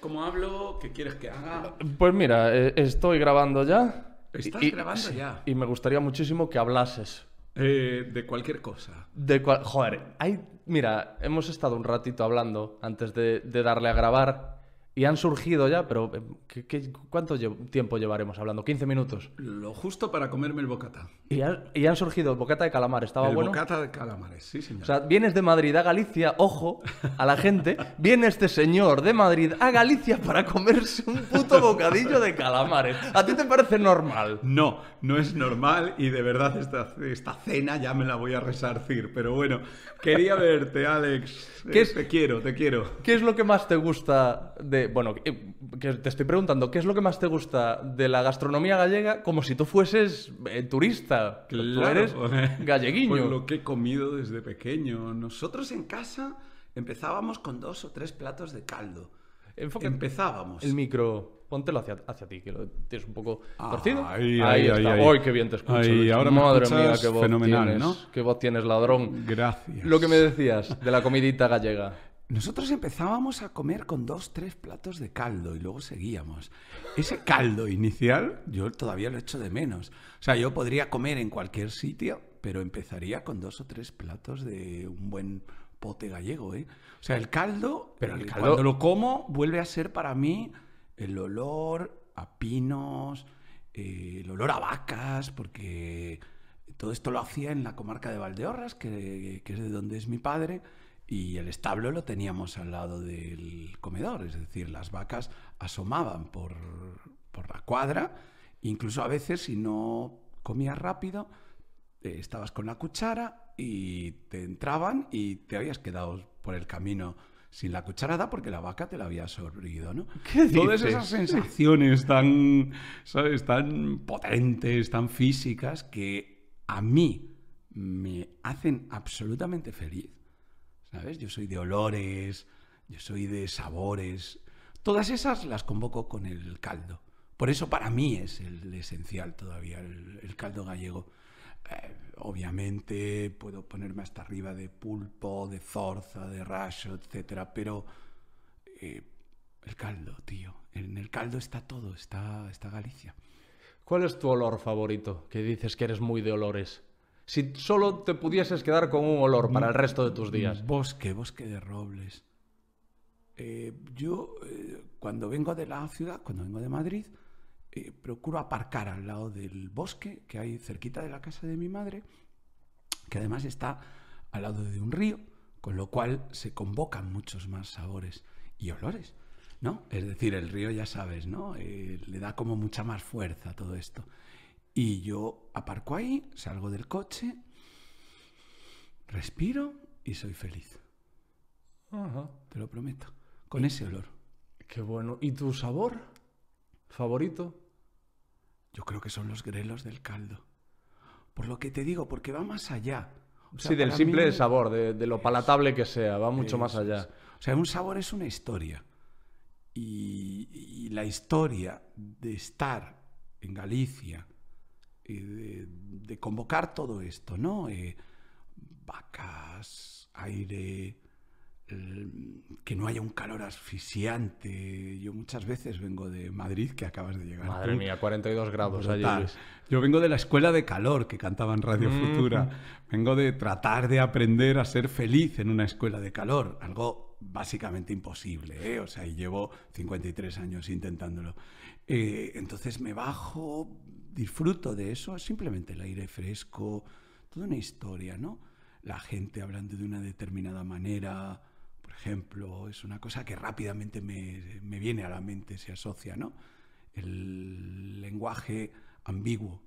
¿Cómo hablo? ¿Qué quieres que haga? Pues mira, eh, estoy grabando ya. ¿Estás grabando ya? Y me gustaría muchísimo que hablases. Eh, de cualquier cosa. De cual... Joder, hay... mira, hemos estado un ratito hablando antes de darle a grabar y han surgido ya, pero eh, cuánto tiempo llevaremos hablando? ¿15 minutos? Lo justo para comerme el bocata. Y, han surgido bocata de calamar, estaba el Bocata de calamares, sí, señor. O sea, vienes de Madrid a Galicia, ojo a la gente, viene este señor de Madrid a Galicia para comerse un puto bocadillo de calamares. ¿A ti te parece normal? No, no es normal y de verdad esta, esta cena ya me la voy a resarcir, pero bueno, quería verte, Alex. Eh, te quiero, te quiero. ¿Qué es lo que más te gusta de bueno, eh, que te estoy preguntando, ¿qué es lo que más te gusta de la gastronomía gallega como si tú fueses eh, turista? Que tú eres galleguiño. Pues lo que he comido desde pequeño. Nosotros en casa empezábamos con dos o tres platos de caldo. empezábamos. El micro, póntelo hacia, hacia ti, que lo tienes un poco torcido. Ay, ahí, está. ¡Ay, qué bien te escucho! Madre mía, qué Qué voz tienes, ladrón. Gracias. Lo que me decías de la comidita gallega. Nosotros empezábamos a comer con dos, tres platos de caldo y luego seguíamos. Ese caldo inicial yo todavía lo echo de menos. O sea, yo podría comer en cualquier sitio, pero empezaría con dos o tres platos de un buen pote gallego, ¿eh? O sea, el caldo, pero el eh, cuando lo como, vuelve a ser para mí el olor a pinos, eh, el olor a vacas, porque todo esto lo hacía en la comarca de Valdeorras, que, que es de donde es mi padre y el establo lo teníamos al lado del comedor, es decir, las vacas asomaban por, la cuadra, incluso a veces si no comías rápido, eh, estabas con la cuchara y te entraban y te habías quedado por el camino sin la cucharada porque la vaca te la había sorprendido, ¿no? Todas esas sensaciones tan, ¿sabes? tan potentes, tan físicas, que a mí me hacen absolutamente feliz ¿sabes? Yo soy de olores, yo soy de sabores. Todas esas las convoco con el caldo. Por eso para mí es el esencial todavía, el, caldo gallego. Eh, obviamente puedo ponerme hasta arriba de pulpo, de zorza, de raso, etcétera, pero eh, el caldo, tío. En el caldo está todo, está, está Galicia. ¿Cuál es tu olor favorito? Que dices que eres muy de olores si solo te pudieses quedar con un olor para el resto de tus días? Bosque, bosque de robles. Eh, yo, eh, cuando vengo de la ciudad, cuando vengo de Madrid, eh, procuro aparcar al lado del bosque que hay cerquita de la casa de mi madre, que además está al lado de un río, con lo cual se convocan muchos más sabores y olores. ¿No? Es decir, el río ya sabes, ¿no? le da como mucha más fuerza a todo esto. Y yo aparco ahí, salgo del coche, respiro y soy feliz. Te lo prometo. Con ese olor. Qué bueno. ¿Y tu sabor favorito? Yo creo que son los grelos del caldo. Por lo que te digo, porque va más allá. sí, del simple sabor, de, lo palatable que sea, va mucho más allá. O sea, un sabor es una historia. y la historia de estar en Galicia, de, convocar todo esto, ¿no? Eh, vacas, aire, que no haya un calor asfixiante. Yo muchas veces vengo de Madrid, que acabas de llegar. Madre mía, 42 grados allí. Yo vengo de la escuela de calor que cantaba en Radio mm. Futura. Vengo de tratar de aprender a ser feliz en una escuela de calor, algo básicamente imposible. ¿eh? O sea, y llevo 53 años intentándolo. Eh, entonces me bajo, disfruto de eso, simplemente el aire fresco, toda una historia, ¿no? La gente hablando de una determinada manera, por ejemplo, es una cosa que rápidamente me, viene a la mente, se asocia, ¿no? El lenguaje ambiguo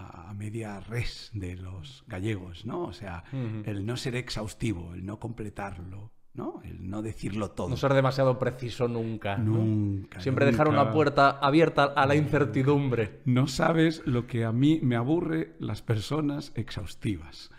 a media res de los gallegos, ¿no? O sea, el no ser exhaustivo, el no completarlo, ¿no? El no decirlo todo. No ser demasiado preciso nunca. Nunca. Siempre dejar una puerta abierta a la incertidumbre. No sabes lo que a mí me aburre las personas exhaustivas,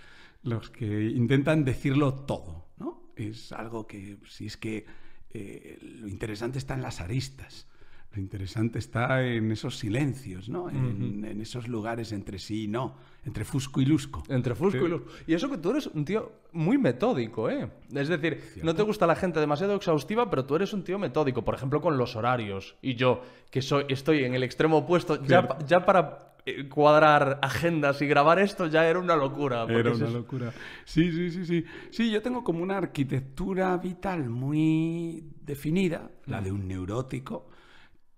los que intentan decirlo todo, ¿no? Es algo que, si es que eh, lo interesante está en las aristas. Lo interesante está en esos silencios, ¿no? en, esos lugares entre sí y no, entre Fusco y Lusco. Entre Fusco y Lusco. Y eso que tú eres un tío muy metódico, ¿eh? Es decir, no te gusta la gente demasiado exhaustiva, pero tú eres un tío metódico, por ejemplo, con los horarios. Y yo, que soy, estoy en el extremo opuesto, ya, para eh, cuadrar agendas y grabar esto ya era una locura. Era una locura. Sí, sí, sí, sí. Sí, yo tengo como una arquitectura vital muy definida, la de un neurótico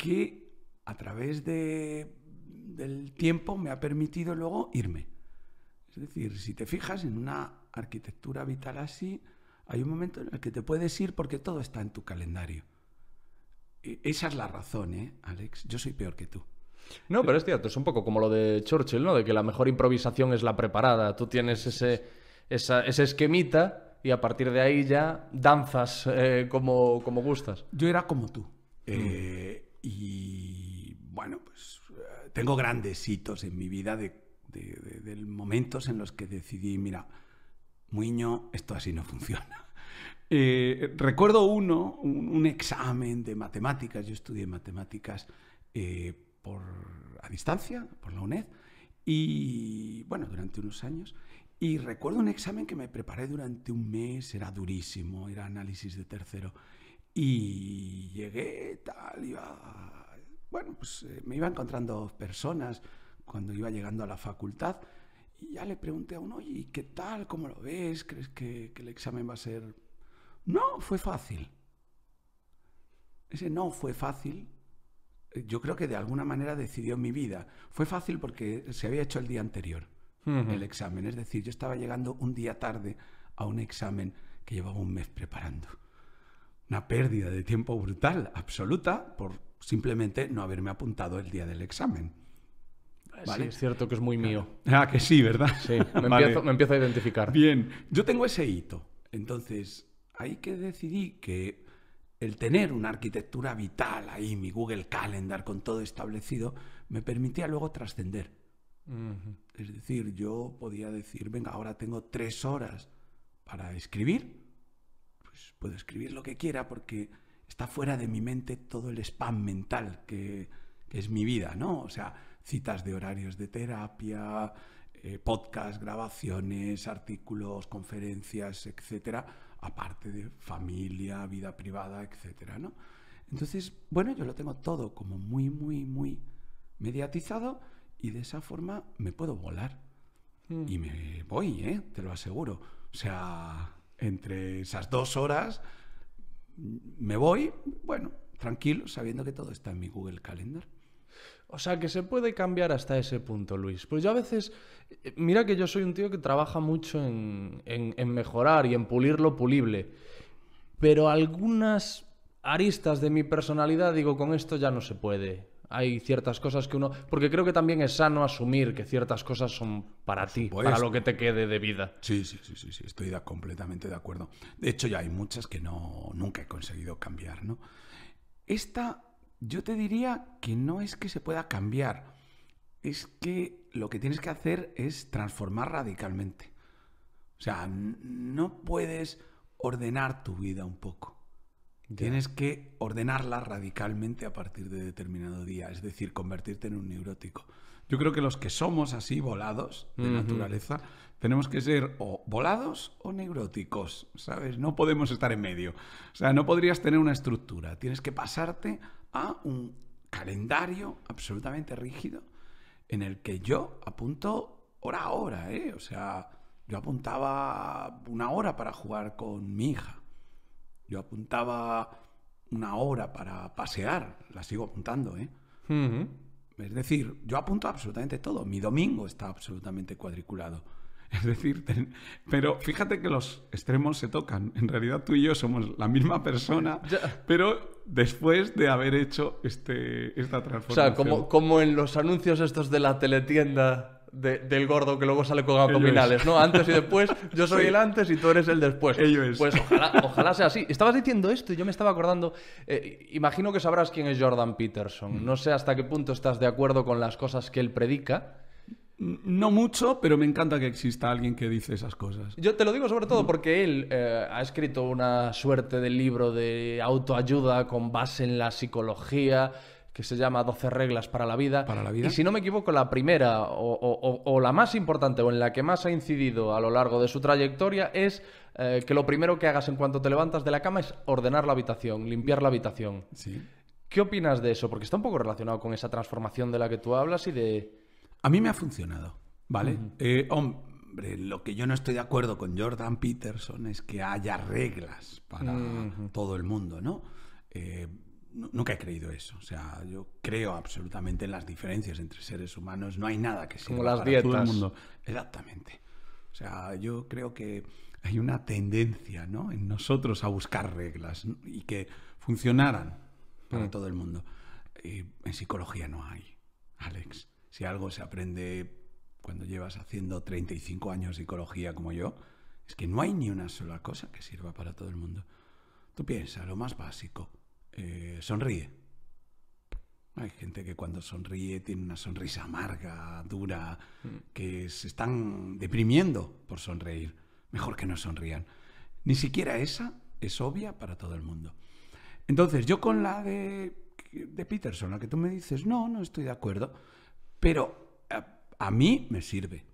que a través de, del tiempo me ha permitido luego irme. Es decir, si te fijas en una arquitectura vital así, hay un momento en el que te puedes ir porque todo está en tu calendario. E, esa es la razón, ¿eh, Alex? Yo soy peor que tú. No, pero es cierto, es un poco como lo de Churchill, ¿no? De que la mejor improvisación es la preparada. Tú tienes ese, esa, ese esquemita y a partir de ahí ya danzas eh, como, como gustas. Yo era como tú. Mm. Eh, y bueno, pues eh, tengo grandes hitos en mi vida de, momentos en los que decidí, mira, Muño, esto así no funciona. Eh, recuerdo uno, un, examen de matemáticas, yo estudié matemáticas eh, por, a distancia, por la UNED, y bueno, durante unos años, y recuerdo un examen que me preparé durante un mes, era durísimo, era análisis de tercero, y llegué, tal, iba... Bueno, pues eh, me iba encontrando personas cuando iba llegando a la facultad y ya le pregunté a uno, oye, ¿qué tal? ¿Cómo lo ves? ¿Crees que, el examen va a ser...? No, fue fácil. Ese no fue fácil eh, yo creo que de alguna manera decidió mi vida. Fue fácil porque se había hecho el día anterior el examen. Es decir, yo estaba llegando un día tarde a un examen que llevaba un mes preparando una pérdida de tiempo brutal, absoluta, por simplemente no haberme apuntado el día del examen. Ah, ¿Vale? es cierto que es muy mío. Ah, que sí, ¿verdad? Sí, me, empiezo, a identificar. Bien, yo tengo ese hito. Entonces, ahí que decidí que el tener una arquitectura vital ahí, mi Google Calendar con todo establecido, me permitía luego trascender. Es decir, yo podía decir, venga, ahora tengo tres horas para escribir puedo escribir lo que quiera porque está fuera de mi mente todo el spam mental que, es mi vida, ¿no? O sea, citas de horarios de terapia, podcasts, eh, podcast, grabaciones, artículos, conferencias, etcétera, aparte de familia, vida privada, etcétera, ¿no? Entonces, bueno, yo lo tengo todo como muy, muy, muy mediatizado y de esa forma me puedo volar. Mm. Y me voy, ¿eh? Te lo aseguro. O sea, entre esas dos horas me voy, bueno, tranquilo, sabiendo que todo está en mi Google Calendar. O sea, que se puede cambiar hasta ese punto, Luis. Pues yo a veces, eh, mira que yo soy un tío que trabaja mucho en, en, mejorar y en pulir lo pulible, pero algunas aristas de mi personalidad digo, con esto ya no se puede hay ciertas cosas que uno... Porque creo que también es sano asumir que ciertas cosas son para ti, para lo que te quede de vida. Sí, sí, sí, sí, estoy completamente de acuerdo. De hecho, ya hay muchas que no, nunca he conseguido cambiar, ¿no? Esta, yo te diría que no es que se pueda cambiar, es que lo que tienes que hacer es transformar radicalmente. O sea, no puedes ordenar tu vida un poco. Tienes que ordenarla radicalmente a partir de determinado día, es decir, convertirte en un neurótico. Yo creo que los que somos así volados de naturaleza, tenemos que ser o volados o neuróticos, ¿sabes? No podemos estar en medio. O sea, no podrías tener una estructura. Tienes que pasarte a un calendario absolutamente rígido en el que yo apunto hora a hora, ¿eh? O sea, yo apuntaba una hora para jugar con mi hija. Yo apuntaba una hora para pasear, la sigo apuntando, ¿eh? Es decir, yo apunto absolutamente todo. Mi domingo está absolutamente cuadriculado. Es decir, pero fíjate que los extremos se tocan. En realidad tú y yo somos la misma persona, pero después de haber hecho este, esta transformación. O sea, como, como en los anuncios estos de la teletienda del gordo que luego sale con abdominales, ¿no? Antes y después, yo soy el antes y tú eres el después. Pues ojalá, sea así. Estabas diciendo esto y yo me estaba acordando. Eh, imagino que sabrás quién es Jordan Peterson. Mm. No sé hasta qué punto estás de acuerdo con las cosas que él predica. No mucho, pero me encanta que exista alguien que dice esas cosas. Yo te lo digo sobre todo porque él eh, ha escrito una suerte de libro de autoayuda con base en la psicología, que se llama 12 reglas para la vida. Y si no me equivoco, la primera o, la más importante o en la que más ha incidido a lo largo de su trayectoria es eh, que lo primero que hagas en cuanto te levantas de la cama es ordenar la habitación, limpiar la habitación. ¿Qué opinas de eso? Porque está un poco relacionado con esa transformación de la que tú hablas y de... A mí me ha funcionado, ¿vale? Eh, hombre, lo que yo no estoy de acuerdo con Jordan Peterson es que haya reglas para todo el mundo, ¿no? Eh, nunca he creído eso. O sea, yo creo absolutamente en las diferencias entre seres humanos. No hay nada que sea las para todo el mundo. Exactamente. O sea, yo creo que hay una tendencia ¿no? en nosotros a buscar reglas y que funcionaran para mm. todo el mundo. en psicología no hay, Alex. Si algo se aprende cuando llevas haciendo 35 años psicología como yo, es que no hay ni una sola cosa que sirva para todo el mundo. Tú piensas, lo más básico, eh, sonríe. Hay gente que cuando sonríe tiene una sonrisa amarga, dura, mm. que se están deprimiendo por sonreír. Mejor que no sonrían. Ni siquiera esa es obvia para todo el mundo. Entonces, yo con la de, de Peterson, la que tú me dices, no, no estoy de acuerdo, pero a, mí me sirve.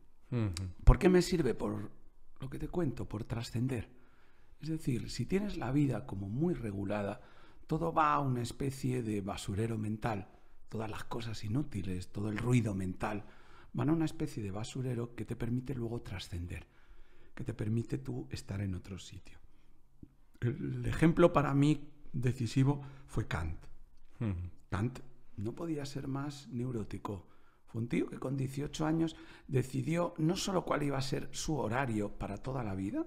¿Por qué me sirve? Por lo que te cuento, por trascender. Es decir, si tienes la vida como muy regulada, todo va a una especie de basurero mental. Todas las cosas inútiles, todo el ruido mental, van a una especie de basurero que te permite luego trascender, que te permite tú estar en otro sitio. El ejemplo para mí decisivo fue Kant. Kant no podía ser más neurótico. Fue un tío que con 18 años decidió no solo cuál iba a ser su horario para toda la vida,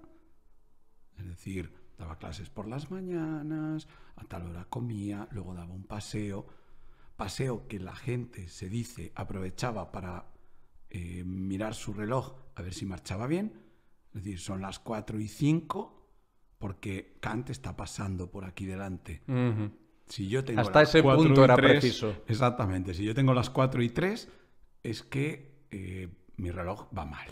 es decir, Daba clases por las mañanas, a tal hora comía, luego daba un paseo. Paseo que la gente, se dice, aprovechaba para eh, mirar su reloj a ver si marchaba bien. Es decir, son las 4 y 5 porque Kant está pasando por aquí delante. Si yo tengo Hasta ese punto era preciso. Exactamente. Si yo tengo las 4 y 3, es que eh, mi reloj va mal.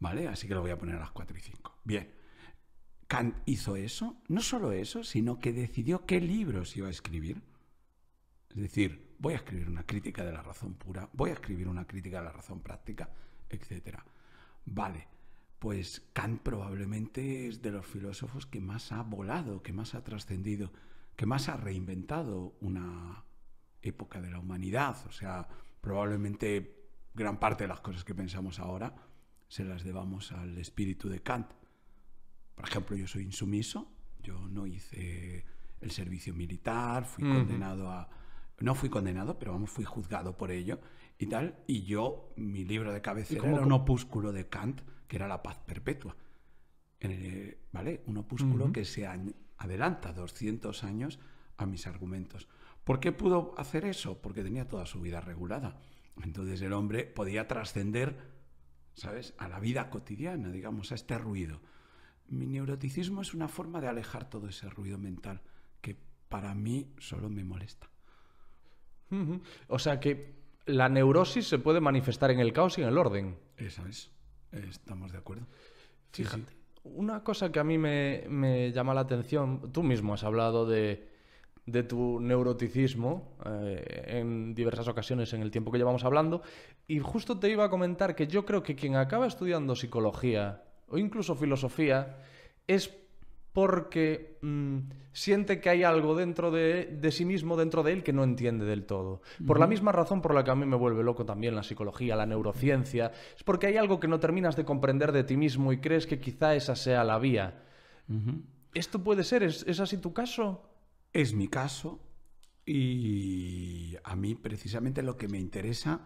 ¿Vale? Así que lo voy a poner a las 4 y 5. Bien. Kant hizo eso, no solo eso, sino que decidió qué libros iba a escribir. Es decir, voy a escribir una crítica de la razón pura, voy a escribir una crítica de la razón práctica, etc. Vale, pues Kant probablemente es de los filósofos que más ha volado, que más ha trascendido, que más ha reinventado una época de la humanidad. O sea, probablemente gran parte de las cosas que pensamos ahora se las debamos al espíritu de Kant por ejemplo, yo soy insumiso, yo no hice el servicio militar, fui condenado a... No fui condenado, pero vamos, fui juzgado por ello y tal. Y yo, mi libro de cabecera era un opúsculo de Kant, que era La paz perpetua. Eh, ¿Vale? Un opúsculo que se adelanta 200 años a mis argumentos. ¿Por qué pudo hacer eso? Porque tenía toda su vida regulada. Entonces el hombre podía trascender, ¿sabes?, a la vida cotidiana, digamos, a este ruido. Mi neuroticismo es una forma de alejar todo ese ruido mental que para mí solo me molesta. O sea que la neurosis se puede manifestar en el caos y en el orden. Eso es. Estamos de acuerdo. Fíjate. Una cosa que a mí me, llama la atención, tú mismo has hablado de, tu neuroticismo eh, en diversas ocasiones en el tiempo que llevamos hablando, y justo te iba a comentar que yo creo que quien acaba estudiando psicología o incluso filosofía, es porque mm, siente que hay algo dentro de, sí mismo, dentro de él, que no entiende del todo. Por la misma razón por la que a mí me vuelve loco también la psicología, la neurociencia, es porque hay algo que no terminas de comprender de ti mismo y crees que quizá esa sea la vía. ¿Esto puede ser? ¿Es, ¿Es así tu caso? Es mi caso y a mí precisamente lo que me interesa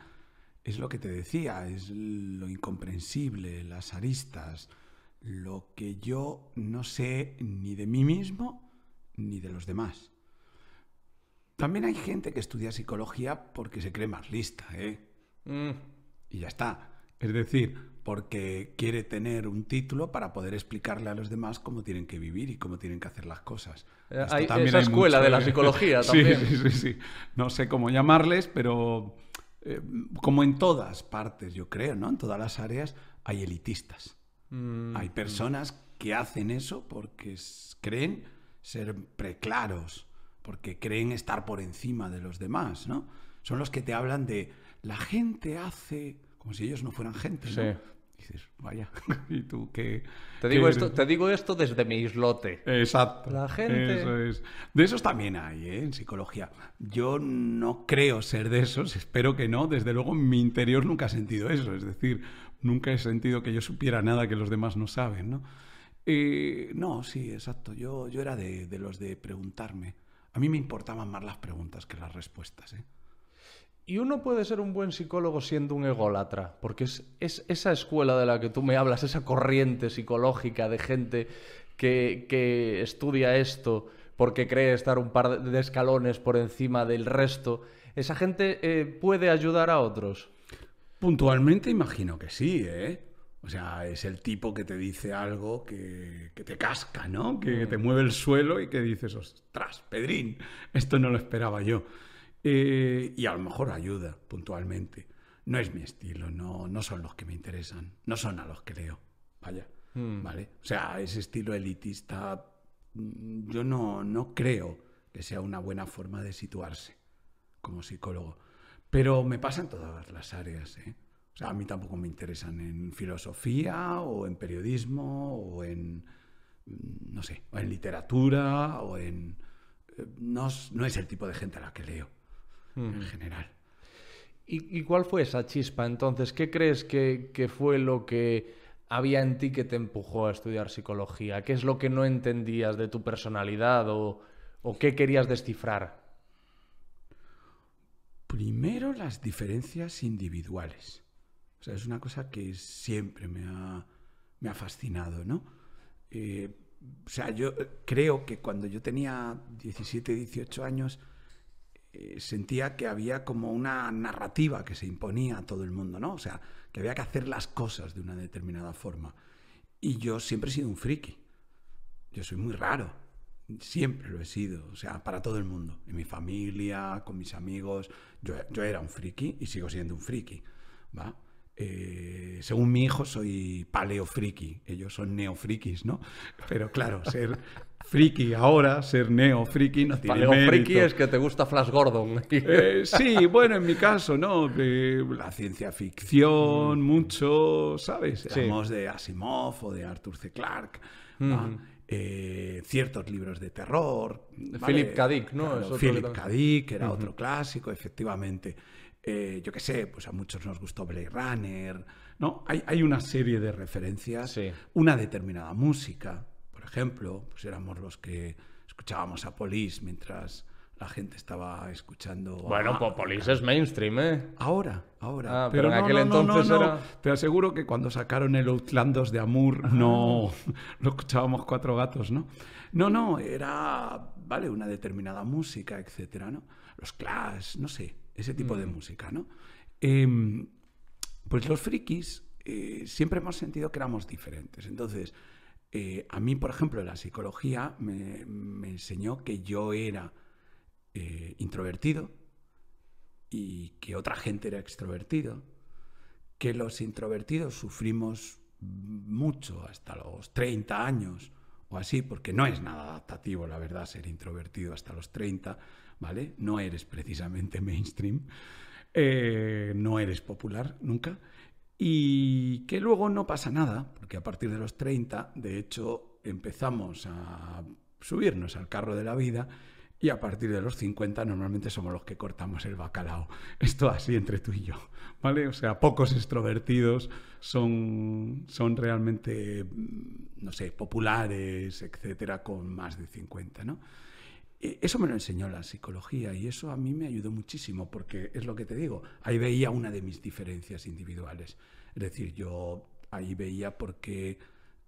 es lo que te decía, es lo incomprensible, las aristas, lo que yo no sé ni de mí mismo ni de los demás. También hay gente que estudia psicología porque se cree más lista, ¿eh? Mm. Y ya está. Es decir, porque quiere tener un título para poder explicarle a los demás cómo tienen que vivir y cómo tienen que hacer las cosas. Eh, también esa escuela de la psicología también. sí, sí, sí. No sé cómo llamarles, pero eh, como en todas partes, yo creo, ¿no? En todas las áreas hay elitistas. Mm. Hay personas que hacen eso porque creen ser preclaros, porque creen estar por encima de los demás, ¿no? Son los que te hablan de la gente hace como si ellos no fueran gente, ¿no? dices, vaya, ¿y tú qué? Te digo, esto, te digo esto desde mi islote. Exacto. La gente. Eso es. De esos también hay, ¿eh? En psicología. Yo no creo ser de esos, espero que no. Desde luego, en mi interior nunca he sentido eso. Es decir, nunca he sentido que yo supiera nada que los demás no saben, ¿no? Eh, no, sí, exacto. Yo, yo era de, de los de preguntarme. A mí me importaban más las preguntas que las respuestas, ¿eh? Y uno puede ser un buen psicólogo siendo un ególatra, porque es, esa escuela de la que tú me hablas, esa corriente psicológica de gente que, estudia esto porque cree estar un par de escalones por encima del resto, ¿esa gente eh, puede ayudar a otros? Puntualmente imagino que sí, ¿eh? O sea, es el tipo que te dice algo que, te casca, ¿no? Que, que mm. te mueve el suelo y que dices, ostras, Pedrín, esto no lo esperaba yo. Eh, y a lo mejor ayuda puntualmente. No es mi estilo, no, son los que me interesan, no son a los que leo. Vaya, mm. ¿vale? O sea, ese estilo elitista, mm, yo no, creo que sea una buena forma de situarse como psicólogo. Pero me pasa en todas las áreas, ¿eh? O sea, a mí tampoco me interesan en filosofía o en periodismo o en, mm, no sé, en literatura o en... Eh, no es el tipo de gente a la que leo. Mm. en general. ¿Y, cuál fue esa chispa entonces? ¿Qué crees que, fue lo que había en ti que te empujó a estudiar psicología? ¿Qué es lo que no entendías de tu personalidad o, qué querías descifrar? Primero las diferencias individuales. O sea, es una cosa que siempre me ha, fascinado, ¿no? Eh, o sea, yo eh, creo que cuando yo tenía 17, 18 años, eh, sentía que había como una narrativa que se imponía a todo el mundo, ¿no? O sea, que había que hacer las cosas de una determinada forma. Y yo siempre he sido un friki. Yo soy muy raro. Siempre lo he sido. O sea, para todo el mundo. En mi familia, con mis amigos. Yo, era un friki y sigo siendo un friki. ¿Va? Eh, según mi hijo, soy paleo Ellos son neofrikis, ¿no? Pero claro, ser, friki ahora, ser neo friki no tiene neo friki es que te gusta Flash Gordon. Eh, sí, bueno, en mi caso, ¿no? Eh, la ciencia ficción, mm. mucho, ¿sabes? somos de Asimov o de Arthur C. Clarke. Mm. Eh, ciertos libros de terror. Philip K. Dick, ¿no? Philip K. Dick era otro clásico, efectivamente. yo qué sé, pues a muchos nos gustó Blade Runner, ¿no? Hay, hay una serie de referencias, una determinada música, ejemplo, pues éramos los que escuchábamos a Polis mientras la gente estaba escuchando. Bueno, pues Polis es mainstream, ¿eh? Ahora, ahora. Ah, pero, en aquel entonces era. Te aseguro que cuando sacaron el Outlandos de Amur, ah. no lo escuchábamos cuatro gatos, ¿no? No, no, era, vale, una determinada música, etcétera, ¿no? Los Clash, no sé, ese tipo de mm. música, ¿no? Em, pues los frikis eh, siempre hemos sentido que éramos diferentes. Entonces eh, a mí, por ejemplo, la psicología me, enseñó que yo era eh, introvertido y que otra gente era extrovertido, que los introvertidos sufrimos mucho hasta los 30 años o así, porque no es nada adaptativo, la verdad, ser introvertido hasta los 30, ¿vale? No eres precisamente mainstream, eh, no eres popular nunca y que luego no pasa nada, porque a partir de los 30, de hecho, empezamos a subirnos al carro de la vida y a partir de los 50 normalmente somos los que cortamos el bacalao. Esto así entre tú y yo, ¿vale? O sea, pocos extrovertidos son, son realmente, mm, no sé, populares, etcétera, con más de 50, ¿no? E-, eso me lo enseñó la psicología y eso a mí me ayudó muchísimo porque es lo que te digo, ahí veía una de mis diferencias individuales. Es decir, yo ahí veía por qué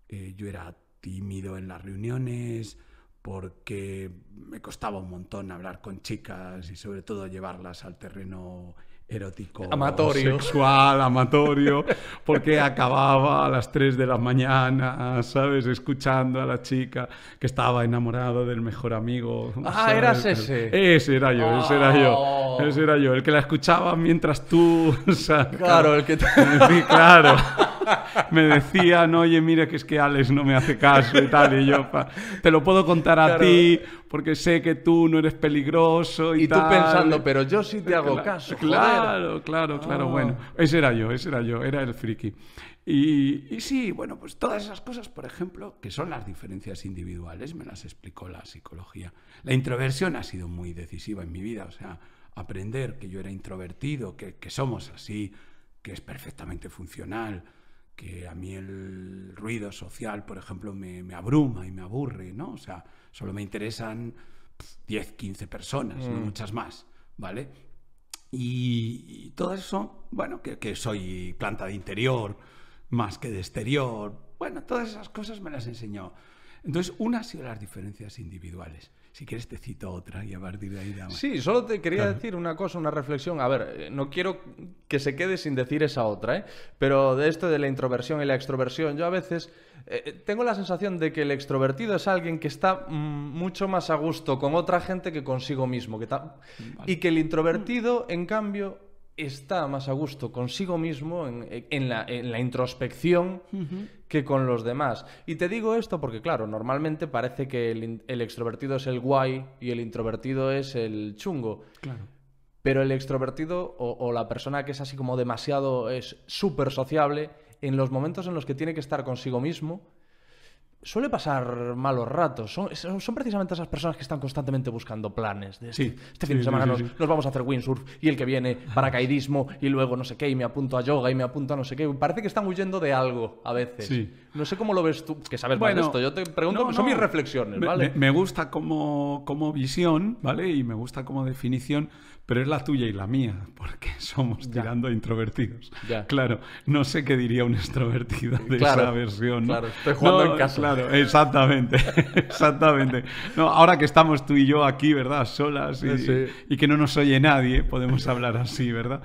eh, yo era tímido en las reuniones, porque me costaba un montón hablar con chicas y sobre todo llevarlas al terreno erótico, amatorio. sexual, amatorio, porque acababa a las 3 de la mañana, ¿sabes? Escuchando a la chica que estaba enamorada del mejor amigo. Ah, eras ese. Ese era yo, ese era yo. Oh. Ese era yo, el que la escuchaba mientras tú. claro, el que te... claro. me decían, oye, mira que es que Alex no me hace caso y tal, y yo, te lo puedo contar a ti porque sé que tú no eres peligroso y, y tú pensando, pero yo sí te hago caso. Claro, claro, claro, ah. bueno, ese era yo, ese era yo, era el friki. Y, y, sí, bueno, pues todas esas cosas, por ejemplo, que son las diferencias individuales, me las explicó la psicología. La introversión ha sido muy decisiva en mi vida, o sea, aprender que yo era introvertido, que, que somos así, que es perfectamente funcional, que a mí el ruido social, por ejemplo, me, abruma y me aburre, ¿no? O sea, solo me interesan 10, 15 personas, no mm. muchas más, ¿vale? Y, todo eso, bueno, que, que, soy planta de interior más que de exterior, bueno, todas esas cosas me las enseñó. Entonces, una ha sido las diferencias individuales. Si quieres te cito otra y a partir de ahí Sí, solo te quería decir una cosa, una reflexión. A ver, eh, no quiero que se quede sin decir esa otra, ¿eh? Pero de esto de la introversión y la extroversión, yo a veces eh, eh, tengo la sensación de que el extrovertido es alguien que está mm, mucho más a gusto con otra gente que consigo mismo. Que Y que el introvertido, en cambio, está más a gusto consigo mismo en, la, introspección que con los demás. Y te digo esto porque, claro, normalmente parece que el, extrovertido es el guay y el introvertido es el chungo. Pero el extrovertido o, o la persona que es así como demasiado, es súper sociable, en los momentos en los que tiene que estar consigo mismo, suele pasar malos ratos. Son, precisamente esas personas que están constantemente buscando planes. De este, fin de semana nos, vamos a hacer windsurf y el que viene paracaidismo y luego no sé qué y me apunto a yoga y me apunto a no sé qué. Parece que están huyendo de algo a veces. No sé cómo lo ves tú, que sabes bueno, esto. Yo te pregunto, son mis reflexiones, ¿vale? Me, me, gusta como, como visión, ¿vale? Y me gusta como definición pero es la tuya y la mía, porque somos tirando a introvertidos. Claro, no sé qué diría un extrovertido de esa versión. Claro, estoy jugando en casa. exactamente, exactamente. No, ahora que estamos tú y yo aquí, ¿verdad? Solas y, que no nos oye nadie, podemos hablar así, ¿verdad?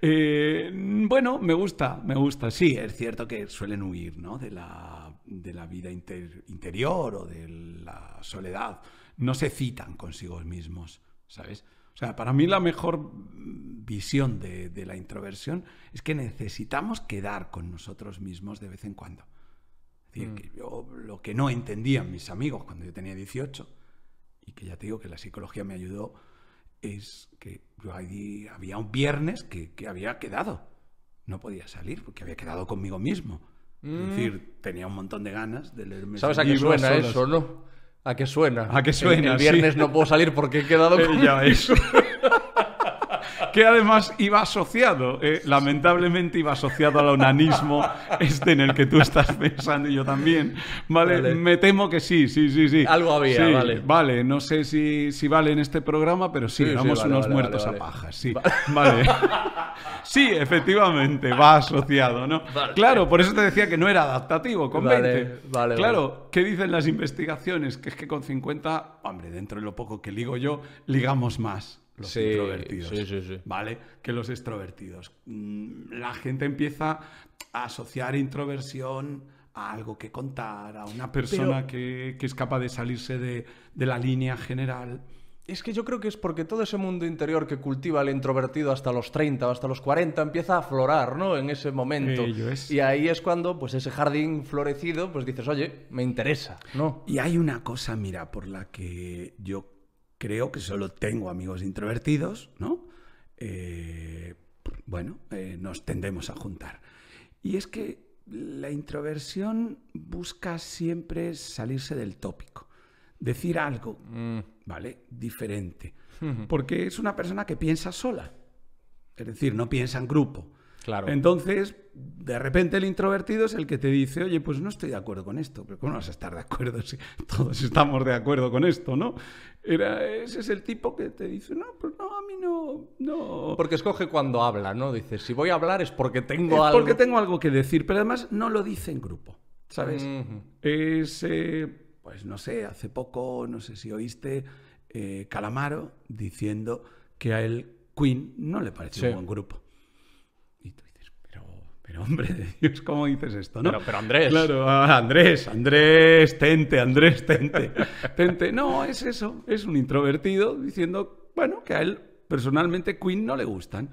Eh, bueno, me gusta, me gusta. Sí, es cierto que suelen huir ¿no? de, la, de la vida interior o de la soledad. No se citan consigo mismos, ¿sabes? O sea, para mí la mejor visión de, la introversión es que necesitamos quedar con nosotros mismos de vez en cuando. Es decir, mm. que yo lo que no entendían mis amigos cuando yo tenía 18, y que ya te digo que la psicología me ayudó, es que yo había un viernes que, había quedado. No podía salir porque había quedado conmigo mismo. Es mm. decir, tenía un montón de ganas de leerme. ¿Sabes a qué suena eso, no? ¿A qué suena? ¿A qué suena? El, viernes no puedo salir porque he quedado eh, con... Ya, eso. que además iba asociado, eh, lamentablemente iba asociado al onanismo este en el que tú estás pensando y yo también. Vale, me temo que sí, sí, sí, sí. Algo había, vale. Vale, no sé si, vale en este programa, pero sí, vamos unos muertos a paja. sí. Vale. sí, efectivamente, va asociado, ¿no? Claro, por eso te decía que no era adaptativo con Vale, claro, ¿qué dicen las investigaciones? Que es que con 50, hombre, dentro de lo poco que ligo yo, ligamos más los introvertidos. ¿Vale? Que los extrovertidos. Mm, la gente empieza a asociar introversión a algo que contar, a una persona que, es capaz de salirse de, la línea general. Es que yo creo que es porque todo ese mundo interior que cultiva el introvertido hasta los 30 o hasta los 40 empieza a aflorar, ¿no? En ese momento. Y ahí es cuando, pues ese jardín florecido, pues dices, oye, me interesa, ¿no? Y hay una cosa, mira, por la que yo creo que solo tengo amigos introvertidos, ¿no? Eh, bueno, eh, nos tendemos a juntar. Y es que la introversión busca siempre salirse del tópico, decir algo, mm. ¿vale? Diferente. Porque es una persona que piensa sola, es decir, no piensa en grupo. Claro. Entonces, de repente el introvertido es el que te dice, oye, pues no estoy de acuerdo con esto, pero ¿cómo vas a estar de acuerdo si todos estamos de acuerdo con esto, no? Era, ese es el tipo que te dice, no, pues no, a mí no, no. Porque escoge cuando habla, ¿no? Dice, si voy a hablar es porque tengo algo. Porque tengo algo que decir, pero además no lo dice en grupo, ¿sabes? ese eh, pues no sé, hace poco, no sé si oíste, eh, Calamaro diciendo que a él Queen no le pareció un buen grupo hombre Dios, ¿cómo dices esto? ¿no? Pero, Andrés. Claro, Andrés, Andrés, tente, Andrés, tente. Tente. No, es eso, es un introvertido diciendo, bueno, que a él personalmente Queen no le gustan.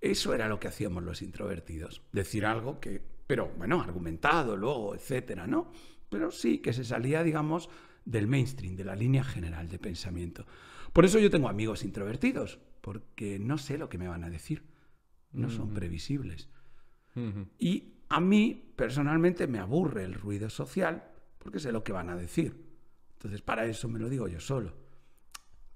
Eso era lo que hacíamos los introvertidos, decir algo que, pero bueno, argumentado luego, etcétera, ¿no? Pero sí que se salía, digamos, del mainstream, de la línea general de pensamiento. Por eso yo tengo amigos introvertidos, porque no sé lo que me van a decir, no son previsibles. Y a mí personalmente me aburre el ruido social porque sé lo que van a decir. Entonces, para eso me lo digo yo solo.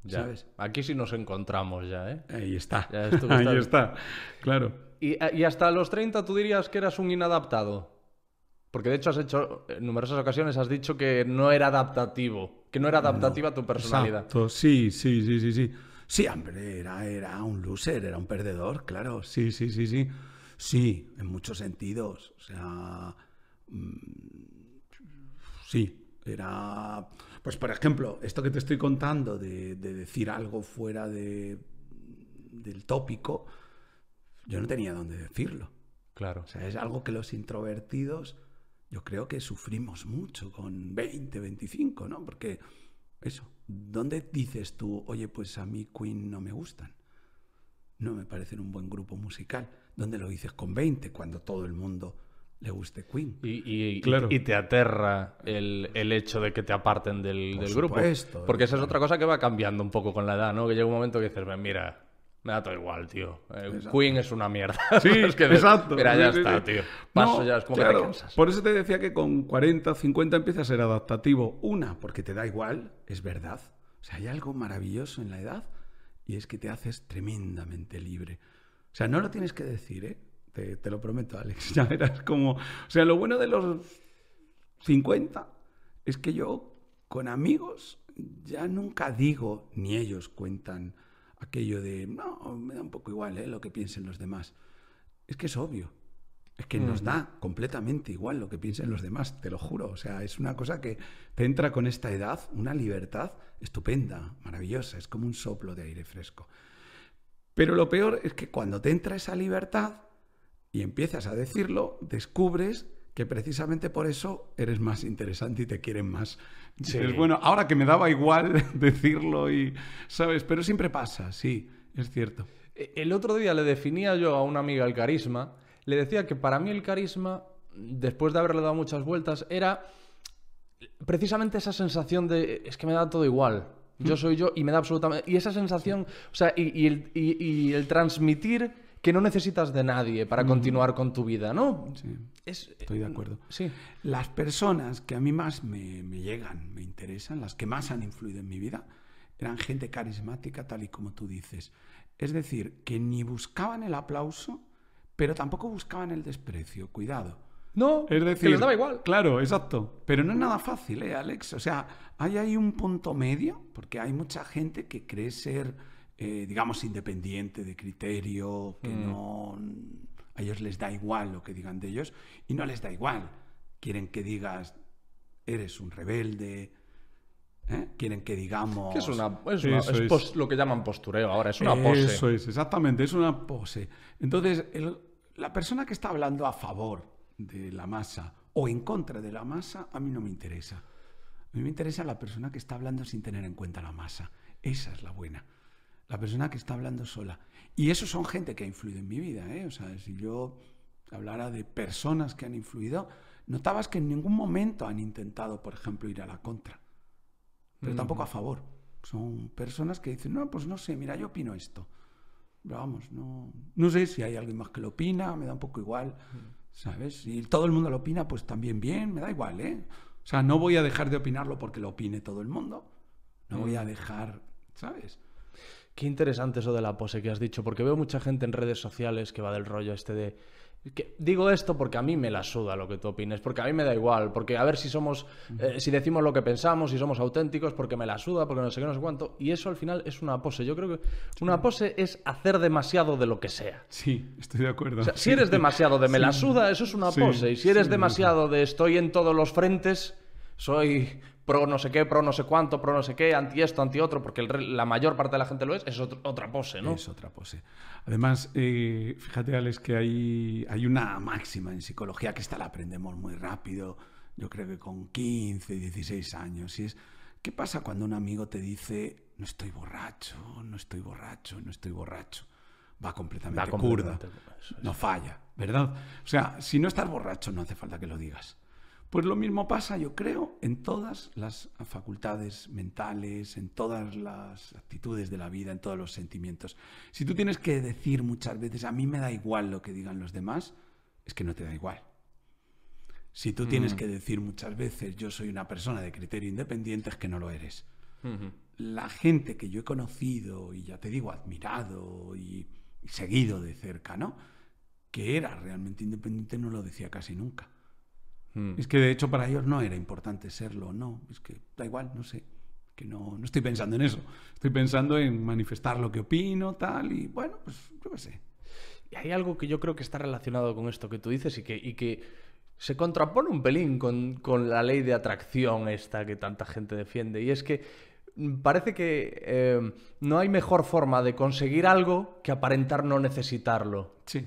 Ya. ¿Sabes? Aquí sí nos encontramos ya, ¿eh? Ahí está. Ahí está, claro. Y, eh, hasta los 30 tú dirías que eras un inadaptado. Porque de hecho has hecho, en numerosas ocasiones has dicho que no era adaptativo, que no era adaptativa a tu personalidad. Exacto, sí, sí, sí, sí, sí. hombre, era, era un loser, era un perdedor, claro, sí, sí, sí, sí. Sí, en muchos sentidos. O sea, mm, sí, era... Pues por ejemplo, esto que te estoy contando de, decir algo fuera de, del tópico, yo no tenía dónde decirlo. Claro. O sea, es algo que los introvertidos yo creo que sufrimos mucho con 20, 25, ¿no? Porque eso, ¿dónde dices tú, oye, pues a mí Queen no me gustan? No me parecen un buen grupo musical donde lo dices con 20, cuando todo el mundo le guste Queen. Y, claro. y te aterra el, el, hecho de que te aparten del, Por del grupo. Porque esa es otra cosa que va cambiando un poco con la edad, ¿no? Que llega un momento que dices, mira, me da todo igual, tío. Eh, Queen es una mierda. Sí, es que exacto. Mira, ya está, tío. Paso ya, es como que te cansas. Por eso te decía que con 40, 50 empieza a ser adaptativo. Una, porque te da igual, es verdad. O sea, hay algo maravilloso en la edad y es que te haces tremendamente libre. O sea, no lo tienes que decir, ¿eh? Te, lo prometo, Alex. Ya verás como... O sea, lo bueno de los 50 es que yo con amigos ya nunca digo, ni ellos cuentan aquello de, no, me da un poco igual ¿eh? lo que piensen los demás. Es que es obvio. Es que nos da completamente igual lo que piensen los demás, te lo juro. O sea, es una cosa que te entra con esta edad, una libertad estupenda, maravillosa. Es como un soplo de aire fresco. Pero lo peor es que cuando te entra esa libertad y empiezas a decirlo, descubres que precisamente por eso eres más interesante y te quieren más. Es bueno, ahora que me daba igual decirlo y, ¿sabes? Pero siempre pasa, sí, es cierto. E, el otro día le definía yo a una amiga el carisma, le decía que para mí el carisma, después de haberle dado muchas vueltas, era precisamente esa sensación de, es que me da todo igual, yo mm. soy yo y me da absolutamente... Y esa sensación, o sea, y, el, transmitir que no necesitas de nadie para mm. continuar con tu vida, ¿no? estoy de acuerdo. Mm, las personas que a mí más me, me llegan, me interesan, las que más han influido en mi vida, eran gente carismática, tal y como tú dices. Es decir, que ni buscaban el aplauso, pero tampoco buscaban el desprecio. Cuidado. No, es decir, que les daba igual. Claro, exacto. Pero no es nada fácil, ¿eh, Alex? O sea, hay ahí un punto medio, porque hay mucha gente que cree ser, eh, digamos, independiente de criterio, que mm. no. A ellos les da igual lo que digan de ellos, y no les da igual. Quieren que digas, eres un rebelde, ¿eh? quieren que digamos... es, lo que llaman postureo ahora, es una pose. Eso es, exactamente, es una pose. Entonces, la persona que está hablando a favor de la masa o en contra de la masa, a mí no me interesa. A mí me interesa la persona que está hablando sin tener en cuenta la masa. Esa es la buena. La persona que está hablando sola. Y eso son gente que ha influido en mi vida. ¿eh? O sea, si yo hablara de personas que han influido, notabas que en ningún momento han intentado, por ejemplo, ir a la contra, pero tampoco a favor. Son personas que dicen, no, pues no sé, mira, yo opino esto. vamos, no, no sé si hay alguien más que lo opina, me da un poco igual. ¿sabes? Si todo el mundo lo opina, pues también bien, me da igual, ¿eh? O sea, no voy a dejar de opinarlo porque lo opine todo el mundo. No voy a dejar, ¿sabes? Qué interesante eso de la pose que has dicho, porque veo mucha gente en redes sociales que va del rollo este de digo esto porque a mí me la suda lo que tú opines, porque a mí me da igual, porque a ver si somos, eh, si decimos lo que pensamos, si somos auténticos, porque me la suda, porque no sé qué, no sé cuánto. Y eso al final es una pose. Yo creo que una pose es hacer demasiado de lo que sea. Sí, estoy de acuerdo. si eres demasiado de me la suda, eso es una pose. Y si eres demasiado de estoy en todos los frentes, soy pro no sé qué, pro no sé cuánto, pro no sé qué, anti esto, anti otro, porque la mayor parte de la gente lo es, es otra pose, ¿no? Es otra pose. Además, eh, fíjate, Alex, que hay, hay una máxima en psicología que esta la aprendemos muy rápido, yo creo que con 15, 16 años, y es, ¿qué pasa cuando un amigo te dice, no estoy borracho, no estoy borracho, no estoy borracho? Va completamente, curda, no falla, ¿verdad? O sea, si no estás borracho, no hace falta que lo digas. Pues lo mismo pasa, yo creo, en todas las facultades mentales, en todas las actitudes de la vida, en todos los sentimientos. Si tú tienes que decir muchas veces, a mí me da igual lo que digan los demás, es que no te da igual. Si tú tienes mm. que decir muchas veces, yo soy una persona de criterio independiente, es que no lo eres. La gente que yo he conocido y ya te digo, admirado y, y seguido de cerca, ¿no? Que era realmente independiente, no lo decía casi nunca. Mm. Es que de hecho para ellos no era importante serlo, no, es que da igual, no sé, que no, no estoy pensando en eso, estoy pensando en manifestar lo que opino, tal, y bueno, pues yo qué sé. Y hay algo que yo creo que está relacionado con esto que tú dices y que, se contrapone un pelín con, la ley de atracción esta que tanta gente defiende, y es que parece que eh, no hay mejor forma de conseguir algo que aparentar no necesitarlo. Sí,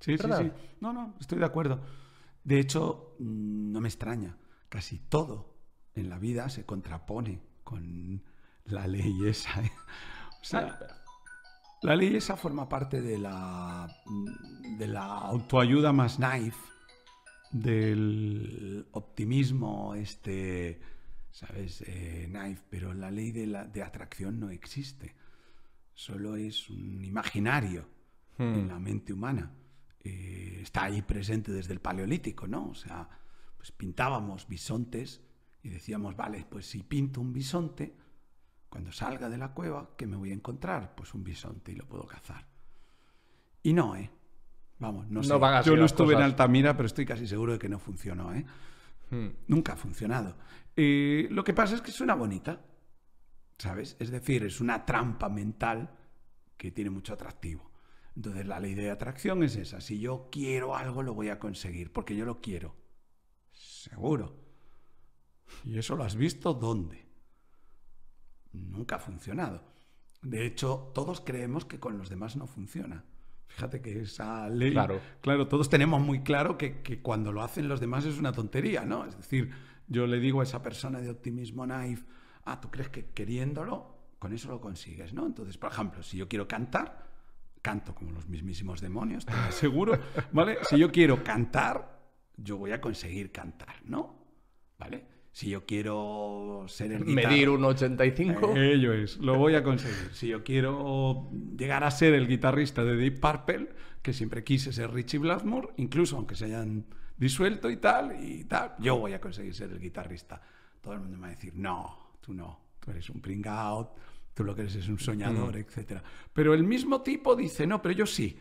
sí, sí. No, no, estoy de acuerdo. De hecho, mm, no me extraña, casi todo en la vida se contrapone con la ley esa. ¿eh? O sea, ah, la ley esa forma parte de la, mm, de la autoayuda más naive, del optimismo, este, ¿sabes? Eh, pero la ley de, la, de atracción no existe. Solo es un imaginario en hmm. la mente humana. Eh, está ahí presente desde el Paleolítico, ¿no? O sea, pues pintábamos bisontes y decíamos, vale, pues si pinto un bisonte, cuando salga de la cueva, ¿qué me voy a encontrar? Pues un bisonte y lo puedo cazar. Y no, ¿eh? Vamos, no, sé. Yo no estuve en Altamira, pero estoy casi seguro de que no funcionó, ¿eh? Hmm. Nunca ha funcionado. Eh, lo que pasa es que suena bonita, ¿sabes? Es decir, es una trampa mental que tiene mucho atractivo. Entonces la ley de atracción es esa. Si yo quiero algo, lo voy a conseguir, porque yo lo quiero. Seguro. ¿Y eso lo has visto dónde? Nunca ha funcionado. De hecho, todos creemos que con los demás no funciona. Fíjate que esa ley. Claro, claro todos tenemos muy claro que, cuando lo hacen los demás es una tontería, ¿no? Es decir, yo le digo a esa persona de Optimismo naive, ah, tú crees que queriéndolo, con eso lo consigues, ¿no? Entonces, por ejemplo, si yo quiero cantar, canto como los mismísimos demonios, te ¿vale? Si yo quiero cantar, yo voy a conseguir cantar, ¿no? ¿Vale? Si yo quiero ser el Medir un 85. ello es, lo voy a conseguir. Si yo quiero llegar a ser el guitarrista de Deep Purple, que siempre quise ser Richie Blackmore, incluso aunque se hayan disuelto y tal, y tal, yo voy a conseguir ser el guitarrista. Todo el mundo me va a decir, no, tú no, tú eres un pringao tú lo que eres es un soñador, mm. etcétera. Pero el mismo tipo dice, no, pero yo sí,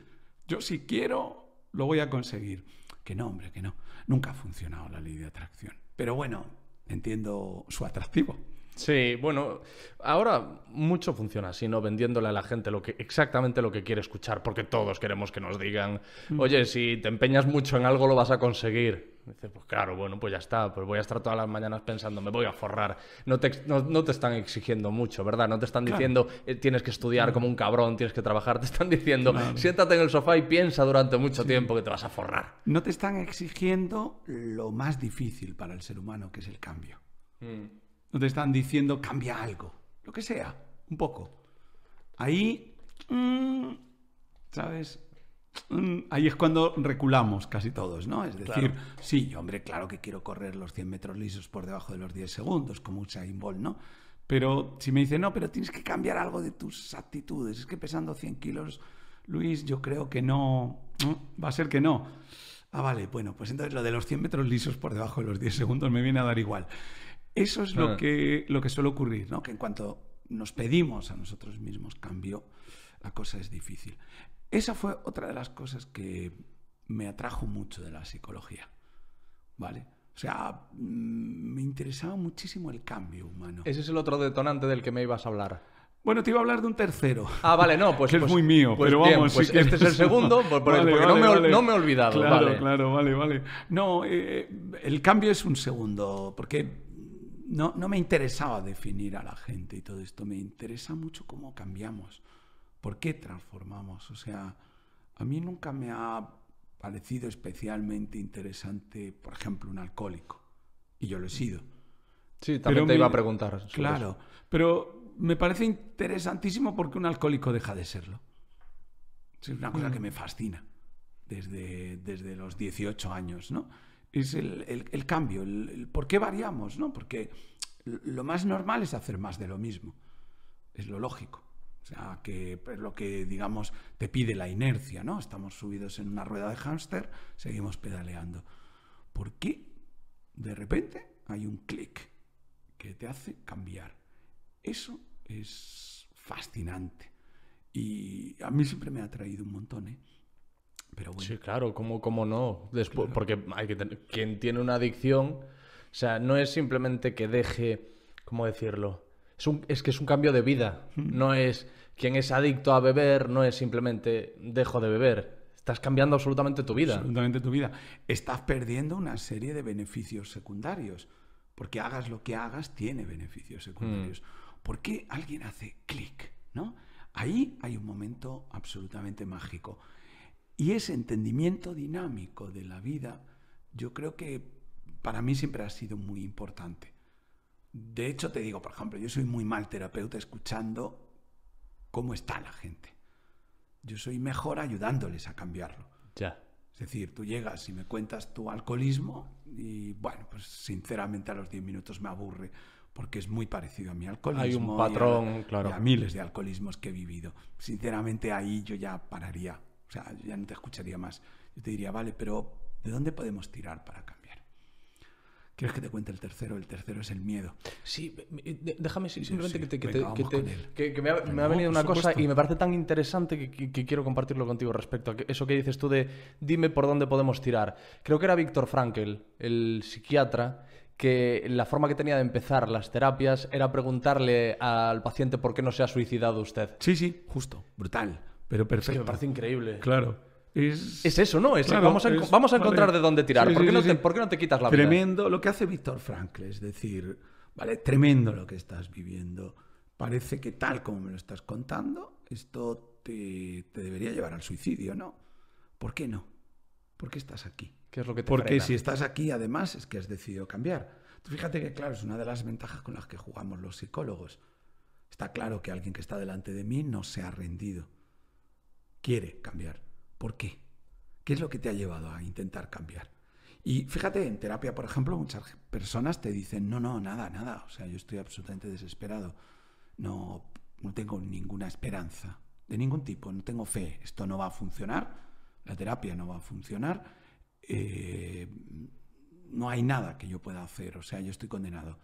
yo sí quiero, lo voy a conseguir. Que no, hombre, que no. Nunca ha funcionado la ley de atracción. Pero bueno, entiendo su atractivo. Sí, bueno, ahora mucho funciona así, ¿no? Vendiéndole a la gente lo que, exactamente lo que quiere escuchar, porque todos queremos que nos digan, mm. oye, si te empeñas mucho en algo lo vas a conseguir dice pues claro, bueno, pues ya está, pues voy a estar todas las mañanas pensando, me voy a forrar. No te, no, te están exigiendo mucho, ¿verdad? No te están diciendo, eh, tienes que estudiar como un cabrón, tienes que trabajar, te están diciendo, siéntate en el sofá y piensa durante mucho tiempo que te vas a forrar. No te están exigiendo lo más difícil para el ser humano, que es el cambio. Mm. No te están diciendo, cambia algo, lo que sea, un poco. Ahí, mm, ¿sabes? Mm, ahí es cuando reculamos casi todos, ¿no? Es decir, sí, hombre, claro que quiero correr los 100 metros lisos por debajo de los 10 segundos, como un ball ¿no? Pero si me dice, no, pero tienes que cambiar algo de tus actitudes, es que pesando 100 kilos, Luis, yo creo que no, va a ser que no. Ah, vale, bueno, pues entonces lo de los 100 metros lisos por debajo de los 10 segundos me viene a dar igual. Eso es lo, ah. que, lo que suele ocurrir, ¿no? Que en cuanto nos pedimos a nosotros mismos cambio, la cosa es difícil. Esa fue otra de las cosas que me atrajo mucho de la psicología, ¿vale? O sea, mm, me interesaba muchísimo el cambio humano. Ese es el otro detonante del que me ibas a hablar. Bueno, te iba a hablar de un tercero. Ah, vale, no, pues. es pues muy mío, pues pero pues este es el segundo, porque no, me, he olvidado. Claro, claro, vale, vale. No, eh, eh, el cambio es un segundo, porque no, no me interesaba definir a la gente y todo esto. Me interesa mucho cómo cambiamos. ¿Por qué transformamos? O sea, a mí nunca me ha parecido especialmente interesante, por ejemplo, un alcohólico. Y yo lo he sido. Sí, también te iba a preguntar. Claro, pero me parece interesantísimo porque un alcohólico deja de serlo. Es una cosa mm. que me fascina desde, desde los 18 años, ¿no? Es el, cambio, por qué variamos, ¿no? Porque lo más normal es hacer más de lo mismo, es lo lógico. O sea, que es lo que, digamos, te pide la inercia, ¿no? Estamos subidos en una rueda de hámster, seguimos pedaleando. ¿Por qué de repente hay un clic que te hace cambiar? Eso es fascinante. Y a mí siempre me ha traído un montón, ¿eh? Pero bueno. Sí, claro, ¿cómo, cómo no? Después, Porque hay que tener, quien tiene una adicción, o sea, no es simplemente que deje, ¿cómo decirlo? es, es que es un cambio de vida. Mm. No es quien es adicto a beber, no es simplemente dejo de beber. Estás cambiando absolutamente tu vida. Absolutamente tu vida. Estás perdiendo una serie de beneficios secundarios. Porque hagas lo que hagas, tiene beneficios secundarios. Mm. Porque alguien hace clic? ¿no? Ahí hay un momento absolutamente mágico. Y ese entendimiento dinámico de la vida, yo creo que para mí siempre ha sido muy importante. De hecho, te digo, por ejemplo, yo soy muy mal terapeuta escuchando cómo está la gente. Yo soy mejor ayudándoles a cambiarlo. Ya. Es decir, tú llegas y me cuentas tu alcoholismo y, bueno, pues sinceramente a los 10 minutos me aburre porque es muy parecido a mi alcoholismo. Hay un patrón, claro. a miles de alcoholismos que he vivido. Sinceramente ahí yo ya pararía. O sea, ya no te escucharía más. Yo te diría, vale, pero ¿de dónde podemos tirar para acá? ¿Quieres que te cuente el tercero? El tercero es el miedo. Sí, déjame simplemente que me ha, me ha venido una cosa y me parece tan interesante que, quiero compartirlo contigo respecto a eso que dices tú de dime por dónde podemos tirar. Creo que era Víctor Frankel, el psiquiatra, que la forma que tenía de empezar las terapias era preguntarle al paciente por qué no se ha suicidado usted. Sí, sí, justo. Brutal, pero perfecto. me parece increíble. Claro. Es, eso, ¿no? Es, vamos, a, encontrar de dónde tirar. ¿Por, qué no Te, quitas la tremendo vida? Tremendo lo que hace Víctor Frankl, es decir, vale, tremendo lo que estás viviendo. Parece que tal como me lo estás contando, esto te, debería llevar al suicidio, ¿no? ¿Por qué no? ¿Por qué estás aquí? ¿Qué es lo que te Porque si estás aquí, además, es que has decidido cambiar. Tú fíjate que, claro, es una de las ventajas con las que jugamos los psicólogos. Está claro que alguien que está delante de mí no se ha rendido. Quiere cambiar. ¿Por qué? ¿Qué es lo que te ha llevado a intentar cambiar? Y fíjate, en terapia, por ejemplo, muchas personas te dicen, no, no, nada, nada, o sea, yo estoy absolutamente desesperado, no, no tengo ninguna esperanza, de ningún tipo, no tengo fe, esto no va a funcionar, la terapia no va a funcionar, eh, no hay nada que yo pueda hacer, o sea, yo estoy condenado.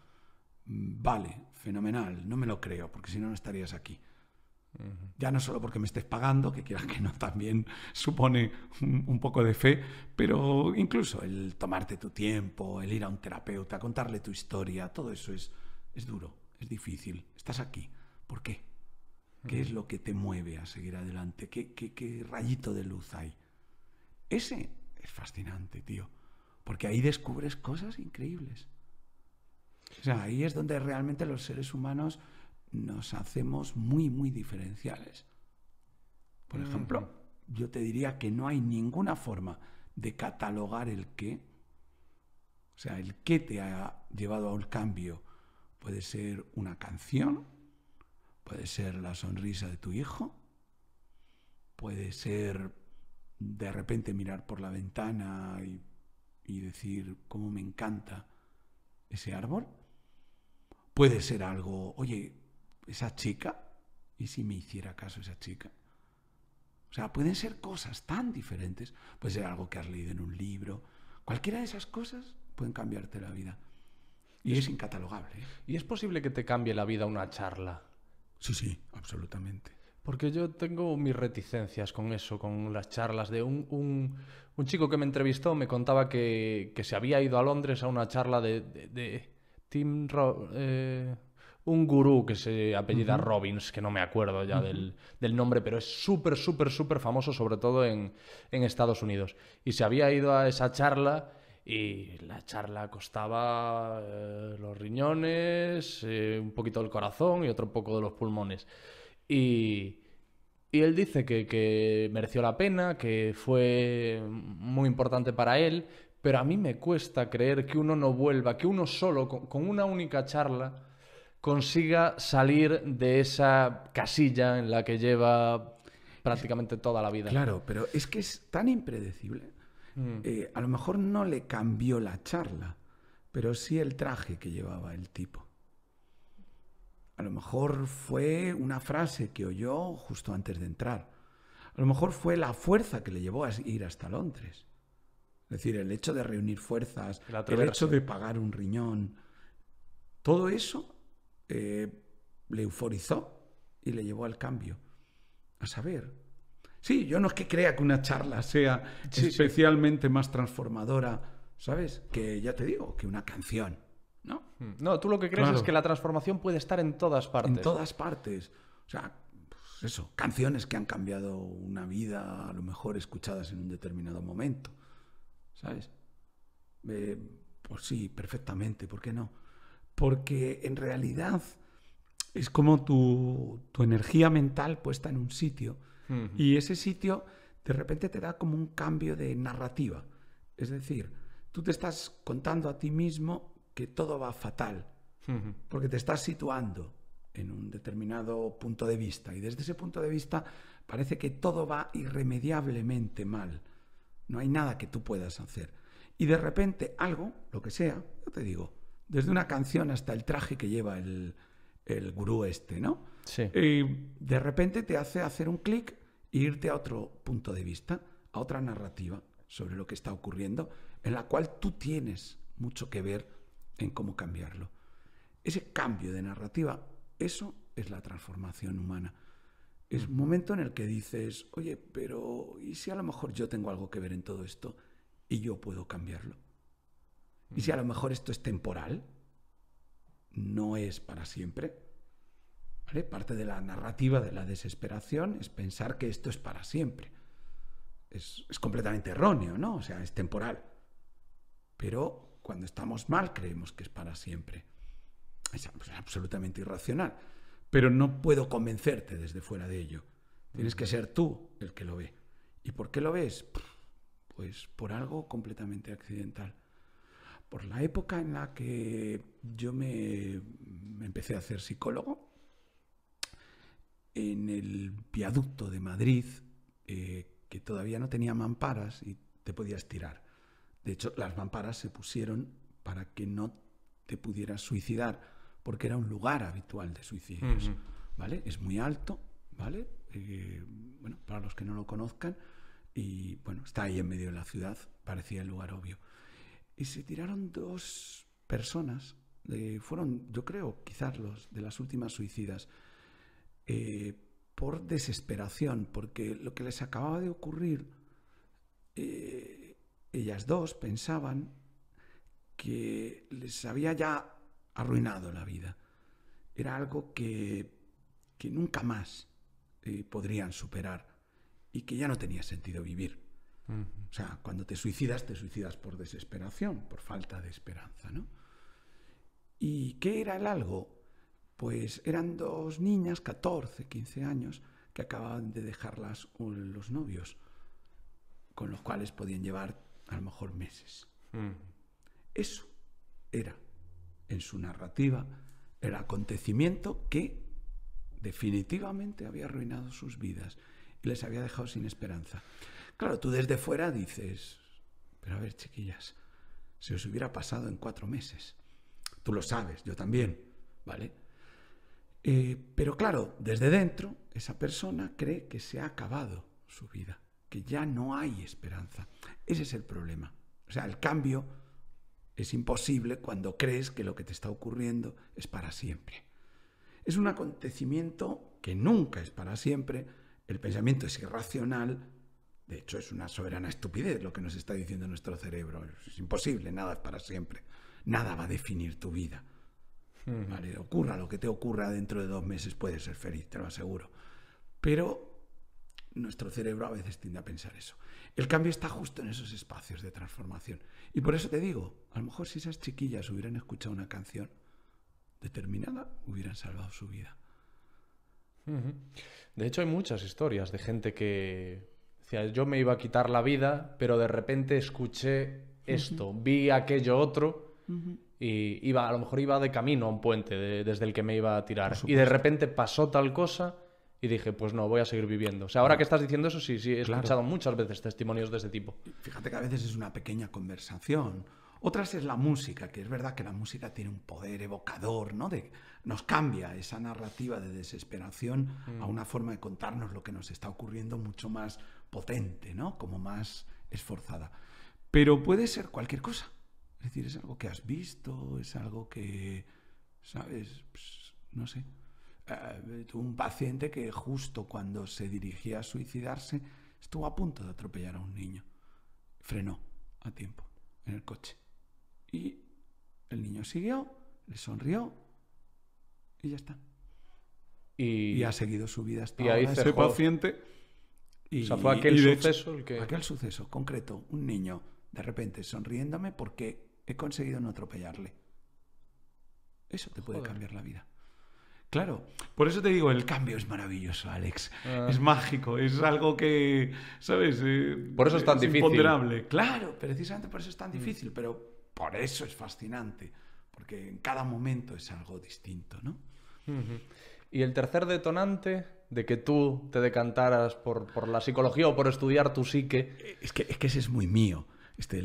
Mm, vale, fenomenal, no me lo creo, porque si no, no estarías aquí. Ya no solo porque me estés pagando, que quieras que no, también supone un, poco de fe, pero incluso el tomarte tu tiempo, el ir a un terapeuta, contarle tu historia, todo eso es, duro, es difícil. Estás aquí. ¿Por qué? ¿Qué es lo que te mueve a seguir adelante? ¿Qué, qué, qué rayito de luz hay? Ese es fascinante, tío, porque ahí descubres cosas increíbles. O sea, ahí es donde realmente los seres humanos nos hacemos muy, muy diferenciales. Por mm. ejemplo, yo te diría que no hay ninguna forma de catalogar el qué, o sea, el qué te ha llevado a un cambio. Puede ser una canción, puede ser la sonrisa de tu hijo, puede ser de repente mirar por la ventana y, y decir cómo me encanta ese árbol. Puede ser algo, oye, esa chica? ¿Y si me hiciera caso esa chica? O sea, pueden ser cosas tan diferentes. Puede ser algo que has leído en un libro. Cualquiera de esas cosas pueden cambiarte la vida. Y es, incatalogable. ¿eh? ¿Y es posible que te cambie la vida una charla? Sí, sí, absolutamente. Porque yo tengo mis reticencias con eso, con las charlas. De un, un, un chico que me entrevistó me contaba que, que, se había ido a Londres a una charla de, de, Tim... Eh, un gurú que se apellida Robbins, que no me acuerdo ya del, nombre, pero es súper, súper, súper famoso, sobre todo en, en, Estados Unidos. Y se había ido a esa charla y la charla costaba eh, los riñones, eh, un poquito del corazón y otro poco de los pulmones. Y, y él dice que, que mereció la pena, que fue muy importante para él, pero a mí me cuesta creer que uno no vuelva, que uno solo, con una única charla, consiga salir de esa casilla en la que lleva prácticamente toda la vida. Claro, pero es que es tan impredecible. Mm. Eh, a lo mejor no le cambió la charla, pero sí el traje que llevaba el tipo. A lo mejor fue una frase que oyó justo antes de entrar. A lo mejor fue la fuerza que le llevó a ir hasta Londres. Es decir, el hecho de reunir fuerzas, el hecho de pagar un riñón, todo eso eh, le euforizó y le llevó al cambio. A saber. Sí, yo no es que crea que una charla sea especialmente más transformadora, ¿sabes? Que ya te digo, que una canción, ¿no? Mm. No, tú lo que crees es que la transformación puede estar en todas partes. En todas partes. O sea, pues eso, canciones que han cambiado una vida, a lo mejor escuchadas en un determinado momento, ¿sabes? Eh, pues sí, perfectamente, ¿por qué no? porque en realidad es como tu, energía mental puesta en un sitio y ese sitio de repente te da como un cambio de narrativa. Es decir, tú te estás contando a ti mismo que todo va fatal, porque te estás situando en un determinado punto de vista y desde ese punto de vista parece que todo va irremediablemente mal. No hay nada que tú puedas hacer. Y de repente algo, lo que sea, yo te digo, desde una canción hasta el traje que lleva el, gurú este, ¿no? Sí. Y de repente te hace hacer un clic e irte a otro punto de vista, a otra narrativa sobre lo que está ocurriendo, en la cual tú tienes mucho que ver en cómo cambiarlo. Ese cambio de narrativa, eso es la transformación humana. Es un mm. momento en el que dices, oye, pero ¿y si a lo mejor yo tengo algo que ver en todo esto y yo puedo cambiarlo? Y si a lo mejor esto es temporal, no es para siempre. Parte de la narrativa de la desesperación es pensar que esto es para siempre. Es, es completamente erróneo, ¿no? O sea, es temporal. Pero cuando estamos mal creemos que es para siempre. Es pues, absolutamente irracional. Pero no puedo convencerte desde fuera de ello. Tienes que ser tú el que lo ve. ¿Y por qué lo ves? Pues por algo completamente accidental por la época en la que yo me, empecé a hacer psicólogo, en el viaducto de Madrid, eh, que todavía no tenía mamparas y te podías tirar. De hecho, las mamparas se pusieron para que no te pudieras suicidar, porque era un lugar habitual de suicidios. ¿Vale? Es muy alto, ¿vale? Eh, bueno, para los que no lo conozcan, y bueno, está ahí en medio de la ciudad, parecía el lugar obvio y se tiraron dos personas, fueron yo creo quizás los de las últimas suicidas, eh, por desesperación, porque lo que les acababa de ocurrir, eh, ellas dos pensaban que les había ya arruinado la vida. Era algo que, que nunca más eh, podrían superar y que ya no tenía sentido vivir. O sea, cuando te suicidas, te suicidas por desesperación, por falta de esperanza, ¿no? ¿Y qué era el algo? Pues eran dos niñas, 14, 15 años, que acababan de dejarlas los novios, con los cuales podían llevar a lo mejor meses. Eso era, en su narrativa, el acontecimiento que definitivamente había arruinado sus vidas y les había dejado sin esperanza. Claro, tú desde fuera dices, pero a ver, chiquillas, se os hubiera pasado en cuatro meses, tú lo sabes, yo también, ¿vale? Eh, pero claro, desde dentro, esa persona cree que se ha acabado su vida, que ya no hay esperanza. Ese es el problema. O sea, el cambio es imposible cuando crees que lo que te está ocurriendo es para siempre. Es un acontecimiento que nunca es para siempre, el pensamiento es irracional de hecho, es una soberana estupidez lo que nos está diciendo nuestro cerebro. Es imposible, nada es para siempre. Nada va a definir tu vida. Hmm. ocurra lo que te ocurra dentro de dos meses, puedes ser feliz, te lo aseguro. Pero nuestro cerebro a veces tiende a pensar eso. El cambio está justo en esos espacios de transformación. Y por eso te digo, a lo mejor si esas chiquillas hubieran escuchado una canción determinada, hubieran salvado su vida. De hecho, hay muchas historias de gente que yo me iba a quitar la vida, pero de repente escuché esto, vi aquello otro y iba, a lo mejor iba de camino a un puente desde el que me iba a tirar. Y de repente pasó tal cosa y dije, pues no, voy a seguir viviendo. O sea, ahora que estás diciendo eso, sí, sí, he escuchado muchas veces testimonios de ese tipo. Fíjate que a veces es una pequeña conversación. Otras es la música, que es verdad que la música tiene un poder evocador, ¿no? nos cambia esa narrativa de desesperación a mm. una forma de contarnos lo que nos está ocurriendo mucho más potente, ¿no? Como más esforzada. Pero puede ser cualquier cosa. Es decir, es algo que has visto, es algo que, ¿sabes? Pues, no sé. Eh, tuve un paciente que justo cuando se dirigía a suicidarse estuvo a punto de atropellar a un niño. Frenó a tiempo en el coche. Y el niño siguió, le sonrió y ya está. Y, ha seguido su vida hasta y Ahí ese paciente y, o sea, fue aquel suceso el que... Aquel suceso concreto, un niño, de repente sonriéndome porque he conseguido no atropellarle. Eso te puede cambiar la vida. Claro, por eso te digo, el cambio es maravilloso, Alex. Ah. Es mágico, es algo que, ¿sabes? Eh, por eso es tan difícil. Imponderable. Claro, precisamente por eso es tan difícil, pero por eso es fascinante, porque en cada momento es algo distinto, ¿no? Y el tercer detonante, de que tú te decantaras por, la psicología o por estudiar tu psique. Es que, es que ese es muy mío. Este,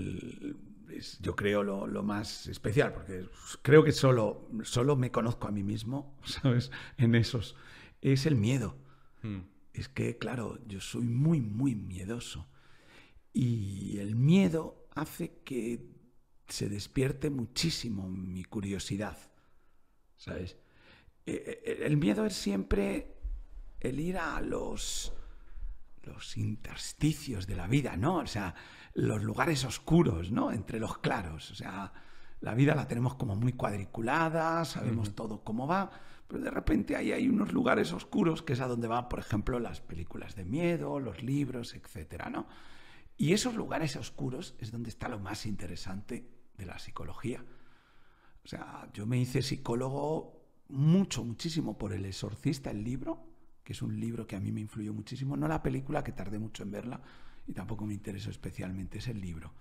yo creo lo, más especial, porque creo que solo, solo me conozco a mí mismo, ¿sabes? En esos. Es el miedo. Hmm. Es que, claro, yo soy muy, muy miedoso. Y el miedo hace que se despierte muchísimo mi curiosidad, ¿sabes? Eh, eh, el miedo es siempre el ir a los, los intersticios de la vida, ¿no? O sea, los lugares oscuros, ¿no? Entre los claros. O sea, la vida la tenemos como muy cuadriculada, sabemos todo cómo va, pero de repente ahí hay unos lugares oscuros que es a donde van, por ejemplo, las películas de miedo, los libros, etcétera, ¿no? Y esos lugares oscuros es donde está lo más interesante de la psicología. O sea, yo me hice psicólogo mucho, muchísimo por El Exorcista, el libro, que es un libro que a mí me influyó muchísimo. No la película, que tardé mucho en verla y tampoco me interesó especialmente, es el libro.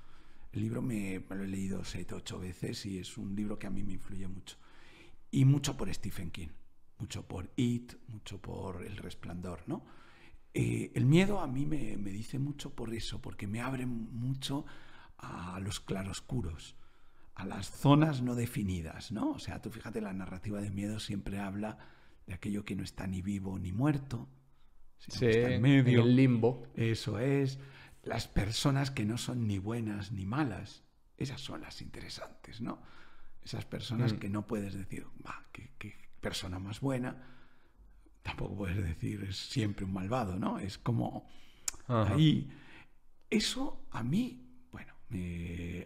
El libro me, lo he leído o ocho veces y es un libro que a mí me influye mucho. Y mucho por Stephen King, mucho por It, mucho por El Resplandor, ¿no? Eh, el miedo a mí me, dice mucho por eso, porque me abre mucho a los claroscuros, a las zonas no definidas, ¿no? O sea, tú fíjate, la narrativa de miedo siempre habla de aquello que no está ni vivo ni muerto, sino que está en medio. En el limbo. Eso es. Las personas que no son ni buenas ni malas, esas son las interesantes, ¿no? Esas personas mm. que no puedes decir, va, qué, persona más buena, tampoco puedes decir es siempre un malvado, ¿no? Es como ahí. Eso a mí, bueno,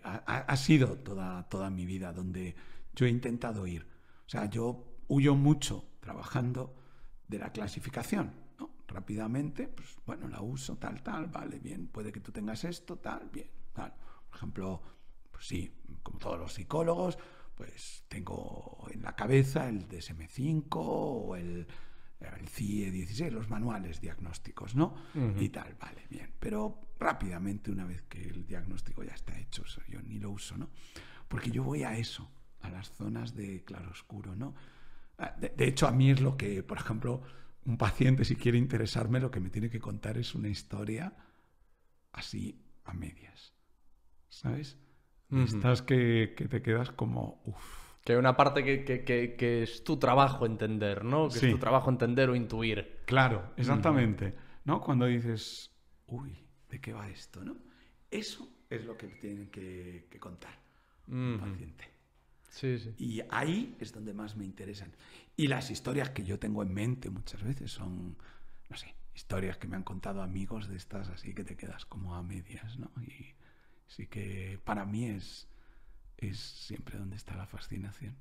ha, sido toda, toda mi vida donde yo he intentado ir. O sea, yo huyo mucho trabajando de la clasificación. ¿no? Rápidamente, pues bueno, la uso, tal, tal, vale, bien, puede que tú tengas esto, tal, bien, tal. Por ejemplo, pues sí, como todos los psicólogos, pues tengo en la cabeza el DSM5 o el, e CIE 16, los manuales diagnósticos, ¿no? Y tal, vale, bien. Pero rápidamente, una vez que el diagnóstico ya está hecho, yo ni lo uso, ¿no? Porque yo voy a eso, a las zonas de claroscuro, ¿no? Ah, de, hecho, a mí es lo que, por ejemplo, un paciente, si quiere interesarme, lo que me tiene que contar es una historia así a medias. ¿Sabes? Estás que, te quedas como, Que hay una parte que, es tu trabajo entender, ¿no? Que es tu trabajo entender o intuir. Claro, exactamente. ¿No? Cuando dices, uy, ¿de qué va esto? ¿No? Eso es lo que tiene que, contar un paciente. Y ahí es donde más me interesan. Y las historias que yo tengo en mente muchas veces son, no sé, historias que me han contado amigos de estas, así que te quedas como a medias, ¿no? Y sí que para mí es, es siempre donde está la fascinación.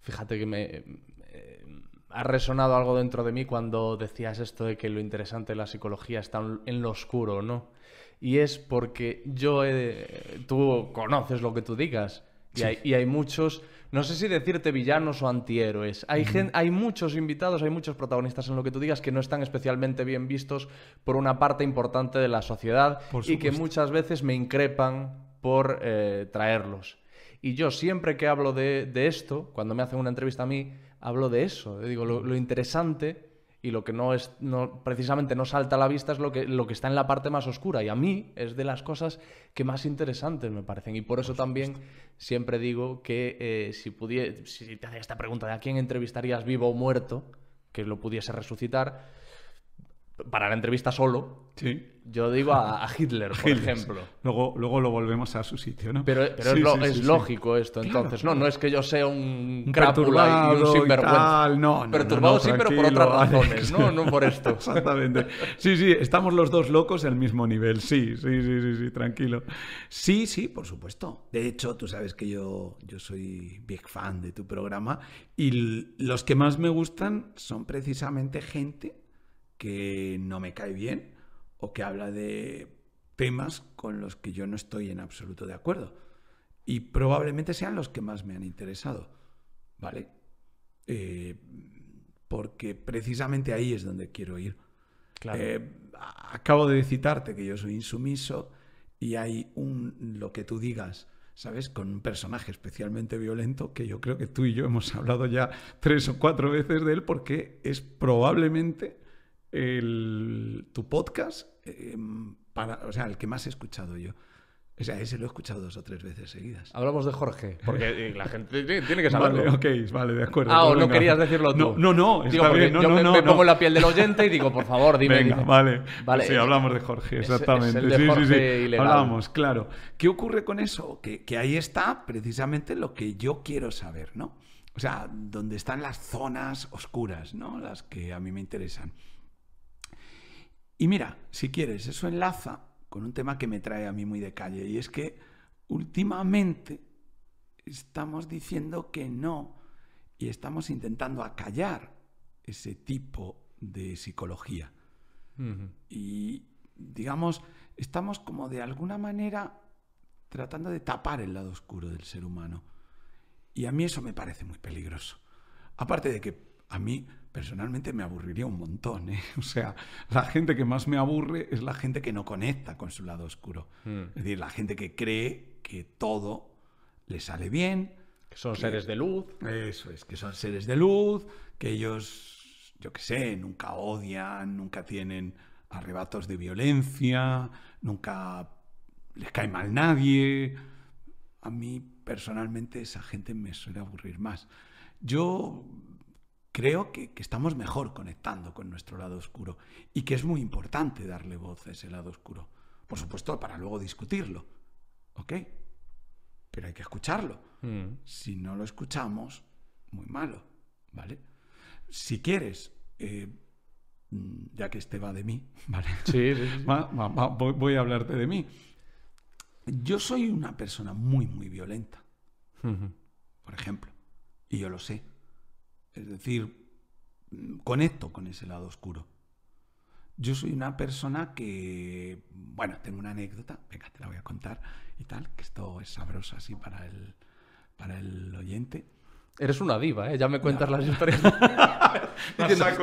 Fíjate que me eh, eh, ha resonado algo dentro de mí cuando decías esto de que lo interesante de la psicología está en lo oscuro, ¿no? Y es porque yo, eh, tú conoces lo que tú digas, y, hay, muchos no sé si decirte villanos o antihéroes. Hay, hay, muchos invitados, hay muchos protagonistas en lo que tú digas que no están especialmente bien vistos por una parte importante de la sociedad y que muchas veces me increpan por eh, traerlos. Y yo siempre que hablo de, esto, cuando me hacen una entrevista a mí, hablo de eso. Digo, lo interesante y lo que no es no, precisamente no salta a la vista es lo que, lo que está en la parte más oscura y a mí es de las cosas que más interesantes me parecen y por eso también siempre digo que eh, si, pudiera, si te hacía esta pregunta de a quién entrevistarías vivo o muerto, que lo pudiese resucitar, para la entrevista solo. Sí. Yo digo a, Hitler, por ejemplo. Luego, luego lo volvemos a su sitio, ¿no? Pero, es, lógico esto, entonces. No, no es que yo sea un, un y un sinvergüenza. perturbado sí, pero por otras razones, ¿no? No por esto. Exactamente. Sí, sí, estamos los dos locos al mismo nivel. Sí, sí, sí, sí, sí, tranquilo. Sí, sí, por supuesto. De hecho, tú sabes que yo, yo soy big fan de tu programa y los que más me gustan son precisamente gente que no me cae bien o que habla de temas con los que yo no estoy en absoluto de acuerdo. Y probablemente sean los que más me han interesado, ¿vale? Eh, porque precisamente ahí es donde quiero ir. Eh, acabo de citarte que yo soy insumiso y hay un lo que tú digas, ¿sabes? Con un personaje especialmente violento que yo creo que tú y yo hemos hablado ya tres o cuatro veces de él porque es probablemente el, tu podcast, em, para, o sea, el que más he escuchado yo. O sea, ese lo he escuchado dos o tres veces seguidas. Hablamos de Jorge, porque eh, la gente tiene que saberlo. vale, de acuerdo. Ah, o pues no querías decirlo tú. No, no, digo, bien, yo me, pongo la piel del oyente y digo, por favor, dime. vale. Sí, hablamos de Jorge, exactamente. sí, sí, sí. Hablamos, claro. ¿Qué ocurre con eso? Que, que ahí está precisamente lo que yo quiero saber, ¿no? O sea, donde están las zonas oscuras, ¿no? Las que a mí me interesan. Y mira, si quieres, eso enlaza con un tema que me trae a mí muy de calle, y es que últimamente estamos diciendo que no y estamos intentando acallar ese tipo de psicología. Y digamos, estamos como de alguna manera tratando de tapar el lado oscuro del ser humano. Y a mí eso me parece muy peligroso. Aparte de que a mí personalmente me aburriría un montón. ¿eh? O sea, la gente que más me aburre es la gente que no conecta con su lado oscuro. Hmm. Es decir, la gente que cree que todo le sale bien. Que son seres de luz. Eso es, que son seres de luz, que ellos, yo qué sé, nunca odian, nunca tienen arrebatos de violencia, nunca les cae mal nadie. A mí personalmente esa gente me suele aburrir más. Yo creo que, estamos mejor conectando con nuestro lado oscuro y que es muy importante darle voz a ese lado oscuro. Por supuesto, para luego discutirlo, ¿ok? Pero hay que escucharlo. Mm. Si no lo escuchamos, muy malo, ¿vale? Si quieres, eh, ya que este va de mí, ¿vale? Sí, voy, a hablarte de mí. Yo soy una persona muy, muy violenta, por ejemplo, y yo lo sé. Es decir, conecto con ese lado oscuro. Yo soy una persona que, bueno, tengo una anécdota, venga, te la voy a contar y tal, que esto es sabroso así para el, para el oyente. Eres una diva, ¿eh? Ya me cuentas las historias.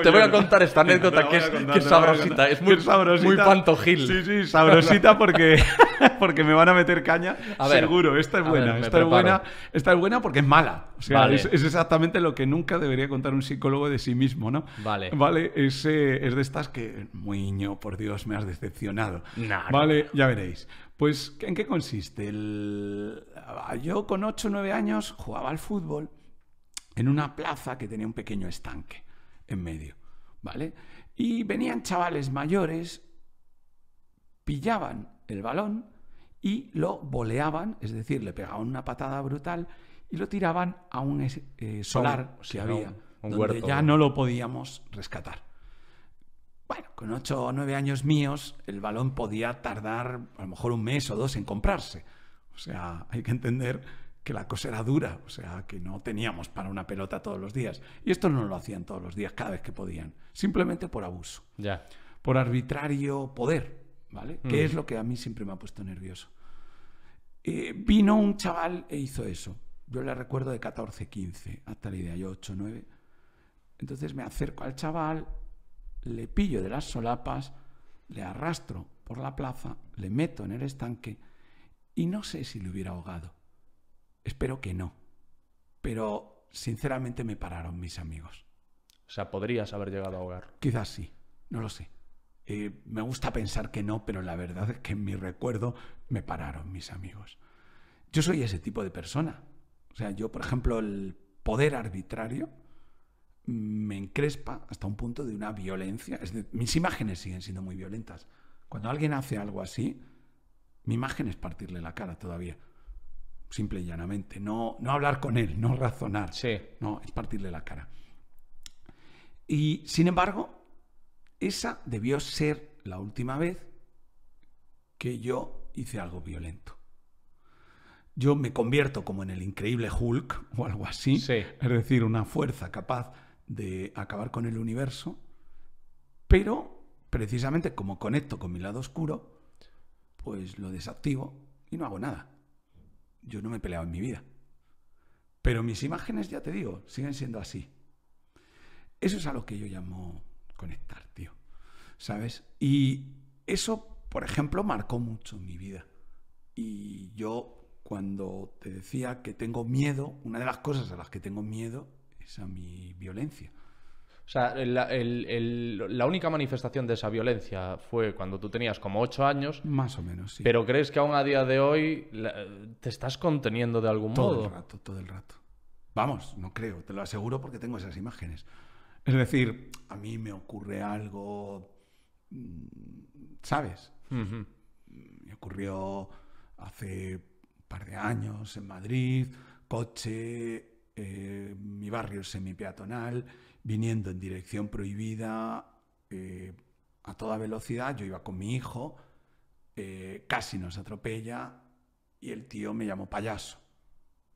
te voy a contar esta anécdota que, es, sabrosita. Es muy, sabrosita. pantojil. Sí, sí, sabrosita porque, porque me van a meter caña. Seguro, esta es buena. esta, es buena esta es buena porque es mala. O sea, es, exactamente lo que nunca debería contar un psicólogo de sí mismo, ¿no? Vale. Vale, es, eh, de estas que, ño, por Dios, me has decepcionado. vale, ya veréis. Pues, ¿en qué consiste? Yo con 8 o 9 años jugaba al fútbol en una plaza que tenía un pequeño estanque en medio, ¿vale? Y venían chavales mayores, pillaban el balón y lo boleaban, es decir, le pegaban una patada brutal y lo tiraban a un eh, solar que había, ya no lo podíamos rescatar. Bueno, con ocho o nueve años míos, el balón podía tardar a lo mejor un mes o dos en comprarse. O sea, hay que entender que la cosa era dura, o sea, que no teníamos para una pelota todos los días. Y esto no lo hacían todos los días, cada vez que podían, simplemente por abuso, ya. por arbitrario poder, ¿vale? Mm. Que es lo que a mí siempre me ha puesto nervioso. Eh, vino un chaval e hizo eso. Yo le recuerdo de 14, 15, hasta la idea, yo 8, 9. Entonces me acerco al chaval, le pillo de las solapas, le arrastro por la plaza, le meto en el estanque y no sé si le hubiera ahogado. Espero que no. Pero sinceramente me pararon mis amigos. O sea, podrías haber llegado a ahogar. Quizás sí, no lo sé. Eh, me gusta pensar que no, pero la verdad es que en mi recuerdo me pararon mis amigos. Yo soy ese tipo de persona. O sea, yo, por ejemplo, el poder arbitrario me encrespa hasta un punto de una violencia. mis imágenes siguen siendo muy violentas. Cuando alguien hace algo así, mi imagen es partirle la cara todavía simple y llanamente. No, hablar con él, no razonar. No, es partirle la cara. Y sin embargo, esa debió ser la última vez que yo hice algo violento. Yo me convierto como en el increíble Hulk o algo así, es decir, una fuerza capaz de acabar con el universo, pero precisamente como conecto con mi lado oscuro, pues lo desactivo y no hago nada yo no me he peleado en mi vida. Pero mis imágenes, ya te digo, siguen siendo así. Eso es a lo que yo llamo conectar, tío. ¿Sabes? Y eso, por ejemplo, marcó mucho mi vida. Y yo, cuando te decía que tengo miedo, una de las cosas a las que tengo miedo es a mi violencia. O sea, la única manifestación de esa violencia fue cuando tú tenías como ocho años. Más o menos, sí. Pero crees que aún a día de hoy te estás conteniendo de algún modo. Todo el rato, todo el rato. Vamos, no creo, te lo aseguro porque tengo esas imágenes. Es decir, a mí me ocurre algo, mm, ¿sabes? Me ocurrió hace un par de años en Madrid, coche, eh, mi barrio semi peatonal viniendo en dirección prohibida eh, a toda velocidad. Yo iba con mi hijo, eh, casi nos atropella y el tío me llamó payaso.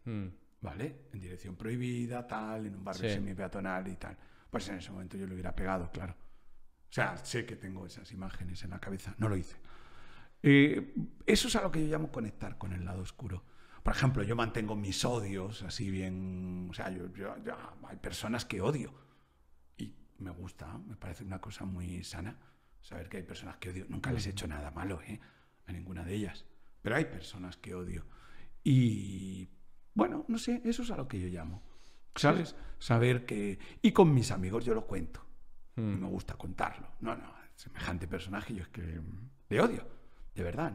Hmm. ¿Vale? En dirección prohibida, tal, en un barrio semipeatonal semi-peatonal y tal. Pues en ese momento yo lo hubiera pegado, claro. O sea, sé que tengo esas imágenes en la cabeza. No lo hice. Eh, eso es a lo que yo llamo conectar con el lado oscuro. Por ejemplo, yo mantengo mis odios así bien... O sea, yo, hay personas que odio me gusta, me parece una cosa muy sana saber que hay personas que odio. Nunca les he hecho nada malo, ¿eh? A ninguna de ellas. Pero hay personas que odio. Y bueno, no sé, eso es a lo que yo llamo. ¿Sabes? Saber que... Y con mis amigos yo lo cuento. Hmm. me gusta contarlo. No, no, semejante personaje yo es que le odio. De verdad.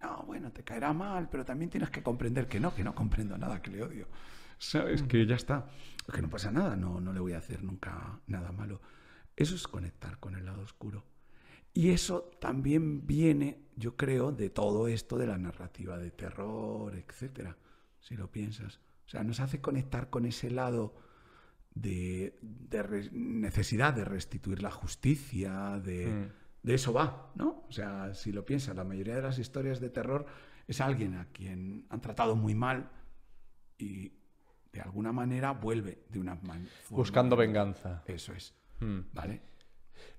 No, bueno, te caerá mal, pero también tienes que comprender que no, que no comprendo nada, que le odio. ¿sabes? Que ya está, que no pasa nada, no, no le voy a hacer nunca nada malo. Eso es conectar con el lado oscuro. Y eso también viene, yo creo, de todo esto de la narrativa de terror, etcétera, si lo piensas. O sea, nos hace conectar con ese lado de, necesidad de restituir la justicia, de, mm. de eso va, ¿no? O sea, si lo piensas, la mayoría de las historias de terror es alguien a quien han tratado muy mal y, de alguna manera vuelve de una Buscando venganza. Eso es. Hmm. ¿Vale?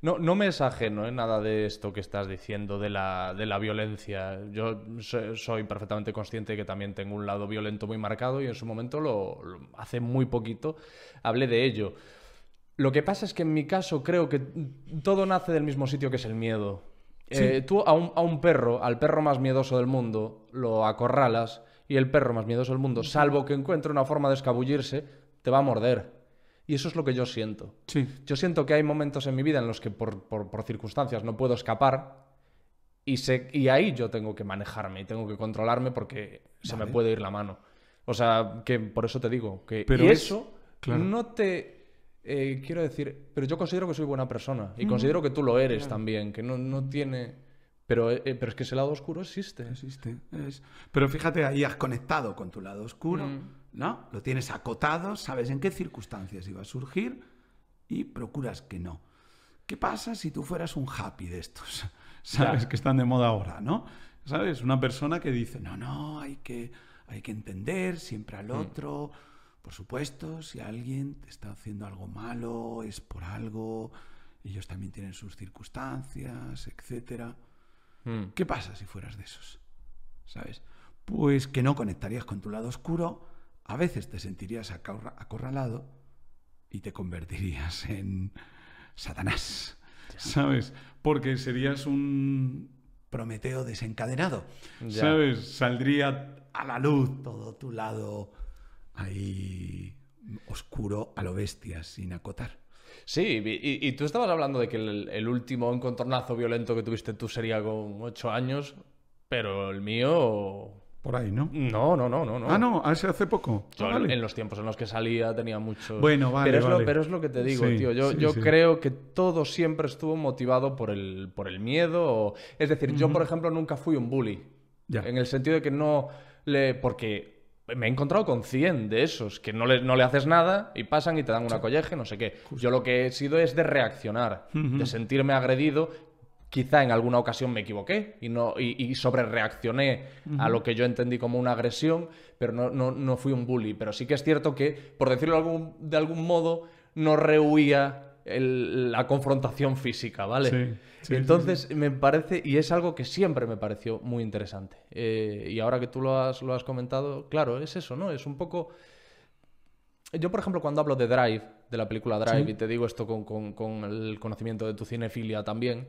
No, no me es ajeno ¿eh? nada de esto que estás diciendo de la, violencia. Yo soy perfectamente consciente que también tengo un lado violento muy marcado y en su momento, lo, hace muy poquito, hablé de ello. Lo que pasa es que en mi caso creo que todo nace del mismo sitio que es el miedo. Eh, tú a un, a un perro, al perro más miedoso del mundo, lo acorralas y el perro más miedoso del mundo, salvo que encuentre una forma de escabullirse, te va a morder. Y eso es lo que yo siento. Sí. Yo siento que hay momentos en mi vida en los que por, circunstancias no puedo escapar y, sé y ahí yo tengo que manejarme y tengo que controlarme porque se me puede ir la mano. O sea, que por eso te digo que y eso no te eh, quiero decir, pero yo considero que soy buena persona y considero que tú lo eres también, que no, no tiene pero, eh, eh, pero es que ese lado oscuro existe. Existe. Pero fíjate, ahí has conectado con tu lado oscuro, mm. ¿no? Lo tienes acotado, sabes en qué circunstancias iba a surgir y procuras que no. ¿Qué pasa si tú fueras un happy de estos? ¿Sabes? Que están de moda ahora, ¿no? ¿Sabes? Una persona que dice, no, no, hay que, hay que entender siempre al mm. otro. Por supuesto, si alguien te está haciendo algo malo, es por algo, ellos también tienen sus circunstancias, etcétera. Hmm. ¿Qué pasa si fueras de esos? ¿Sabes? Pues que no conectarías con tu lado oscuro, a veces te sentirías acorralado y te convertirías en Satanás. ¿Sabes? Porque serías un Prometeo desencadenado. ¿Sabes? Saldría a la luz todo tu lado ahí oscuro a lo bestia, sin acotar. Sí, y, tú estabas hablando de que el, último encontronazo violento que tuviste tú sería con ocho años, pero el mío... Por ahí, ¿no? No, no, no, no. Ah, no, hace ah, hace poco. Ah, en los tiempos en los que salía tenía mucho... Bueno, vale, pero es, Lo, pero es lo que te digo, tío. Yo, creo que todo siempre estuvo motivado por el, por el miedo. Es decir, yo, por ejemplo, nunca fui un bully. Ya. En el sentido de que no... Le... Porque me he encontrado con 100 de esos que no le, no le haces nada y pasan y te dan una sí. no sé qué. Yo lo que he sido es de reaccionar, de sentirme agredido. Quizá en alguna ocasión me equivoqué y, no, y, sobre reaccioné a lo que yo entendí como una agresión, pero no, no, no, fui un bully. Pero sí que es cierto que, por decirlo algún, de algún modo, no rehuía la confrontación física, ¿vale? Entonces me parece, y es algo que siempre me pareció muy interesante. Eh, y ahora que tú lo has, lo has comentado, claro, es eso, ¿no? Es un poco... Yo, por ejemplo, cuando hablo de Drive, de la película Drive, y te digo esto con, el conocimiento de tu cinefilia también,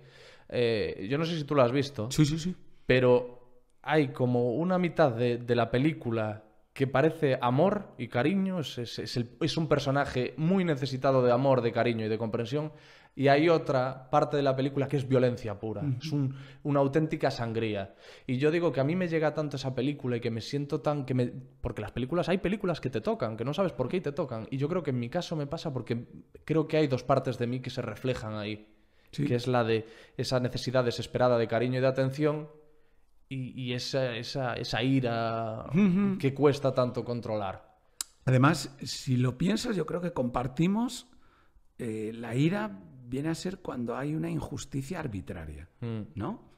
eh, yo no sé si tú lo has visto. Sí, sí, sí. Pero hay como una mitad de, de la película que parece amor y cariño, es, un personaje muy necesitado de amor, de cariño y de comprensión, y hay otra parte de la película que es violencia pura, es una auténtica sangría. Y yo digo que a mí me llega tanto esa película y que me siento tan... Que me, porque las películas, hay películas que te tocan, que no sabes por qué te tocan, y yo creo que en mi caso me pasa porque creo que hay dos partes de mí que se reflejan ahí, que es la de esa necesidad desesperada de cariño y de atención y, esa, esa, ira que cuesta tanto controlar. Además, si lo piensas, yo creo que compartimos eh, la ira viene a ser cuando hay una injusticia arbitraria, mm. ¿no?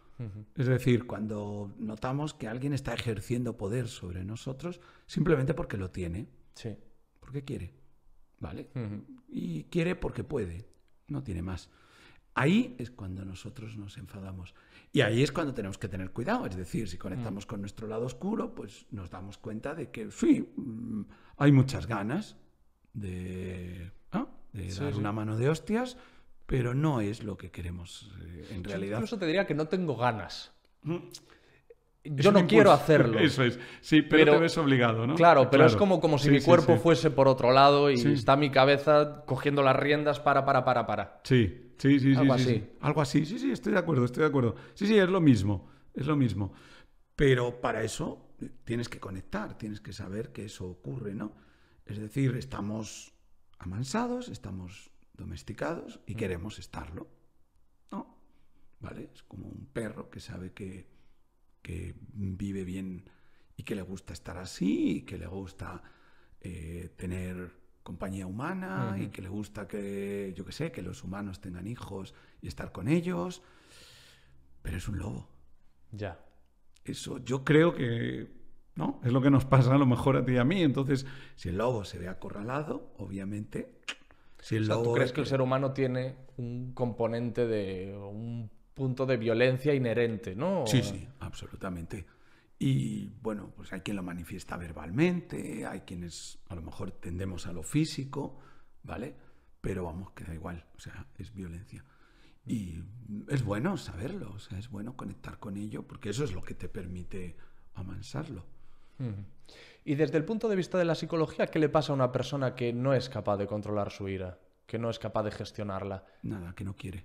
Es decir, cuando notamos que alguien está ejerciendo poder sobre nosotros simplemente porque lo tiene. Sí. Porque quiere. ¿Vale? Y quiere porque puede. No tiene más. Ahí es cuando nosotros nos enfadamos. Y ahí es cuando tenemos que tener cuidado, es decir, si conectamos mm. con nuestro lado oscuro, pues nos damos cuenta de que sí, mm, hay muchas ganas de, dar una mano de hostias, pero no es lo que queremos eh, en realidad. incluso te diría que no tengo ganas. Mm. Yo no quiero hacerlo. Eso es. Sí, pero, te ves obligado, ¿no? Claro, pero es como, como si mi cuerpo fuese por otro lado y está mi cabeza cogiendo las riendas para, para, para, para. Sí, Sí, sí, Algo así. Algo así. Sí, sí, estoy de acuerdo, estoy de acuerdo. Sí, sí, es lo mismo. Es lo mismo. Pero para eso tienes que conectar, tienes que saber que eso ocurre, ¿no? Es decir, estamos amansados, estamos domesticados y mm. queremos estarlo. ¿No? ¿Vale? Es como un perro que sabe que, vive bien y que le gusta estar así y que le gusta eh, tener compañía humana y que le gusta que, yo qué sé, que los humanos tengan hijos y estar con ellos. Pero es un lobo. Ya. Eso yo creo que, ¿no? Es lo que nos pasa a lo mejor a ti y a mí. Entonces, si el lobo se ve acorralado, obviamente... Si el lobo ¿Tú crees que el ser humano tiene un componente de un punto de violencia inherente, ¿no? Sí, sí, absolutamente. Y bueno, pues hay quien lo manifiesta verbalmente, hay quienes a lo mejor tendemos a lo físico, ¿vale? Pero vamos, que da igual, o sea, es violencia. Y es bueno saberlo, o sea, es bueno conectar con ello, porque eso es lo que te permite amansarlo. Y desde el punto de vista de la psicología, ¿qué le pasa a una persona que no es capaz de controlar su ira, que no es capaz de gestionarla? Nada, que no quiere.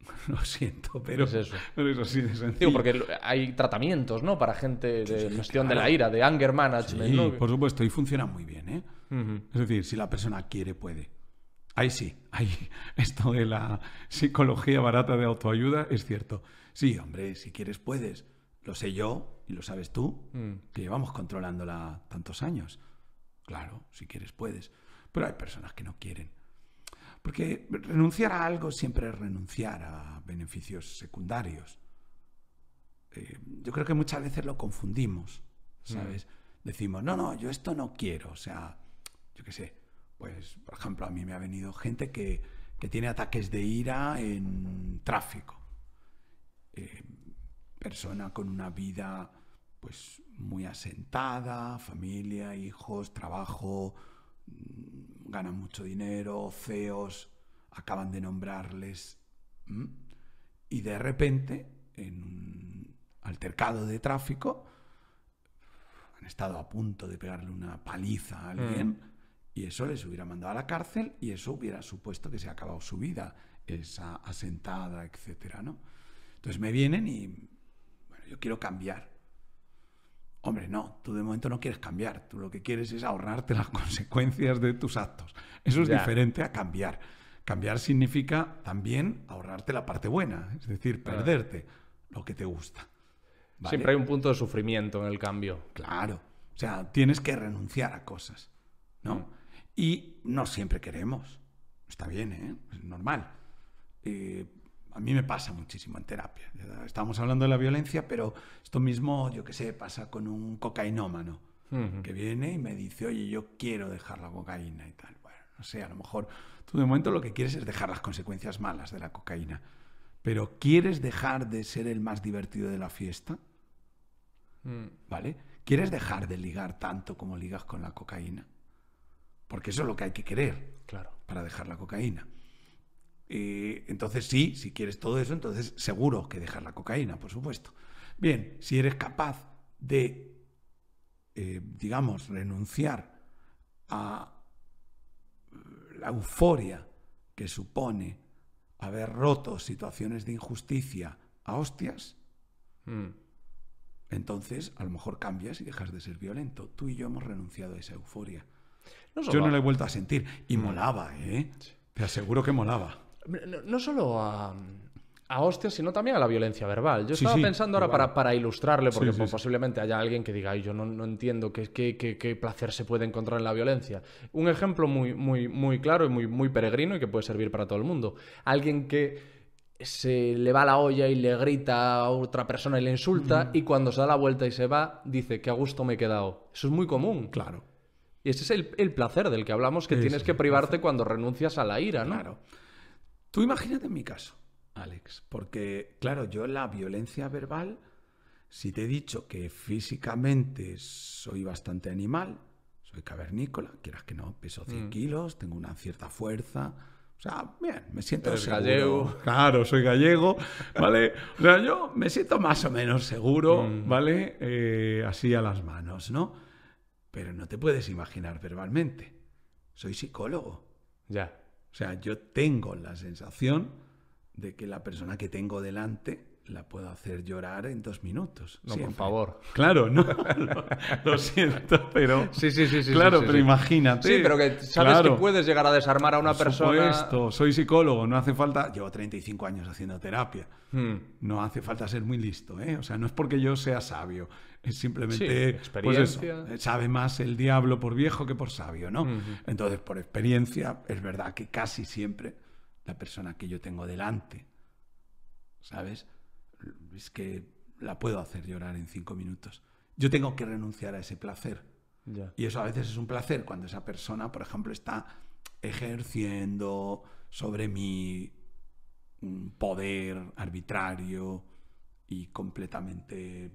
Lo siento, pero es eso. Pero de Digo, porque hay tratamientos, ¿no? Para gente de gestión de la ira, de anger management. por supuesto, y funciona muy bien, ¿eh? Es decir, si la persona quiere, puede. Ahí sí, ahí esto de la psicología barata de autoayuda es cierto. Sí, hombre, si quieres, puedes. Lo sé yo y lo sabes tú, mm. que llevamos controlándola tantos años. Claro, si quieres, puedes. Pero hay personas que no quieren. Porque renunciar a algo siempre es renunciar a beneficios secundarios. Eh, yo creo que muchas veces lo confundimos, ¿sabes? Mm. Decimos, no, no, yo esto no quiero. O sea, yo qué sé, pues, por ejemplo, a mí me ha venido gente que, tiene ataques de ira en tráfico. Eh, persona con una vida pues muy asentada, familia, hijos, trabajo, ganan mucho dinero, CEOs, acaban de nombrarles. Y de repente, en un altercado de tráfico, han estado a punto de pegarle una paliza a alguien mm. y eso les hubiera mandado a la cárcel y eso hubiera supuesto que se ha acabado su vida, esa asentada, etcétera, ¿no? Entonces me vienen y, bueno, yo quiero cambiar. Hombre, no, tú de momento no quieres cambiar, tú lo que quieres es ahorrarte las consecuencias de tus actos. Eso es diferente a cambiar. Cambiar significa también ahorrarte la parte buena, es decir, perderte lo que te gusta. Siempre hay un punto de sufrimiento en el cambio. Claro, o sea, tienes que renunciar a cosas, ¿no? Mm. Y no siempre queremos, está bien, ¿eh? es normal. Eh, a mí me pasa muchísimo en terapia. estamos hablando de la violencia, pero esto mismo, yo qué sé, pasa con un cocainómano que viene y me dice, oye, yo quiero dejar la cocaína y tal. Bueno, no sé, a lo mejor tú de momento lo que quieres es dejar las consecuencias malas de la cocaína, pero ¿quieres dejar de ser el más divertido de la fiesta? Mm. ¿Vale? ¿Quieres dejar de ligar tanto como ligas con la cocaína? Porque eso es lo que hay que querer claro. para dejar la cocaína. Eh, entonces sí, si quieres todo eso, entonces seguro que dejas la cocaína, por supuesto. Bien, si eres capaz de, eh, digamos, renunciar a eh, la euforia que supone haber roto situaciones de injusticia a hostias, hmm. entonces a lo mejor cambias y dejas de ser violento. Tú y yo hemos renunciado a esa euforia. yo no la he vuelto a sentir. Y hmm. molaba, ¿eh? Te aseguro que molaba no, solo a, a hostias, sino también a la violencia verbal. Yo estaba pensando ahora para, para, ilustrarle, porque posiblemente haya alguien que diga, yo no, entiendo qué, qué, qué, placer se puede encontrar en la violencia. Un ejemplo muy, muy, muy claro y muy, muy peregrino y que puede servir para todo el mundo. Alguien que se le va la olla y le grita a otra persona y le insulta, y cuando se da la vuelta y se va, dice, que a gusto me he quedado. Eso es muy común. Claro. Y ese es el, placer del que hablamos, que tienes que privarte cuando renuncias a la ira, ¿no? Claro. Tú imagínate en mi caso, Alex, porque claro, yo la violencia verbal, si te he dicho que físicamente soy bastante animal, soy cavernícola, quieras que no, peso 100 mm. kilos, tengo una cierta fuerza. O sea, bien, me siento gallego. Claro, soy gallego, ¿vale? o sea, yo me siento más o menos seguro, mm. ¿vale? Eh, así a las manos, ¿no? Pero no te puedes imaginar verbalmente. Soy psicólogo. Ya. O sea, yo tengo la sensación de que la persona que tengo delante la puedo hacer llorar en dos minutos. No, por favor. Claro, no. Lo, siento, pero. Sí, sí, sí. sí claro, pero imagínate. Sí, pero que sabes que puedes llegar a desarmar a una por persona. esto soy psicólogo, no hace falta. Llevo 35 años haciendo terapia. Hmm. No hace falta ser muy listo, ¿eh? O sea, no es porque yo sea sabio. Es simplemente. Pues experiencia. Pues sabe más el diablo por viejo que por sabio, ¿no? Entonces, por experiencia, es verdad que casi siempre la persona que yo tengo delante, ¿sabes? es que la puedo hacer llorar en cinco minutos. Yo tengo que renunciar a ese placer. Y eso a veces es un placer cuando esa persona, por ejemplo, está ejerciendo sobre mí un mm, poder arbitrario y completamente,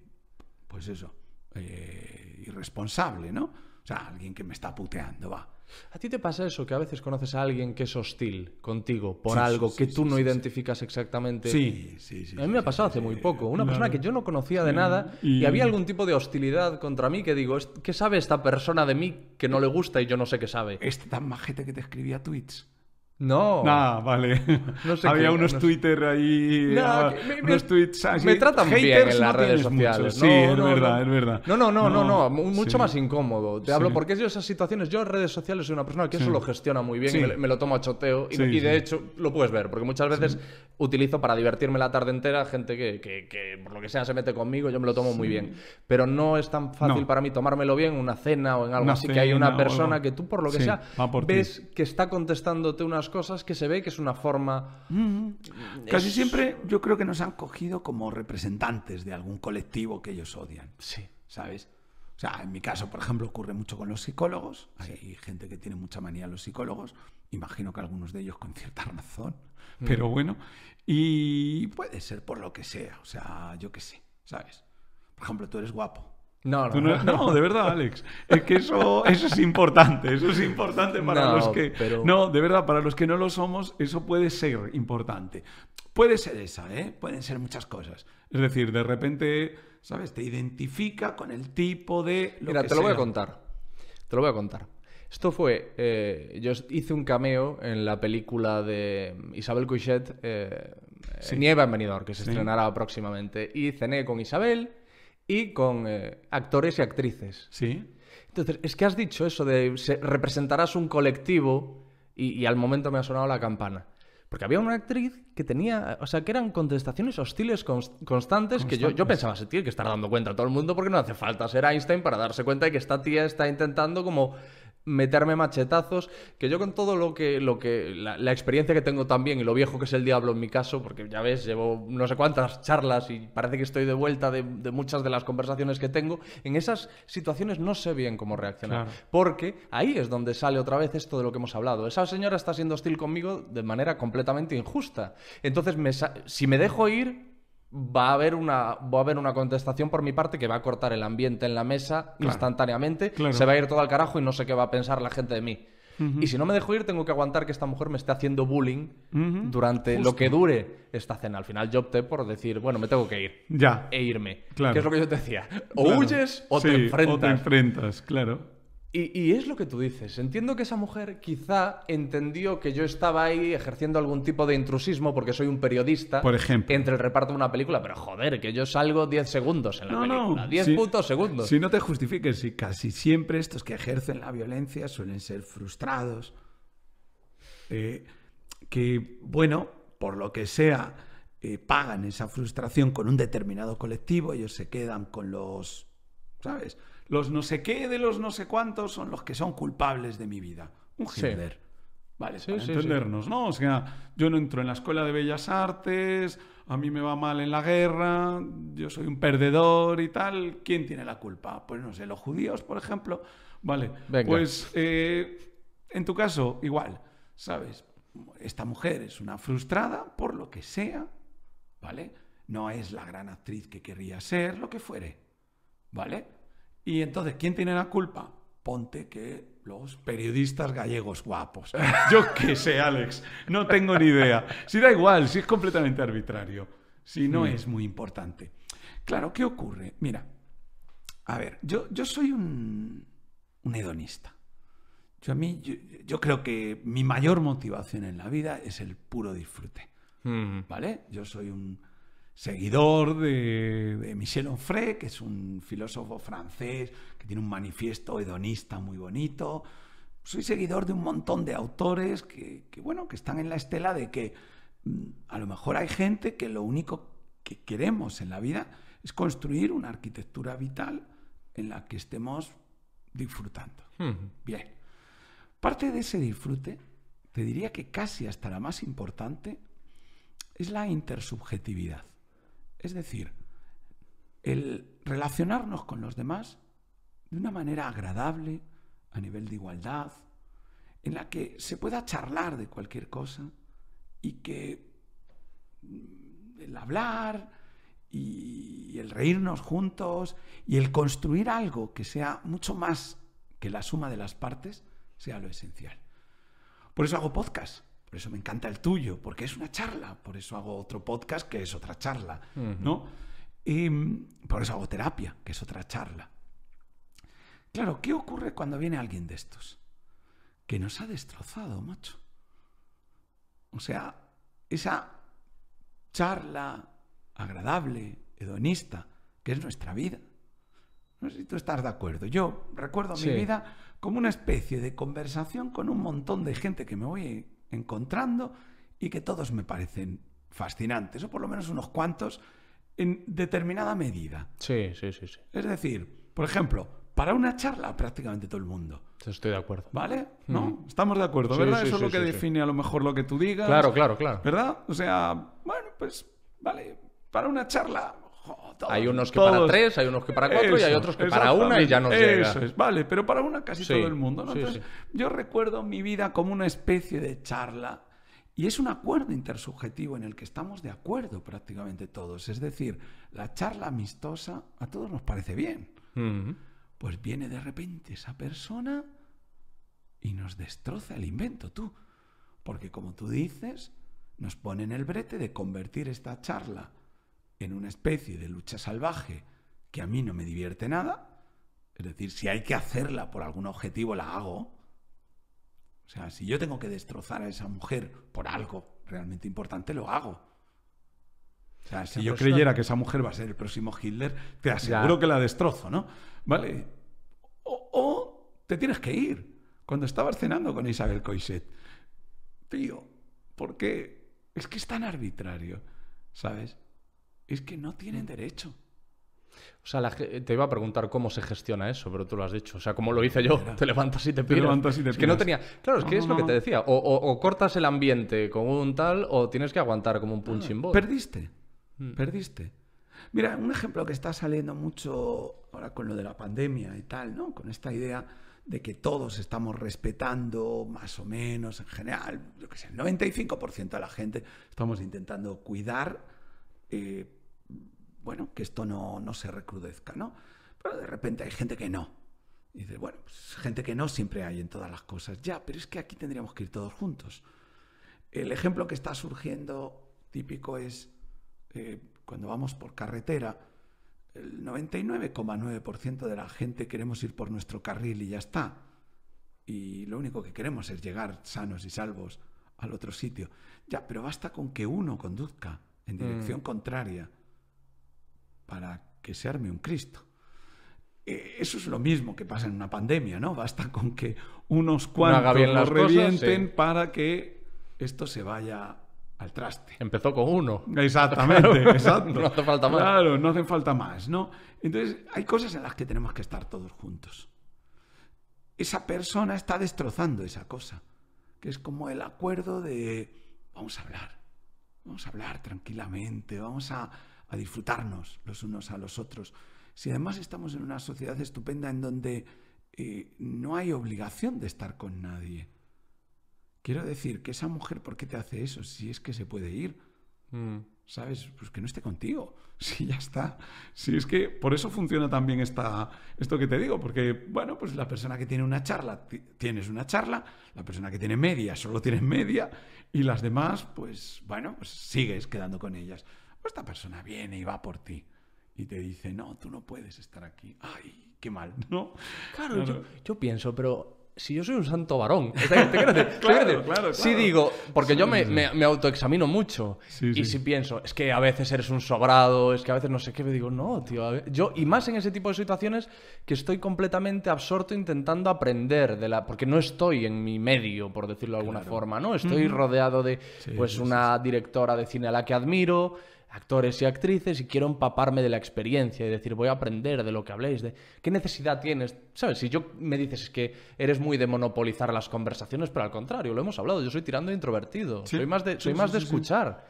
pues eso, eh, irresponsable, ¿no? O sea, alguien que me está puteando, va. ¿A ti te pasa eso? Que a veces conoces a alguien que es hostil contigo por algo que tú no identificas exactamente. Sí, sí, sí. A mí me ha pasado hace muy poco. Una persona que yo no conocía de nada y... había algún tipo de hostilidad contra mí que digo, ¿qué sabe esta persona de mí que no le gusta y yo no sé qué sabe? Este tan majete que te escribía tweets. No. Nada, ah, vale. No Había unos Twitter ahí. Ah, tweets ah, Me tratan bien en las redes sociales. sí, es verdad, es verdad. No, no, no, no, no. Mucho más incómodo. Te hablo porque es esas situaciones. Yo en redes sociales soy una persona que eso lo gestiona muy bien. me, lo tomo a choteo. Y, de hecho, lo puedes ver. Porque muchas veces utilizo para divertirme la tarde entera gente que, por lo que sea se mete conmigo. Yo me lo tomo muy bien. Pero no es tan fácil para mí tomármelo bien en una cena o en algo así. Que hay una persona que tú, por lo que sea, ves que está contestándote unas cosas que se ve que es una forma... Mm. Casi siempre yo creo que nos han cogido como representantes de algún colectivo que ellos odian. Sí. ¿Sabes? O sea, en mi caso, por ejemplo, ocurre mucho con los psicólogos. Hay gente que tiene mucha manía a los psicólogos. Imagino que algunos de ellos con cierta razón. Mm. Pero bueno, y puede ser por lo que sea. O sea, yo que sé, ¿sabes? Por ejemplo, tú eres guapo. No, no, de verdad, Alex. Es que eso, eso es importante. Eso es importante para los que. No, de verdad, para los que no lo somos, eso puede ser importante. Puede ser esa, ¿eh? Pueden ser muchas cosas. Es decir, de repente, ¿sabes? Te identifica con el tipo de. Mira, te lo voy a contar. Te lo voy a contar. Esto fue. Eh, yo hice un cameo en la película de Isabel Cuchet eh, en Benidorm, que se estrenará próximamente. Y cené con Isabel y con eh, actores y actrices. Sí. Entonces, es que has dicho eso de representarás un colectivo y, al momento me ha sonado la campana. Porque había una actriz que tenía, o sea, que eran contestaciones hostiles constantes, que yo, yo pensaba, se tiene que estar dando cuenta a todo el mundo porque no hace falta ser Einstein para darse cuenta de que esta tía está intentando como meterme machetazos, que yo con todo lo que, lo que la, experiencia que tengo también y lo viejo que es el diablo en mi caso, porque ya ves, llevo no sé cuántas charlas y parece que estoy de vuelta de, muchas de las conversaciones que tengo, en esas situaciones no sé bien cómo reaccionar, porque ahí es donde sale otra vez esto de lo que hemos hablado. Esa señora está siendo hostil conmigo de manera completamente injusta. Entonces, si me dejo ir, va a haber una, va a haber una contestación por mi parte que va a cortar el ambiente en la mesa instantáneamente, se va a ir todo al carajo y no sé qué va a pensar la gente de mí. Y si no me dejo ir, tengo que aguantar que esta mujer me esté haciendo bullying durante lo que dure esta cena. Al final yo opté por decir, bueno, me tengo que ir. Ya. E irme. Claro. Que es lo que yo te decía. O huyes te enfrentas. O te enfrentas, claro. Y, es lo que tú dices. Entiendo que esa mujer quizá entendió que yo estaba ahí ejerciendo algún tipo de intrusismo porque soy un periodista. Por ejemplo. Entre el reparto de una película. Pero joder, que yo salgo 10 segundos en la película. 10 no. putos segundos. Si no te justifiques, si casi siempre estos que ejercen la violencia suelen ser frustrados. Eh, que, bueno, por lo que sea, eh, pagan esa frustración con un determinado colectivo. Ellos se quedan con los. ¿Sabes? los no sé qué de los no sé cuántos son los que son culpables de mi vida. Un género. Vale, para entendernos, ¿no? O sea, yo no entro en la escuela de bellas artes, a mí me va mal en la guerra, yo soy un perdedor y tal. ¿Quién tiene la culpa? Pues no sé, los judíos, por ejemplo. Vale, pues eh, en tu caso, igual, ¿sabes? Esta mujer es una frustrada por lo que sea, ¿vale? No es la gran actriz que querría ser, lo que fuere, ¿vale? Y entonces, ¿quién tiene la culpa? Ponte que los periodistas gallegos guapos. Yo qué sé, Alex, no tengo ni idea. Si da igual, si es completamente arbitrario, si no es muy importante. Claro, ¿qué ocurre? Mira, a ver, yo, yo soy un, un hedonista. Yo, a mí, yo, creo que mi mayor motivación en la vida es el puro disfrute. Mm. ¿Vale? Yo soy un seguidor de, Michel Onfray, que es un filósofo francés que tiene un manifiesto hedonista muy bonito. Soy seguidor de un montón de autores que, bueno, que están en la estela de que mm, a lo mejor hay gente que lo único que queremos en la vida es construir una arquitectura vital en la que estemos disfrutando. Hmm. Bien. Parte de ese disfrute, te diría que casi hasta la más importante, es la intersubjetividad. Es decir, el relacionarnos con los demás de una manera agradable, a nivel de igualdad, en la que se pueda charlar de cualquier cosa y que el hablar y el reírnos juntos y el construir algo que sea mucho más que la suma de las partes sea lo esencial. Por eso hago podcast, por eso me encanta el tuyo, porque es una charla. Por eso hago otro podcast que es otra charla, ¿no? Y mm, por eso hago terapia, que es otra charla. Claro, ¿qué ocurre cuando viene alguien de estos? Que nos ha destrozado, macho. O sea, esa charla agradable, hedonista, que es nuestra vida. No sé si tú estás de acuerdo. Yo recuerdo mi vida como una especie de conversación con un montón de gente que me voy encontrando y que todos me parecen fascinantes, o por lo menos unos cuantos, en determinada medida. Sí, sí, sí. sí. Es decir, por ejemplo, para una charla prácticamente todo el mundo. Estoy de acuerdo. ¿Vale? Mm. ¿No? Estamos de acuerdo, ¿verdad? Eso es lo que define a lo mejor lo que tú digas. Claro, claro, claro. ¿Verdad? O sea, bueno, pues, vale, para una charla hay unos que para tres, hay unos que para cuatro y hay otros que para una y ya no llega. Eso es, vale, pero para una casi todo el mundo. Yo recuerdo mi vida como una especie de charla y es un acuerdo intersubjetivo en el que estamos de acuerdo prácticamente todos. Es decir, la charla amistosa a todos nos parece bien. Pues viene de repente esa persona y nos destroza el invento, tú. Porque como tú dices, nos en el brete de convertir esta charla en una especie de lucha salvaje que a mí no me divierte nada, es decir, si hay que hacerla por algún objetivo, la hago. O sea, si yo tengo que destrozar a esa mujer por algo realmente importante, lo hago. O sea, si yo creyera que esa mujer va a ser el próximo Hitler, te aseguro que la destrozo, ¿no? ¿Vale? O, te tienes que ir. Cuando estabas cenando con Isabel Coiset, tío, ¿por qué? Es que es tan arbitrario, ¿sabes? es que no tienen mm. derecho. O sea, te iba a preguntar cómo se gestiona eso, pero tú lo has dicho. O sea, como lo hice yo, te levantas y te pido Te levantas y te pido. Es que no tenía. Claro, es que es lo que te decía. O, cortas el ambiente como un tal, o tienes que aguantar como un ah, punching ball. Perdiste. Mm. Perdiste. Mira, un ejemplo que está saliendo mucho ahora con lo de la pandemia y tal, ¿no? Con esta idea de que todos estamos respetando, más o menos, en general, yo qué sé, el 95% de la gente estamos intentando cuidar. Eh, bueno, que esto no, se recrudezca, ¿no? Pero de repente hay gente que no. Y dices, bueno, pues, gente que no siempre hay en todas las cosas. Ya, pero es que aquí tendríamos que ir todos juntos. El ejemplo que está surgiendo típico es eh, cuando vamos por carretera, el 99,9% de la gente queremos ir por nuestro carril y ya está. Y lo único que queremos es llegar sanos y salvos al otro sitio. Ya, pero basta con que uno conduzca en mm. dirección contraria para que se arme un Cristo. E, eso es lo mismo que pasa en una pandemia, ¿no? Basta con que unos cuantos se revienten para que esto se vaya al traste. Empezó con uno. Exactamente, exacto. No hace falta más. Claro, no hacen falta más, ¿no? Entonces, hay cosas en las que tenemos que estar todos juntos. Esa persona está destrozando esa cosa, que es como el acuerdo de vamos a hablar, vamos a hablar tranquilamente, vamos a disfrutarnos los unos a los otros. Si además estamos en una sociedad estupenda en donde eh, no hay obligación de estar con nadie. Quiero decir, que esa mujer, ¿por qué te hace eso? Si es que se puede ir. Mm. ¿Sabes? Pues que no esté contigo. Si ya está. Si es que por eso funciona también esta, esto que te digo. Porque, bueno, pues la persona que tiene una charla, tienes una charla. La persona que tiene media, solo tiene media. Y las demás, pues, bueno, pues sigues quedando con ellas. Pues esta persona viene y va por ti. Y te dice, no, tú no puedes estar aquí. Ay, qué mal, ¿no? Claro, Yo, pienso, pero si yo soy un santo varón. ¿Te claro, claro, Sí digo, porque yo me, autoexamino mucho. y si pienso, es que a veces eres un sobrado, es que a veces no sé qué, me digo, no, tío. Yo, y más en ese tipo de situaciones que estoy completamente absorto intentando aprender de la... Porque no estoy en mi medio, por decirlo de alguna forma, ¿no? Estoy rodeado de, pues, una directora de cine a la que admiro actores y actrices y quiero empaparme de la experiencia y decir, voy a aprender de lo que habléis, de qué necesidad tienes. ¿Sabes? Si yo me dices que eres muy de monopolizar las conversaciones, pero al contrario, lo hemos hablado, yo soy tirando introvertido, soy más de, soy más de escuchar.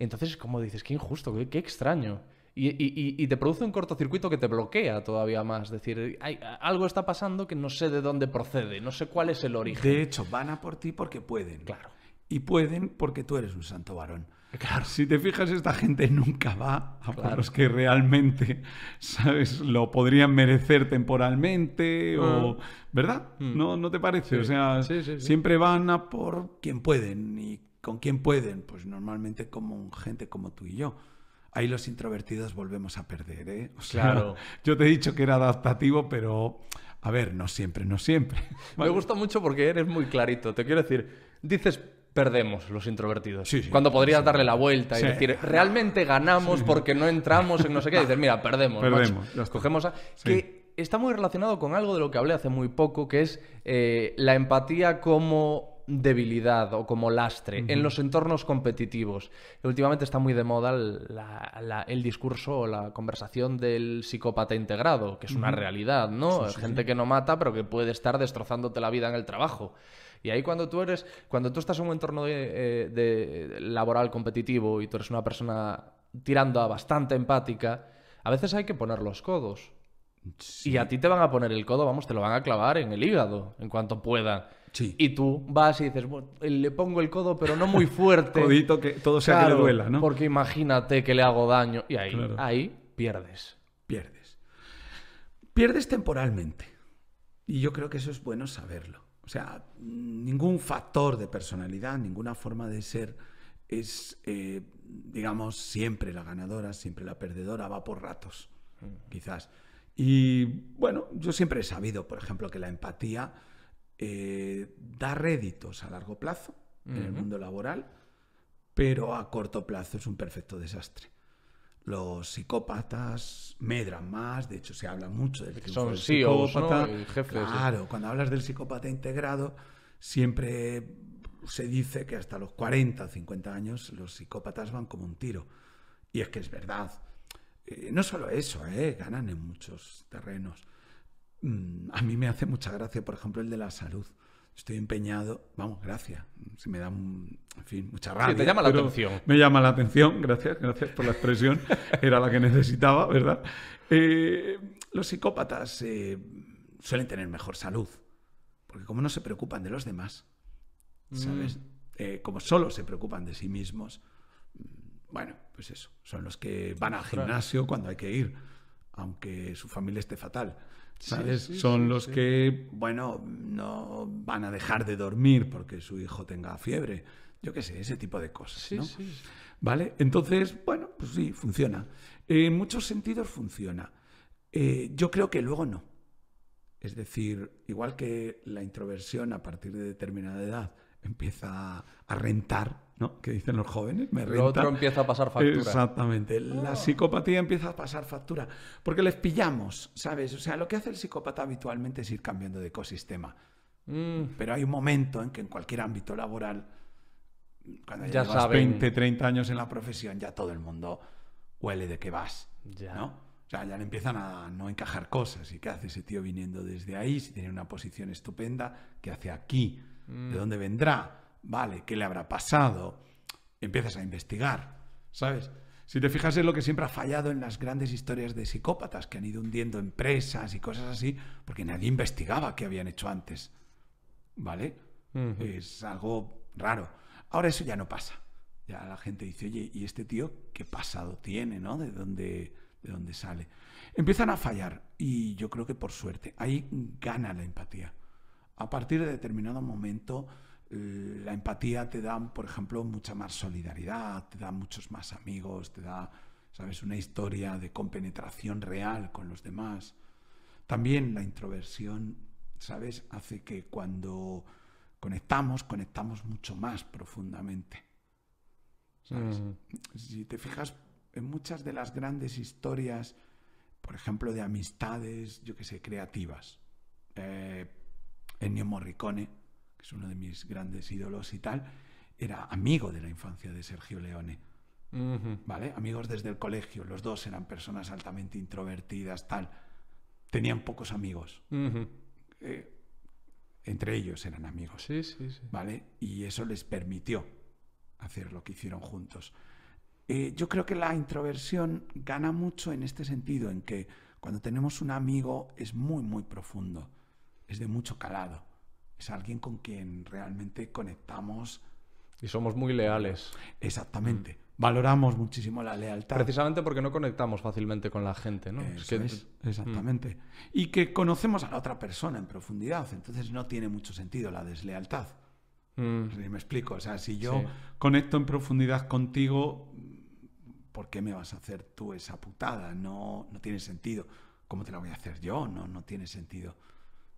Entonces, como dices, qué injusto, qué, extraño. Y, te produce un cortocircuito que te bloquea todavía más. decir, hay, algo está pasando que no sé de dónde procede, no sé cuál es el origen. De hecho, van a por ti porque pueden. Claro. Y pueden porque tú eres un santo varón. Claro. Si te fijas, esta gente nunca va a los que realmente, ¿sabes? Lo podrían merecer temporalmente o... Ah. ¿Verdad? Hmm. ¿No, ¿No te parece? O sea, siempre van a por quien pueden. ¿Y con quién pueden? Pues normalmente como gente como tú y yo ahí los introvertidos volvemos a perder. ¿eh? claro. Yo te he dicho que era adaptativo, pero a ver, no siempre, no siempre. Me gusta mucho porque eres muy clarito. Te quiero decir, dices perdemos los introvertidos. Cuando podrías darle la vuelta y decir, realmente ganamos porque no entramos en no sé qué. Y dices, mira, perdemos. Perdemos. cogemos Que está muy relacionado con algo de lo que hablé hace muy poco, que es eh, la empatía como debilidad o como lastre en los entornos competitivos. Últimamente está muy de moda el, discurso o la conversación del psicópata integrado, que es una realidad, ¿no? Gente que no mata, pero que puede estar destrozándote la vida en el trabajo. Y ahí cuando tú eres, cuando tú estás en un entorno eh, de, laboral competitivo y tú eres una persona tirando a bastante empática, a veces hay que poner los codos. Y a ti te van a poner el codo, vamos, te lo van a clavar en el hígado, en cuanto pueda. Y tú vas y dices, eh, le pongo el codo, pero no muy fuerte. Codito que todo sea que le duela, ¿no? Porque imagínate que le hago daño. Y ahí pierdes. Pierdes. Pierdes temporalmente. Y yo creo que eso es bueno saberlo. O sea, ningún factor de personalidad, ninguna forma de ser es, eh, digamos, siempre la ganadora, siempre la perdedora, va por ratos, quizás. Y bueno, yo siempre he sabido, por ejemplo, que la empatía eh, da réditos a largo plazo en el mundo laboral, pero a corto plazo es un perfecto desastre los psicópatas medran más, de hecho se habla mucho del que Son e psicópatas ¿eh? claro, cuando hablas del psicópata integrado, siempre se dice que hasta los 40 o 50 años los psicópatas van como un tiro. Y es que es verdad. Eh, no solo eso, eh, ganan en muchos terrenos. Mm, a mí me hace mucha gracia, por ejemplo, el de la salud estoy empeñado. Vamos, gracias. Se me da, un, en fin, mucha rabia. Sí, llama la atención. Me llama la atención, gracias, gracias por la expresión. Era la que necesitaba, ¿verdad? Eh, los psicópatas eh, suelen tener mejor salud, porque como no se preocupan de los demás, ¿sabes? Mm. Eh, como solo se preocupan de sí mismos, mm, bueno, pues eso, son los que van al gimnasio cuando hay que ir, aunque su familia esté fatal. Son los que, bueno, no van a dejar de dormir porque su hijo tenga fiebre. Yo qué sé, ese tipo de cosas. ¿Vale? Entonces, bueno, pues sí, funciona. Eh, en muchos sentidos funciona. Eh, yo creo que luego no. Es decir, igual que la introversión a partir de determinada edad empieza a rentar, ¿no? Que dicen los jóvenes, me empieza a pasar factura. Exactamente. La ah. psicopatía empieza a pasar factura. Porque les pillamos, ¿sabes? O sea, lo que hace el psicópata habitualmente es ir cambiando de ecosistema. Mm. Pero hay un momento en que en cualquier ámbito laboral, cuando ya, llevas 20, 30 años en la profesión, ya todo el mundo huele de que vas, ya. ¿no? O sea, ya le empiezan a no encajar cosas. ¿Y qué hace ese tío viniendo desde ahí? Si tiene una posición estupenda, ¿qué hace aquí? ¿De mm. dónde vendrá? vale, ¿qué le habrá pasado? Empiezas a investigar, ¿sabes? Si te fijas en lo que siempre ha fallado en las grandes historias de psicópatas que han ido hundiendo empresas y cosas así, porque nadie investigaba qué habían hecho antes. ¿Vale? Es algo raro. Ahora eso ya no pasa. Ya la gente dice, oye, ¿y este tío qué pasado tiene, no? ¿De dónde, de dónde sale? Empiezan a fallar y yo creo que por suerte. Ahí gana la empatía. A partir de determinado momento la empatía te da, por ejemplo, mucha más solidaridad, te da muchos más amigos, te da, sabes, una historia de compenetración real con los demás. También la introversión, sabes, hace que cuando conectamos, conectamos mucho más profundamente. ¿sabes? Mm. Si te fijas en muchas de las grandes historias, por ejemplo, de amistades, yo que sé, creativas, eh, Ennio Morricone, que es uno de mis grandes ídolos y tal, era amigo de la infancia de Sergio Leone. ¿Vale? Amigos desde el colegio, los dos eran personas altamente introvertidas, tal. Tenían pocos amigos. Eh, entre ellos eran amigos. ¿Vale? Y eso les permitió hacer lo que hicieron juntos. Eh, yo creo que la introversión gana mucho en este sentido, en que cuando tenemos un amigo es muy, muy profundo, es de mucho calado es alguien con quien realmente conectamos. Y somos muy leales. Exactamente. Mm. Valoramos muchísimo la lealtad. Precisamente porque no conectamos fácilmente con la gente, ¿no? es que... es, mm. exactamente. Y que conocemos a la otra persona en profundidad, entonces no tiene mucho sentido la deslealtad. Mm. me explico, o sea, si yo conecto en profundidad contigo, ¿por qué me vas a hacer tú esa putada? No, no tiene sentido. ¿Cómo te la voy a hacer yo? No, no tiene sentido,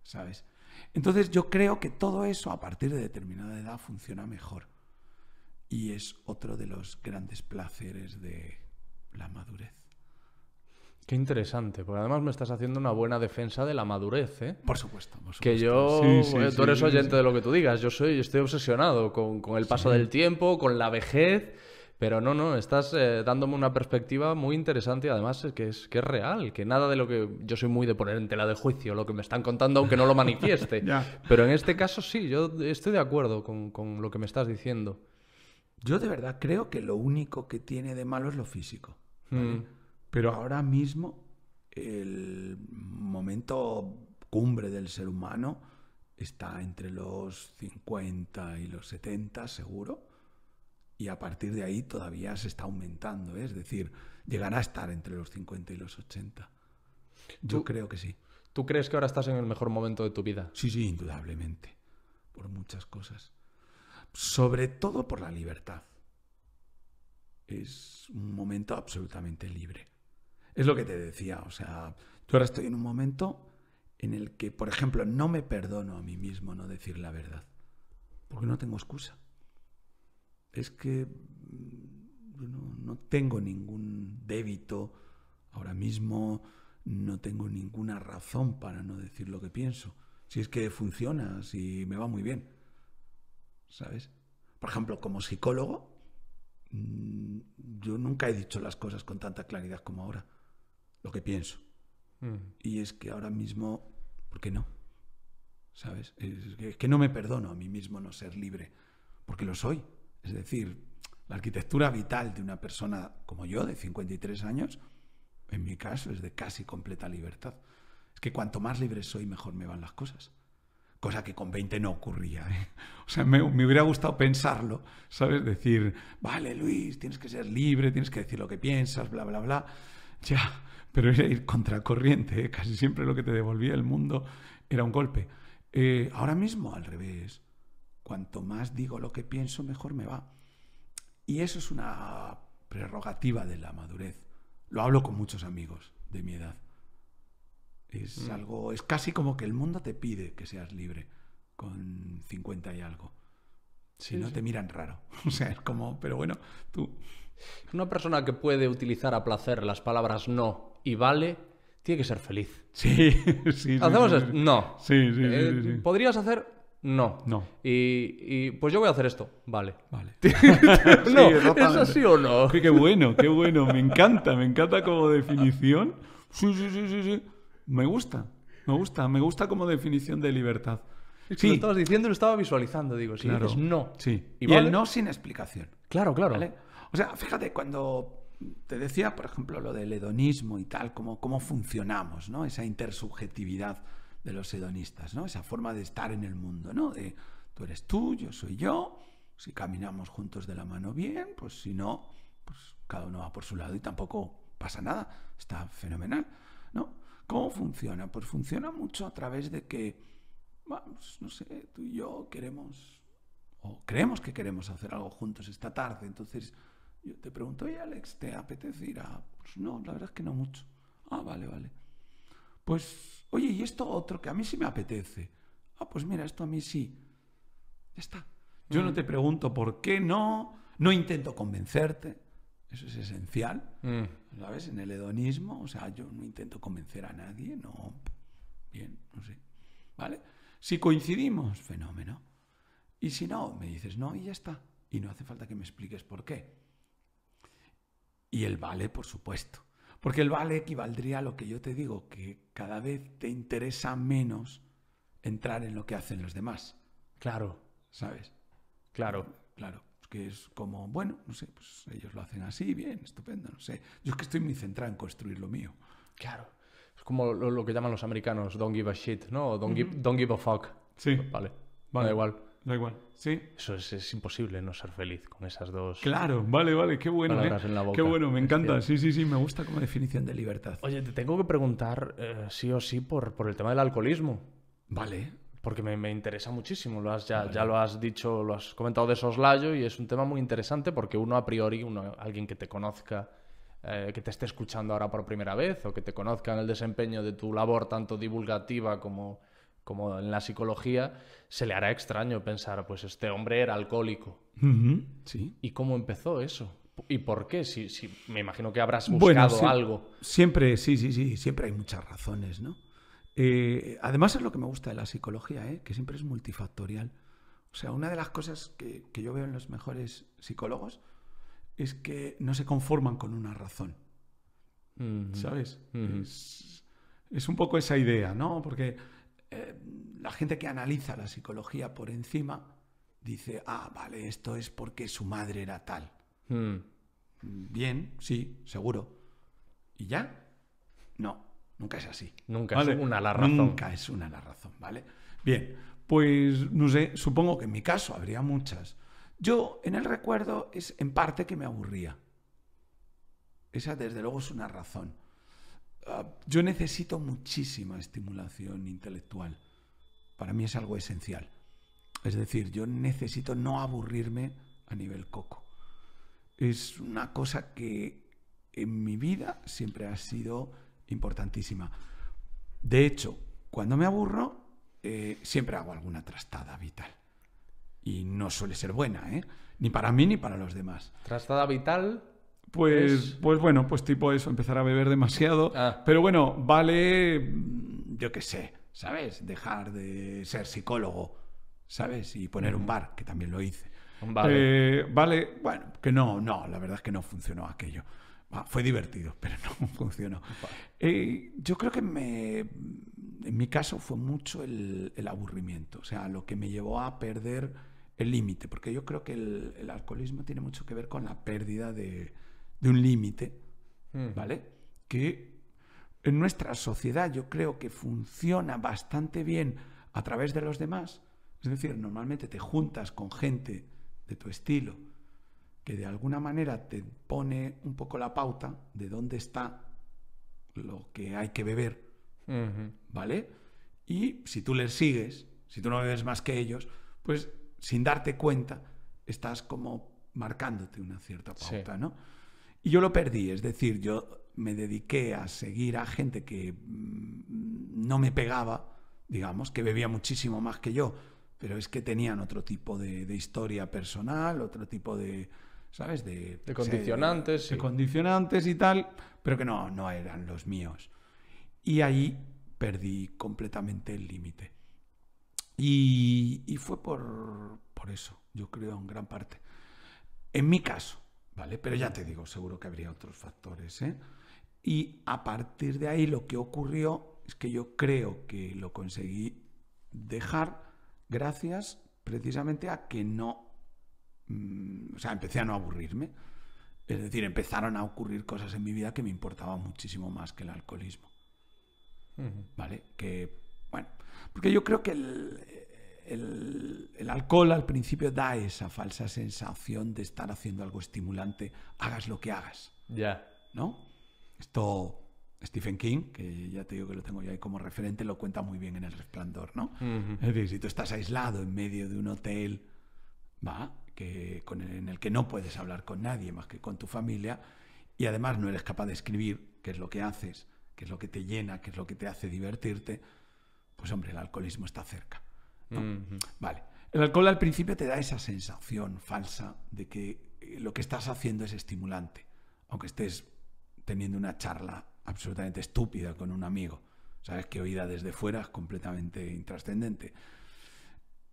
¿sabes? Entonces yo creo que todo eso a partir de determinada edad funciona mejor. Y es otro de los grandes placeres de la madurez. Qué interesante, porque además me estás haciendo una buena defensa de la madurez, ¿eh? Por supuesto, por supuesto. Que yo, tú eres oyente de lo que tú digas, yo soy, estoy obsesionado con el paso del tiempo, con la vejez pero no, no, estás eh, dándome una perspectiva muy interesante, además es que, es que es real, que nada de lo que yo soy muy de poner en tela de juicio, lo que me están contando, aunque no lo manifieste. Pero en este caso sí, yo estoy de acuerdo con, lo que me estás diciendo. Yo de verdad creo que lo único que tiene de malo es lo físico. Mm. Pero ahora mismo el momento cumbre del ser humano está entre los 50 y los 70 seguro y a partir de ahí todavía se está aumentando, ¿eh? es decir, llegará a estar entre los 50 y los 80. Yo creo que sí. ¿Tú crees que ahora estás en el mejor momento de tu vida? Sí, sí, indudablemente, por muchas cosas. Sobre todo por la libertad. Es un momento absolutamente libre. Es lo que te decía, o sea, yo ahora estoy en un momento en el que, por ejemplo, no me perdono a mí mismo no decir la verdad, porque no tengo excusa es que mm, no, no tengo ningún débito ahora mismo, no tengo ninguna razón para no decir lo que pienso. Si es que funciona, si me va muy bien. ¿Sabes? Por ejemplo, como psicólogo, mm, yo nunca he dicho las cosas con tanta claridad como ahora, lo que pienso. Mm. Y es que ahora mismo, ¿por qué no? ¿Sabes? es que no me perdono a mí mismo no ser libre, porque lo soy. Es decir, la arquitectura vital de una persona como yo, de 53 años, en mi caso es de casi completa libertad. Es que cuanto más libre soy, mejor me van las cosas. Cosa que con 20 no ocurría. ¿eh? O sea, me, hubiera gustado pensarlo, ¿sabes? Decir, vale, Luis, tienes que ser libre, tienes que decir lo que piensas, bla, bla, bla. Ya, pero era ir contra corriente, ¿eh? Casi siempre lo que te devolvía el mundo era un golpe. Eh, ahora mismo, al revés cuanto más digo lo que pienso, mejor me va. Y eso es una prerrogativa de la madurez. Lo hablo con muchos amigos de mi edad. Es mm. algo, es casi como que el mundo te pide que seas libre con 50 y algo. Si no, te miran raro. O sea, es como, pero bueno, tú. Una persona que puede utilizar a placer las palabras no y vale, tiene que ser feliz. Sí, sí. Hacemos no. Eh, sí, sí, Podrías hacer no. No. Y, pues yo voy a hacer esto. Vale. Vale. no, ¿es así o no? Qué bueno, qué bueno. Me encanta, me encanta como definición. Sí, sí, sí, sí, sí. Me gusta, me gusta, me gusta como definición de libertad. Lo estabas diciendo lo estaba visualizando, digo. sí, claro. no. Sí. Y, el no sin explicación. Claro, claro. O sea, fíjate, cuando te decía, por ejemplo, lo del hedonismo y tal, cómo funcionamos, ¿no? Esa intersubjetividad de los hedonistas, ¿no? Esa forma de estar en el mundo, ¿no? De tú eres tú, yo soy yo, si caminamos juntos de la mano bien, pues si no, pues cada uno va por su lado y tampoco pasa nada, está fenomenal, ¿no? ¿Cómo funciona? Pues funciona mucho a través de que, vamos, pues no sé, tú y yo queremos, o creemos que queremos hacer algo juntos esta tarde, entonces yo te pregunto, ¿y Alex, ¿te apetece ir a...? Pues no, la verdad es que no mucho. Ah, vale, vale. Pues Oye, ¿y esto otro que a mí sí me apetece? Ah, pues mira, esto a mí sí. Ya está. Yo no mm. te pregunto por qué no, no intento convencerte. Eso es esencial. Mm. ¿Sabes? En el hedonismo, o sea, yo no intento convencer a nadie, no. Bien, no sé. ¿Vale? Si coincidimos, fenómeno. Y si no, me dices no y ya está. Y no hace falta que me expliques por qué. Y el vale, por supuesto. Porque el vale equivaldría a lo que yo te digo, que cada vez te interesa menos entrar en lo que hacen los demás. Claro. ¿Sabes? Claro. Claro. que es como, bueno, no sé, pues ellos lo hacen así, bien, estupendo, no sé. Yo es que estoy muy centrado en construir lo mío. Claro. Es como lo, que llaman los americanos, don't give a shit, ¿no? Don't, give, don't give a fuck. Sí. Vale. Vale, igual da igual. Sí. Eso es, imposible no ser feliz con esas dos. Claro, vale, vale, qué bueno. Eh. qué bueno, me encanta. Sí, sí, sí, me gusta como definición de libertad. Oye, te tengo que preguntar eh, sí o sí por, por el tema del alcoholismo. Vale. Porque me, interesa muchísimo. Lo ya, lo has dicho, lo has comentado de soslayo y es un tema muy interesante porque uno a priori, uno, alguien que te conozca. Eh, que te esté escuchando ahora por primera vez o que te conozca en el desempeño de tu labor tanto divulgativa como como en la psicología, se le hará extraño pensar, pues este hombre era alcohólico. sí. ¿Y cómo empezó eso? ¿Y por qué? Si, si me imagino que habrás buscado bueno, algo. Siempre, sí, sí, sí, siempre hay muchas razones, ¿no? Eh, además es lo que me gusta de la psicología, ¿eh? que siempre es multifactorial. O sea, una de las cosas que, que yo veo en los mejores psicólogos es que no se conforman con una razón. ¿Sabes? es, es, un poco esa idea, ¿no? Porque eh, la gente que analiza la psicología por encima dice, ah, vale, esto es porque su madre era tal. Hmm. Bien, sí, seguro. ¿Y ya? No, nunca es así. Nunca es una la razón. Nunca es una la razón, ¿vale? Bien, pues no sé, supongo que en mi caso habría muchas. Yo en el recuerdo es en parte que me aburría. Esa desde luego es una razón. Ah, yo necesito muchísima estimulación intelectual. Para mí es algo esencial. Es decir, yo necesito no aburrirme a nivel coco. Es una cosa que en mi vida siempre ha sido importantísima. De hecho, cuando me aburro, eh, siempre hago alguna trastada vital. Y no suele ser buena, ¿eh? Ni para mí ni para los demás. Trastada vital pues, pues, bueno, pues tipo eso, empezar a beber demasiado. Ah. Pero bueno, vale, yo qué sé, ¿sabes? Dejar de ser psicólogo, ¿sabes? Y poner un bar, que también lo hice. Un bar. ¿eh? Eh, vale, bueno, que no, no, la verdad es que no funcionó aquello. Ah, fue divertido, pero no funcionó. Eh, yo creo que en mi caso fue mucho el, aburrimiento, o sea, lo que me llevó a perder el límite, porque yo creo que el alcoholismo tiene mucho que ver con la pérdida de, de un límite, ¿vale? Que en nuestra sociedad yo creo que funciona bastante bien a través de los demás. Es decir, normalmente te juntas con gente de tu estilo que de alguna manera te pone un poco la pauta de dónde está lo que hay que beber, ¿vale? Y si tú les sigues, si tú no bebes más que ellos, pues sin darte cuenta estás como marcándote una cierta pauta, ¿no? Y yo lo perdí, es decir, yo me dediqué a seguir a gente que mm, no me pegaba, digamos, que bebía muchísimo más que yo, pero es que tenían otro tipo de, historia personal, otro tipo de, ¿sabes? De, condicionantes. de, condicionantes y tal, pero que no, no eran los míos. Y ahí perdí completamente el límite. Y, y, fue por, por eso, yo creo, en gran parte. En mi caso, ¿vale? Pero ya te digo, seguro que habría otros factores, ¿eh? Y a partir de ahí lo que ocurrió es que yo creo que lo conseguí dejar gracias precisamente a que no... Mm, o sea, empecé a no aburrirme. Es decir, empezaron a ocurrir cosas en mi vida que me importaban muchísimo más que el alcoholismo. ¿Vale? Que, bueno, porque yo creo que el, el, alcohol al principio da esa falsa sensación de estar haciendo algo estimulante, hagas lo que hagas. Ya. ¿No? Esto Stephen King, que ya te digo que lo tengo ya ahí como referente, lo cuenta muy bien en El Resplandor, ¿no? Es decir, si tú estás aislado en medio de un hotel, va, que, en el que no puedes hablar con nadie más que con tu familia, y además no eres capaz de escribir, qué es lo que haces, qué es lo que te llena, qué es lo que te hace divertirte, pues hombre, el alcoholismo está cerca. Vale. El alcohol al principio te da esa sensación falsa de que eh, lo que estás haciendo es estimulante, aunque estés teniendo una charla absolutamente estúpida con un amigo. Sabes que oída desde fuera es completamente intrascendente.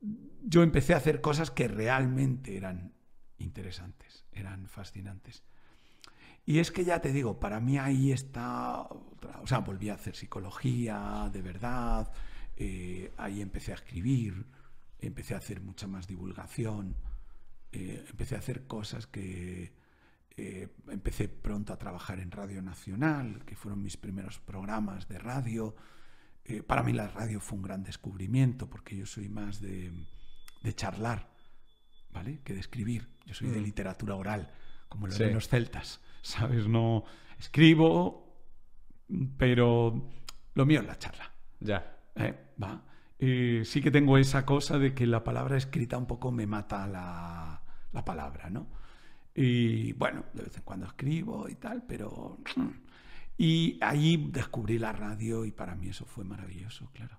Yo empecé a hacer cosas que realmente eran interesantes, eran fascinantes. Y es que ya te digo, para mí ahí está, o sea, volví a hacer psicología, de verdad, eh, ahí empecé a escribir, empecé a hacer mucha más divulgación, eh, empecé a hacer cosas que eh, empecé pronto a trabajar en Radio Nacional, que fueron mis primeros programas de radio. para mí la radio fue un gran descubrimiento porque yo soy más de, charlar, ¿vale? Que de escribir. Yo soy de mm. literatura oral, como lo los celtas, ¿sabes? No escribo, pero lo mío es la charla. Ya. Eh, va. sí que tengo esa cosa de que la palabra escrita un poco me mata la, la palabra, ¿no? Y bueno, de vez en cuando escribo y tal, pero... Y ahí descubrí la radio y para mí eso fue maravilloso, claro.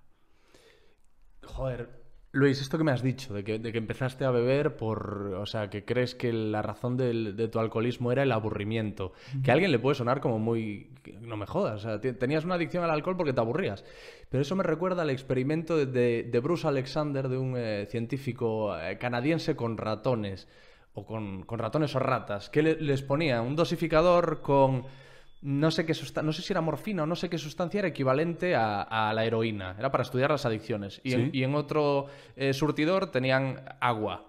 Joder, Luis, esto que me has dicho, de que, empezaste a beber por. O sea, que crees que la razón de tu alcoholismo era el aburrimiento. Que a alguien le puede sonar como muy. No me jodas, o sea, tenías una adicción al alcohol porque te aburrías. Pero eso me recuerda al experimento de, Bruce Alexander, de un eh, científico eh, canadiense con ratones. O con, ratones o ratas. Que les ponía un dosificador con no sé qué no sé si era morfina o no sé qué sustancia era equivalente a, la heroína. Era para estudiar las adicciones. Y, en, otro eh, surtidor tenían agua.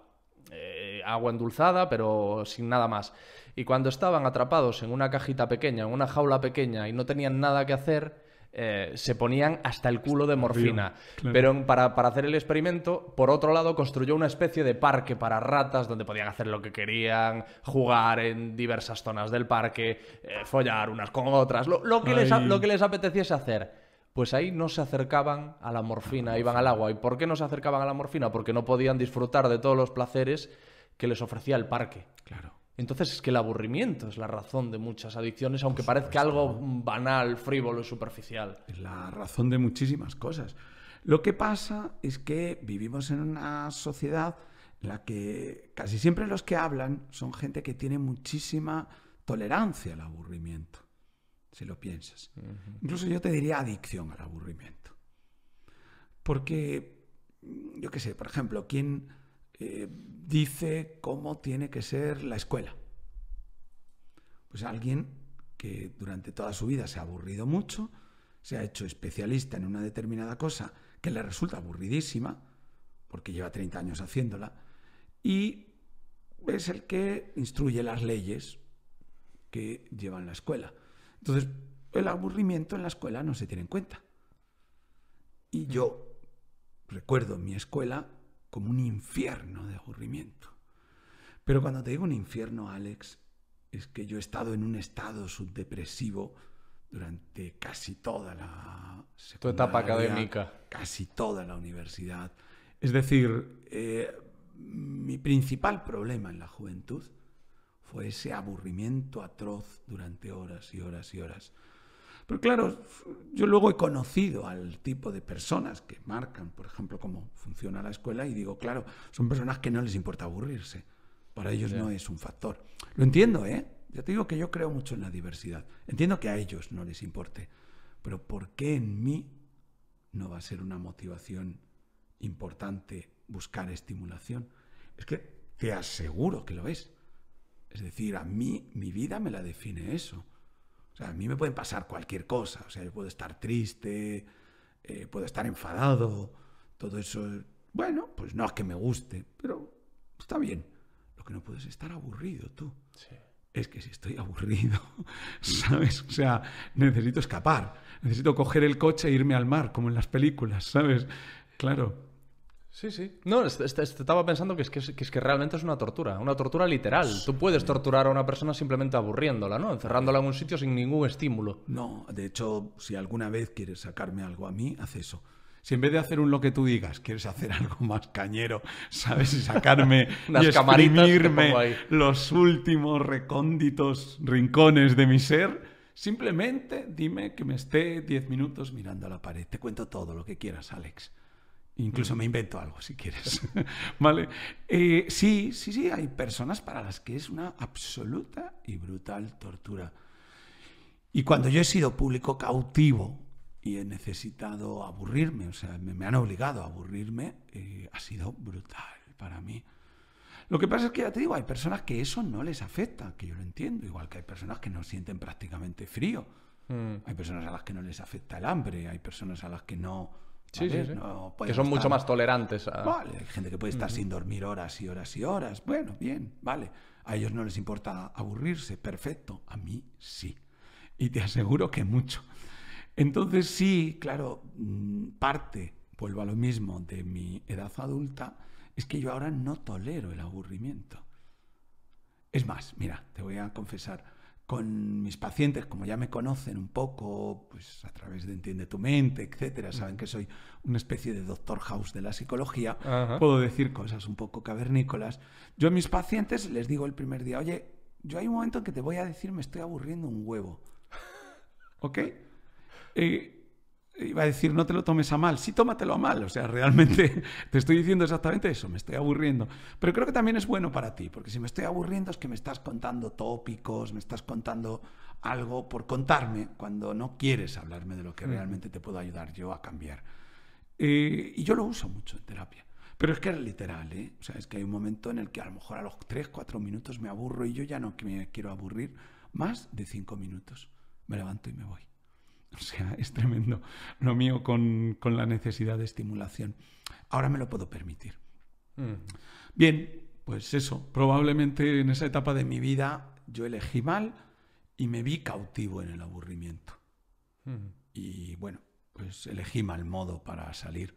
Eh, agua endulzada, pero sin nada más. Y cuando estaban atrapados en una cajita pequeña, en una jaula pequeña y no tenían nada que hacer, eh, se ponían hasta el culo de morfina. Pero para, hacer el experimento, por otro lado, construyó una especie de parque para ratas donde podían hacer lo que querían, jugar en diversas zonas del parque, eh, follar unas con otras, lo, que, les, lo que les apeteciese hacer pues ahí no se acercaban a la morfina, iban al agua. ¿Y por qué no se acercaban a la morfina? Porque no podían disfrutar de todos los placeres que les ofrecía el parque. Claro. Entonces es que el aburrimiento es la razón de muchas adicciones, aunque parezca algo banal, frívolo y superficial. Es la razón de muchísimas cosas. Lo que pasa es que vivimos en una sociedad en la que casi siempre los que hablan son gente que tiene muchísima tolerancia al aburrimiento, si lo piensas. Incluso yo te diría adicción al aburrimiento. Porque, yo qué sé, por ejemplo, ¿quién eh, dice cómo tiene que ser la escuela. Pues alguien que durante toda su vida se ha aburrido mucho, se ha hecho especialista en una determinada cosa que le resulta aburridísima, porque lleva 30 años haciéndola, y es el que instruye las leyes que llevan la escuela. Entonces, el aburrimiento en la escuela no se tiene en cuenta. Y yo recuerdo mi escuela como un infierno de aburrimiento. Pero cuando te digo un infierno, Alex, es que yo he estado en un estado subdepresivo durante casi toda la tu etapa académica, casi toda la universidad. Es decir, eh, mi principal problema en la juventud fue ese aburrimiento atroz durante horas y horas y horas. Pero claro, yo luego he conocido al tipo de personas que marcan, por ejemplo, cómo funciona la escuela y digo, claro, son personas que no les importa aburrirse. Para ellos no es un factor. Lo entiendo, ¿eh? Ya te digo que yo creo mucho en la diversidad. Entiendo que a ellos no les importe. Pero ¿por qué en mí no va a ser una motivación importante buscar estimulación? Es que te aseguro que lo es. Es decir, a mí mi vida me la define eso. O sea, a mí me pueden pasar cualquier cosa. O sea, yo puedo estar triste, eh, puedo estar enfadado, todo eso. Bueno, pues no es que me guste, pero está bien. Lo que no puedes estar aburrido tú. Sí. Es que si estoy aburrido, ¿sabes? O sea, necesito escapar, necesito coger el coche e irme al mar, como en las películas, ¿sabes? Claro. Sí, sí. No, estaba pensando que es, que realmente es una tortura, una tortura literal. Tú puedes torturar a una persona simplemente aburriéndola, ¿no? Encerrándola en un sitio sin ningún estímulo. No, de hecho, si alguna vez quieres sacarme algo a mí, haz eso. Si en vez de hacer un lo que tú digas, quieres hacer algo más cañero, ¿sabes? Y sacarme y exprimirme los últimos recónditos rincones de mi ser, simplemente dime que me esté diez minutos mirando a la pared. Te cuento todo lo que quieras, Alex. Incluso me invento algo, si quieres. ¿Vale? Eh, sí, sí, sí, hay personas para las que es una absoluta y brutal tortura. Y cuando yo he sido público cautivo y he necesitado aburrirme, o sea, me, han obligado a aburrirme, eh, ha sido brutal para mí. Lo que pasa es que ya te digo, hay personas que eso no les afecta, que yo lo entiendo, igual que hay personas que no sienten prácticamente frío. Mm. Hay personas a las que no les afecta el hambre, hay personas a las que no que son mucho más tolerantes. A... gente que puede estar sin dormir horas y horas y horas. Bueno, bien, vale. A ellos no les importa aburrirse, perfecto. A mí sí. Y te aseguro que mucho. Entonces sí, claro, mm, parte, vuelvo a lo mismo, de mi edad adulta, es que yo ahora no tolero el aburrimiento. Es más, mira, te voy a confesar, con mis pacientes, como ya me conocen un poco, pues a través de Entiende tu mente, etcétera, saben que soy una especie de doctor house de la psicología, puedo decir cosas un poco cavernícolas. Yo a mis pacientes les digo el primer día, oye, yo hay un momento en que te voy a decir me estoy aburriendo un huevo. ¿Ok? iba a decir, no te lo tomes a mal, sí tómatelo a mal, o sea, realmente te estoy diciendo exactamente eso, me estoy aburriendo, pero creo que también es bueno para ti, porque si me estoy aburriendo es que me estás contando tópicos, me estás contando algo por contarme cuando no quieres hablarme de lo que realmente te puedo ayudar yo a cambiar. Eh, y yo lo uso mucho en terapia. Pero es que es literal, ¿eh? O sea, es que hay un momento en el que a lo mejor a los 3, 4 minutos me aburro y yo ya no me quiero aburrir más de 5 minutos. Me levanto y me voy. O sea, es tremendo lo mío con, la necesidad de estimulación. Ahora me lo puedo permitir. Mm. Bien, pues eso, probablemente en esa etapa de mi vida yo elegí mal y me vi cautivo en el aburrimiento. Mm. Y bueno, pues elegí mal modo para salir.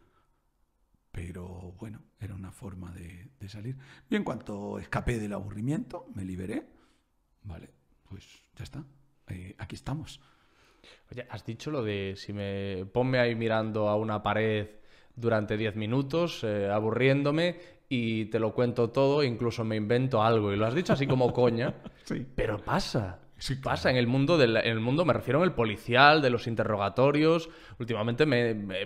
Pero bueno, era una forma de, salir. Y en cuanto escapé del aburrimiento, me liberé. Vale, pues ya está. Eh, aquí estamos. Oye, has dicho lo de si me ponme ahí mirando a una pared durante 10 minutos, eh, aburriéndome, y te lo cuento todo, incluso me invento algo. Y lo has dicho así como coña, sí. pero pasa. Sí, Pasa en el mundo del, mundo, me refiero en el policial, de los interrogatorios. Últimamente,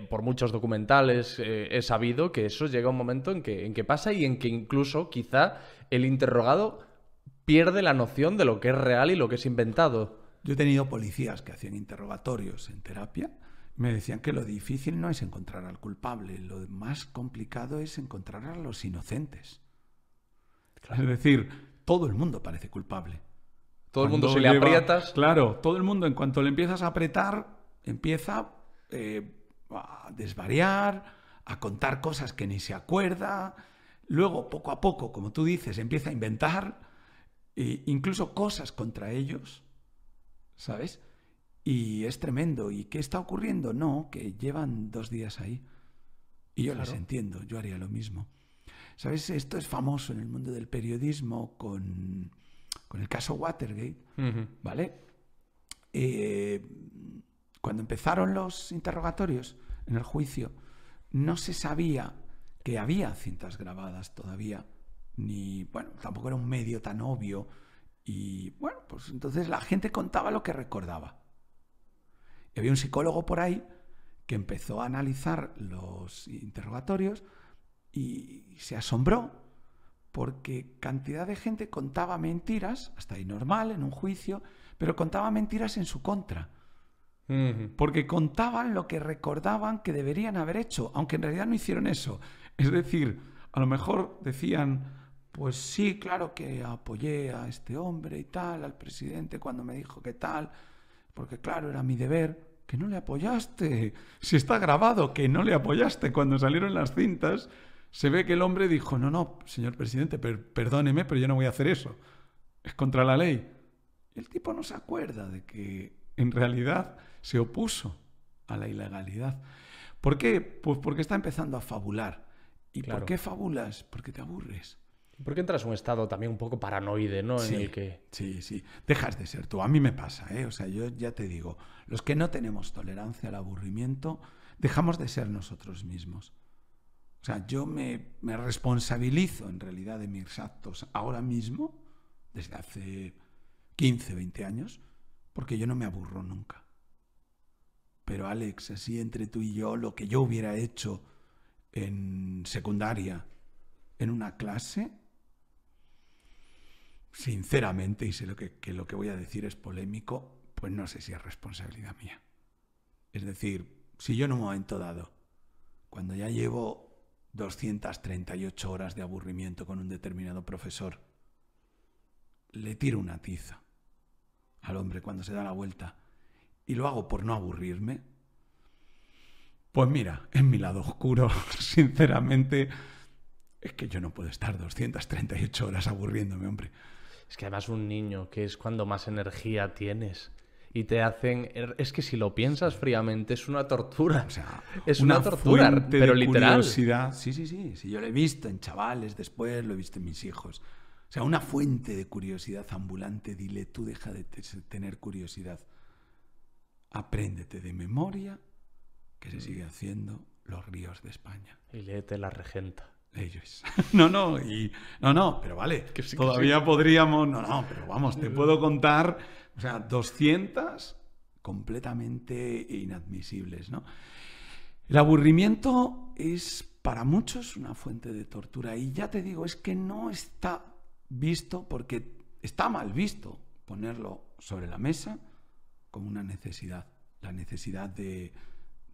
por muchos documentales, eh, he sabido que eso llega un momento en que, en que pasa y en que incluso quizá el interrogado pierde la noción de lo que es real y lo que es inventado. Yo he tenido policías que hacían interrogatorios en terapia. Me decían que lo difícil no es encontrar al culpable, lo más complicado es encontrar a los inocentes. Es decir, todo el mundo parece culpable. Todo el mundo se le aprietas. Claro, todo el mundo en cuanto le empiezas a apretar, empieza eh, a desvariar, a contar cosas que ni se acuerda. Luego, poco a poco, como tú dices, empieza a inventar e incluso cosas contra ellos ¿sabes? Y es tremendo. ¿Y qué está ocurriendo? No, que llevan dos días ahí. Y yo las entiendo, yo haría lo mismo. ¿Sabes? Esto es famoso en el mundo del periodismo con, con el caso Watergate, ¿vale? Eh, cuando empezaron los interrogatorios en el juicio, no se sabía que había cintas grabadas todavía, ni, bueno, tampoco era un medio tan obvio. Y bueno, pues, entonces la gente contaba lo que recordaba. Y había un psicólogo por ahí que empezó a analizar los interrogatorios y se asombró porque cantidad de gente contaba mentiras, hasta ahí normal, en un juicio, pero contaba mentiras en su contra. Porque contaban lo que recordaban que deberían haber hecho, aunque en realidad no hicieron eso. Es decir, a lo mejor decían, pues sí, claro que apoyé a este hombre y tal, al presidente cuando me dijo que tal, porque claro, era mi deber. Que no le apoyaste. Si está grabado que no le apoyaste cuando salieron las cintas, se ve que el hombre dijo, no, no, señor presidente, perdóneme, pero yo no voy a hacer eso. Es contra la ley. El tipo no se acuerda de que en realidad se opuso a la ilegalidad. ¿Por qué? Pues porque está empezando a fabular. ¿Y por qué fabulas? Porque te aburres. Porque entras en un estado también un poco paranoide, ¿no? Sí, sí, sí. Dejas de ser tú. A mí me pasa, ¿eh? O sea, yo ya te digo, los que no tenemos tolerancia al aburrimiento, dejamos de ser nosotros mismos. O sea, yo me, me responsabilizo en realidad de mis actos ahora mismo, desde hace 15, 20 años, porque yo no me aburro nunca. Pero Alex, así entre tú y yo, lo que yo hubiera hecho en secundaria, en una clase, sinceramente, y sé lo que, que lo que voy a decir es polémico, pues no sé si es responsabilidad mía. Es decir, si yo en un momento dado, cuando ya llevo 238 horas de aburrimiento con un determinado profesor, le tiro una tiza al hombre cuando se da la vuelta y lo hago por no aburrirme, pues mira, en mi lado oscuro, sinceramente, es que yo no puedo estar 238 horas aburriéndome, hombre. Es que además un niño, que es cuando más energía tienes. Y te hacen. Er, es que si lo piensas fríamente, es una tortura. O sea, es una, tortura, pero de Curiosidad. Sí, sí, sí, si Yo lo he visto en chavales, después lo he visto en mis hijos. O sea, una fuente de curiosidad ambulante. Dile, tú deja de tener curiosidad. Apréndete de memoria que se sigue haciendo los ríos de España. Y léete la regenta. no, no, y, no, no, pero vale, todavía podríamos, no, no, pero vamos, te puedo contar, o sea, 200 completamente inadmisibles, ¿no? El aburrimiento es para muchos una fuente de tortura y ya te digo, es que no está visto porque está mal visto ponerlo sobre la mesa como una necesidad, la necesidad de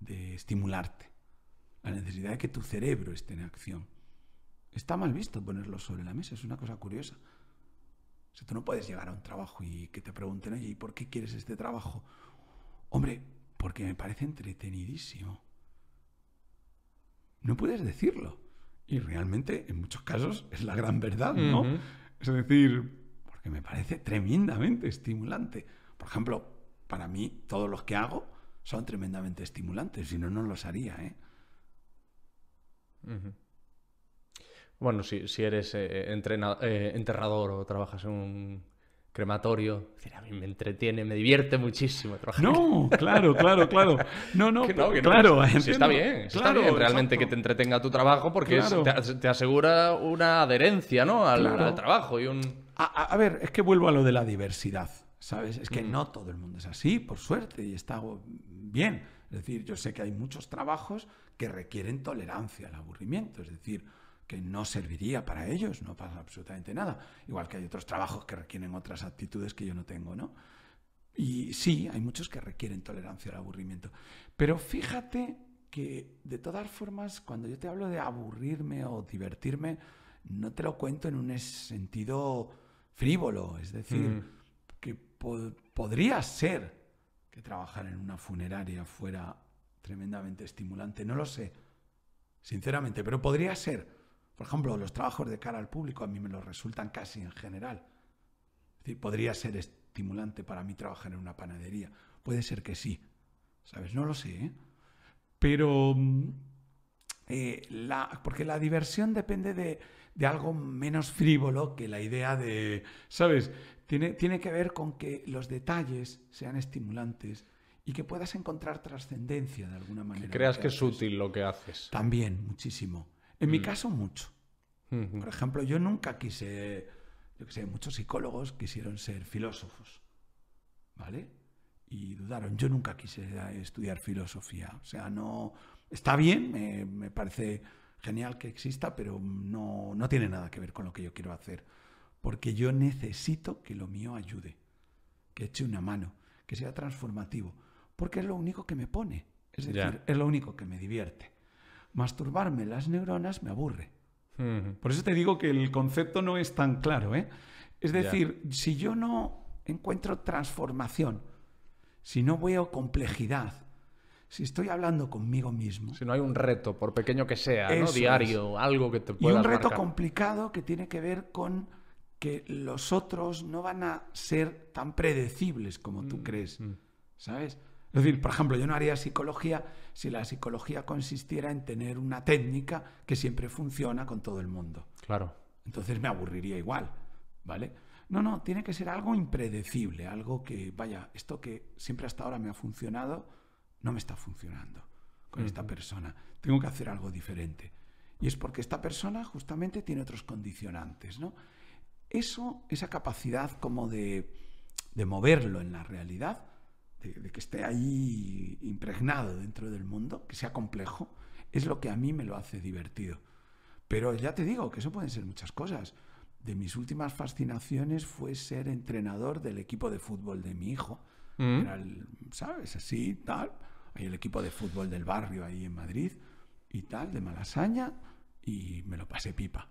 estimularte, la necesidad de que tu cerebro esté en acción. Está mal visto ponerlo sobre la mesa, es una cosa curiosa. O tú no puedes llegar a un trabajo y que te pregunten, oye, ¿y por qué quieres este trabajo? Hombre, porque me parece entretenidísimo. No puedes decirlo. Y realmente, en muchos casos, es la gran verdad, ¿no? Es decir, porque me parece tremendamente estimulante. Por ejemplo, para mí, todos los que hago son tremendamente estimulantes, si no, no los haría, ¿eh? Bueno, si, eres eh, eh, enterrador o trabajas en un crematorio, a mí me entretiene, me divierte muchísimo trabajar. No, claro, claro, claro. No, no, claro. está bien, realmente que te entretenga tu trabajo porque te, asegura una adherencia ¿no? al, trabajo y un... A, ver, es que vuelvo a lo de la diversidad, ¿sabes? Es que mm. no todo el mundo es así, por suerte, y está bien. Es decir, yo sé que hay muchos trabajos que requieren tolerancia al aburrimiento, es decir que no serviría para ellos, no pasa absolutamente nada. Igual que hay otros trabajos que requieren otras actitudes que yo no tengo, ¿no? Y sí, hay muchos que requieren tolerancia al aburrimiento. Pero fíjate que de todas formas, cuando yo te hablo de aburrirme o divertirme, no te lo cuento en un sentido frívolo, es decir, mm. que podría ser que trabajar en una funeraria fuera tremendamente estimulante, no lo sé, sinceramente, pero podría ser por ejemplo, los trabajos de cara al público a mí me los resultan casi en general. podría ser estimulante para mí trabajar en una panadería. Puede ser que sí. ¿Sabes? No lo sé. ¿eh? Pero. Mm, eh, porque la diversión depende de, algo menos frívolo que la idea de. ¿Sabes? Tiene, tiene que ver con que los detalles sean estimulantes y que puedas encontrar trascendencia de alguna manera. Que creas que es útil lo que haces. También, muchísimo. En mi mm. caso, mucho. Por ejemplo, yo nunca quise, yo que sé, muchos psicólogos quisieron ser filósofos, ¿vale? Y dudaron, yo nunca quise estudiar filosofía. O sea, no, está bien, me, parece genial que exista, pero no, tiene nada que ver con lo que yo quiero hacer. Porque yo necesito que lo mío ayude, que eche una mano, que sea transformativo, porque es lo único que me pone. Es decir, es lo único que me divierte masturbarme las neuronas me aburre. Por eso te digo que el concepto no es tan claro. ¿eh? Es decir, si yo no encuentro transformación, si no veo complejidad, si estoy hablando conmigo mismo. Si no hay un reto, por pequeño que sea, diario, algo que te pueda. Y un reto complicado que tiene que ver con que los otros no van a ser tan predecibles como tú mm, crees. Mm. ¿Sabes? Es decir, por ejemplo, yo no haría psicología si la psicología consistiera en tener una técnica que siempre funciona con todo el mundo. Claro. Entonces me aburriría igual, ¿vale? No, no, tiene que ser algo impredecible, algo que, vaya, esto que siempre hasta ahora me ha funcionado, no me está funcionando con esta persona. Tengo que hacer algo diferente. Y es porque esta persona justamente tiene otros condicionantes, ¿no? Eso, esa capacidad como de, de moverlo en la realidad, de, que esté ahí impregnado dentro del mundo, que sea complejo, es lo que a mí me lo hace divertido. Pero ya te digo que eso pueden ser muchas cosas. De mis últimas fascinaciones fue ser entrenador del equipo de fútbol de mi hijo. Mm. ¿sabes? Así, tal. Hay el equipo de fútbol del barrio ahí en Madrid y tal, de Malasaña, y me lo pasé pipa.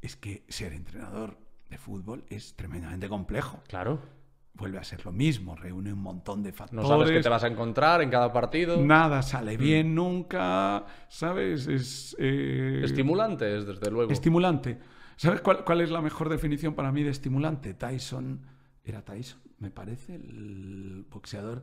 Es que ser entrenador de fútbol es tremendamente complejo. Claro vuelve a ser lo mismo, reúne un montón de factores. No sabes qué te vas a encontrar en cada partido. Nada sale mm. bien nunca, ¿sabes? Es, eh, Estimulante es, desde luego. Estimulante. ¿Sabes cuál, cuál, es la mejor definición para mí de estimulante? Tyson, era Tyson, me parece, el boxeador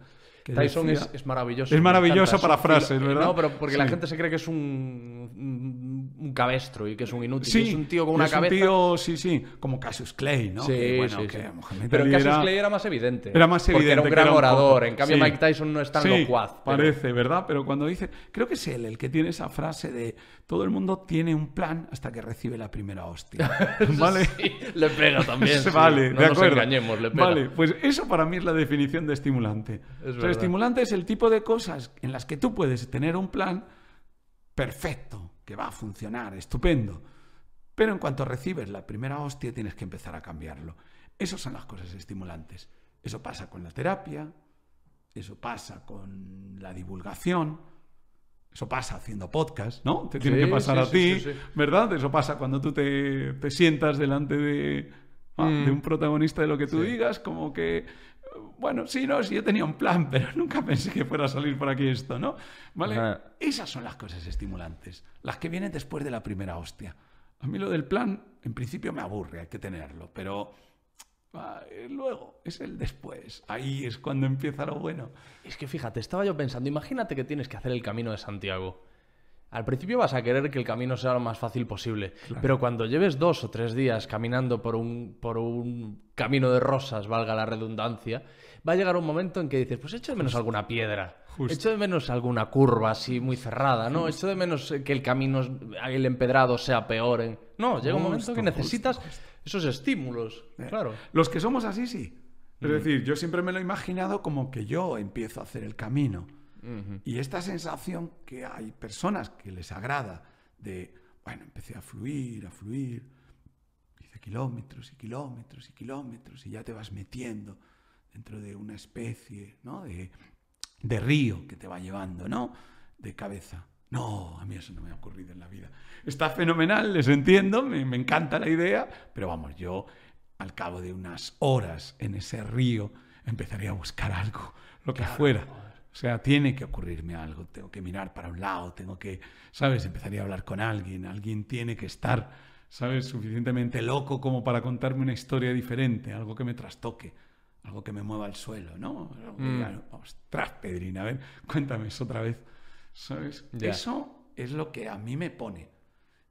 Tyson es, es, maravilloso. Es maravillosa para frases, ¿verdad? No, pero porque la gente se cree que es un, un cabestro y que es un inútil. Sí, es un tío con una cabeza. sí, sí, como Cassius Clay, ¿no? Sí, bueno, Pero Cassius Clay era más evidente. Era más evidente. era un gran orador. En cambio, Mike Tyson no es tan locuaz. Parece, ¿verdad? Pero cuando dice. Creo que es él el que tiene esa frase de todo el mundo tiene un plan hasta que recibe la primera hostia. ¿Vale? le pega también. vale, no de nos acuerdo. engañemos, le pega. Vale, pues eso para mí es la definición de estimulante. Es estimulante es el tipo de cosas en las que tú puedes tener un plan perfecto, que va a funcionar, estupendo. Pero en cuanto recibes la primera hostia, tienes que empezar a cambiarlo. Esas son las cosas estimulantes. Eso pasa con la terapia, eso pasa con la divulgación, eso pasa haciendo podcast, ¿no? Te tiene que pasar a ti, ¿verdad? Eso pasa cuando tú te, sientas delante de, ah, mm. un protagonista de lo que tú digas, como que bueno, sí, no, sí, yo tenía un plan, pero nunca pensé que fuera a salir por aquí esto, ¿no? ¿Vale? Esas son las cosas estimulantes, las que vienen después de la primera hostia. A mí lo del plan, en principio me aburre, hay que tenerlo, pero ah, eh, luego es el después, ahí es cuando empieza lo bueno. Es que fíjate, estaba yo pensando, imagínate que tienes que hacer el camino de Santiago. Al principio vas a querer que el camino sea lo más fácil posible, pero cuando lleves dos o tres días caminando por un, por un camino de rosas, valga la redundancia, va a llegar un momento en que dices, pues echo de menos alguna piedra, echo de menos alguna curva así muy cerrada, ¿no? Echo de menos eh, que el camino, el empedrado sea peor. No, llega un momento que necesitas esos estímulos, eh, claro. Los que somos así, sí. Es decir, yo siempre me lo he imaginado como que yo empiezo a hacer el camino y esta sensación que hay personas que les agrada de, bueno, empecé a fluir, a fluir, hice kilómetros y kilómetros y kilómetros y ya te vas metiendo dentro de una especie, De, de río que te va llevando, ¿no? De cabeza. No, a mí eso no me ha ocurrido en la vida. Está fenomenal, les entiendo, me, encanta la idea, pero vamos, yo al cabo de unas horas en ese río empezaría a buscar algo, lo que fuera. O sea, tiene que ocurrirme algo, tengo que mirar para un lado, tengo que, ¿sabes? Empezaría a hablar con alguien, alguien tiene que estar, ¿sabes? Suficientemente loco como para contarme una historia diferente, algo que me trastoque, algo que me mueva al suelo, ¿no? Mm. Ostras, Pedrina, a ver, cuéntame eso otra vez, ¿sabes? Eso es lo que a mí me pone.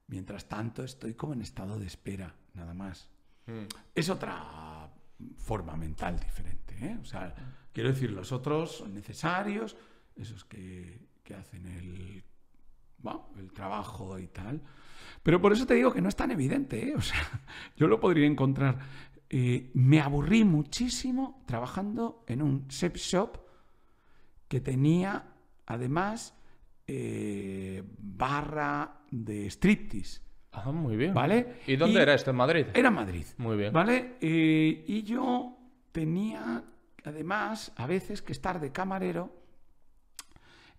Mientras tanto, estoy como en estado de espera, nada más. Mm. Es otra forma mental diferente, ¿eh? O sea Quiero decir, los otros son necesarios, esos que, hacen el, el trabajo y tal. Pero por eso te digo que no es tan evidente, ¿eh? o sea, yo lo podría encontrar. Eh, me aburrí muchísimo trabajando en un sex shop que tenía además eh, barra de striptease. Ah, muy bien. ¿Vale? ¿Y dónde era esto? ¿En Madrid? Era Madrid. Muy bien. ¿Vale? Eh, y yo tenía además, a veces que estar de camarero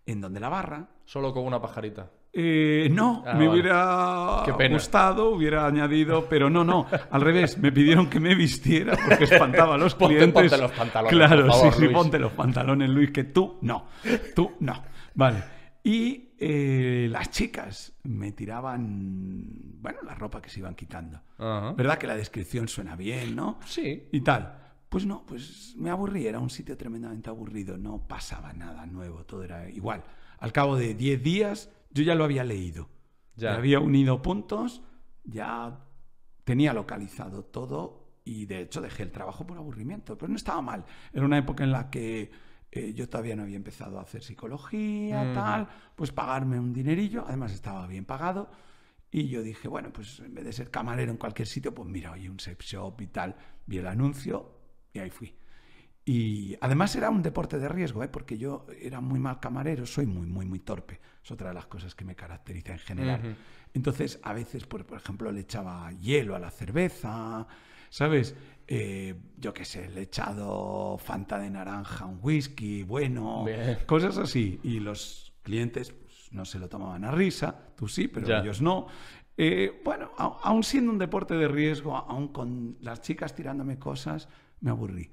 en donde la barra... Solo con una pajarita. Eh, no, ah, me hubiera gustado, hubiera añadido, pero no, no, al revés, me pidieron que me vistiera porque espantaba a los clientes. Ponte los pantalones. Claro, sí, ponte los pantalones, Luis, que tú no, tú no. Vale. Y eh, las chicas me tiraban, bueno, la ropa que se iban quitando. ¿Verdad que la descripción suena bien, no? Sí. Y tal. Pues no, pues me aburrí, era un sitio tremendamente aburrido, no pasaba nada nuevo, todo era igual. Al cabo de 10 días yo ya lo había leído, ya. había unido puntos, ya tenía localizado todo y de hecho dejé el trabajo por aburrimiento, pero no estaba mal. Era una época en la que eh, yo todavía no había empezado a hacer psicología, tal, pues pagarme un dinerillo, además estaba bien pagado. Y yo dije, bueno, pues en vez de ser camarero en cualquier sitio, pues mira, oye, un sex shop y tal. Vi el anuncio, y ahí fui. Y además era un deporte de riesgo, ¿eh? porque yo era muy mal camarero, soy muy, muy, muy torpe. Es otra de las cosas que me caracteriza en general. Entonces, a veces, por ejemplo, le echaba hielo a la cerveza, ¿sabes? Eh, yo qué sé, le he echado fanta de naranja, un whisky, bueno, cosas así. Y los clientes pues, no se lo tomaban a risa, tú sí, pero ellos no. Eh, bueno, aún siendo un deporte de riesgo, aún con las chicas tirándome cosas, me aburrí.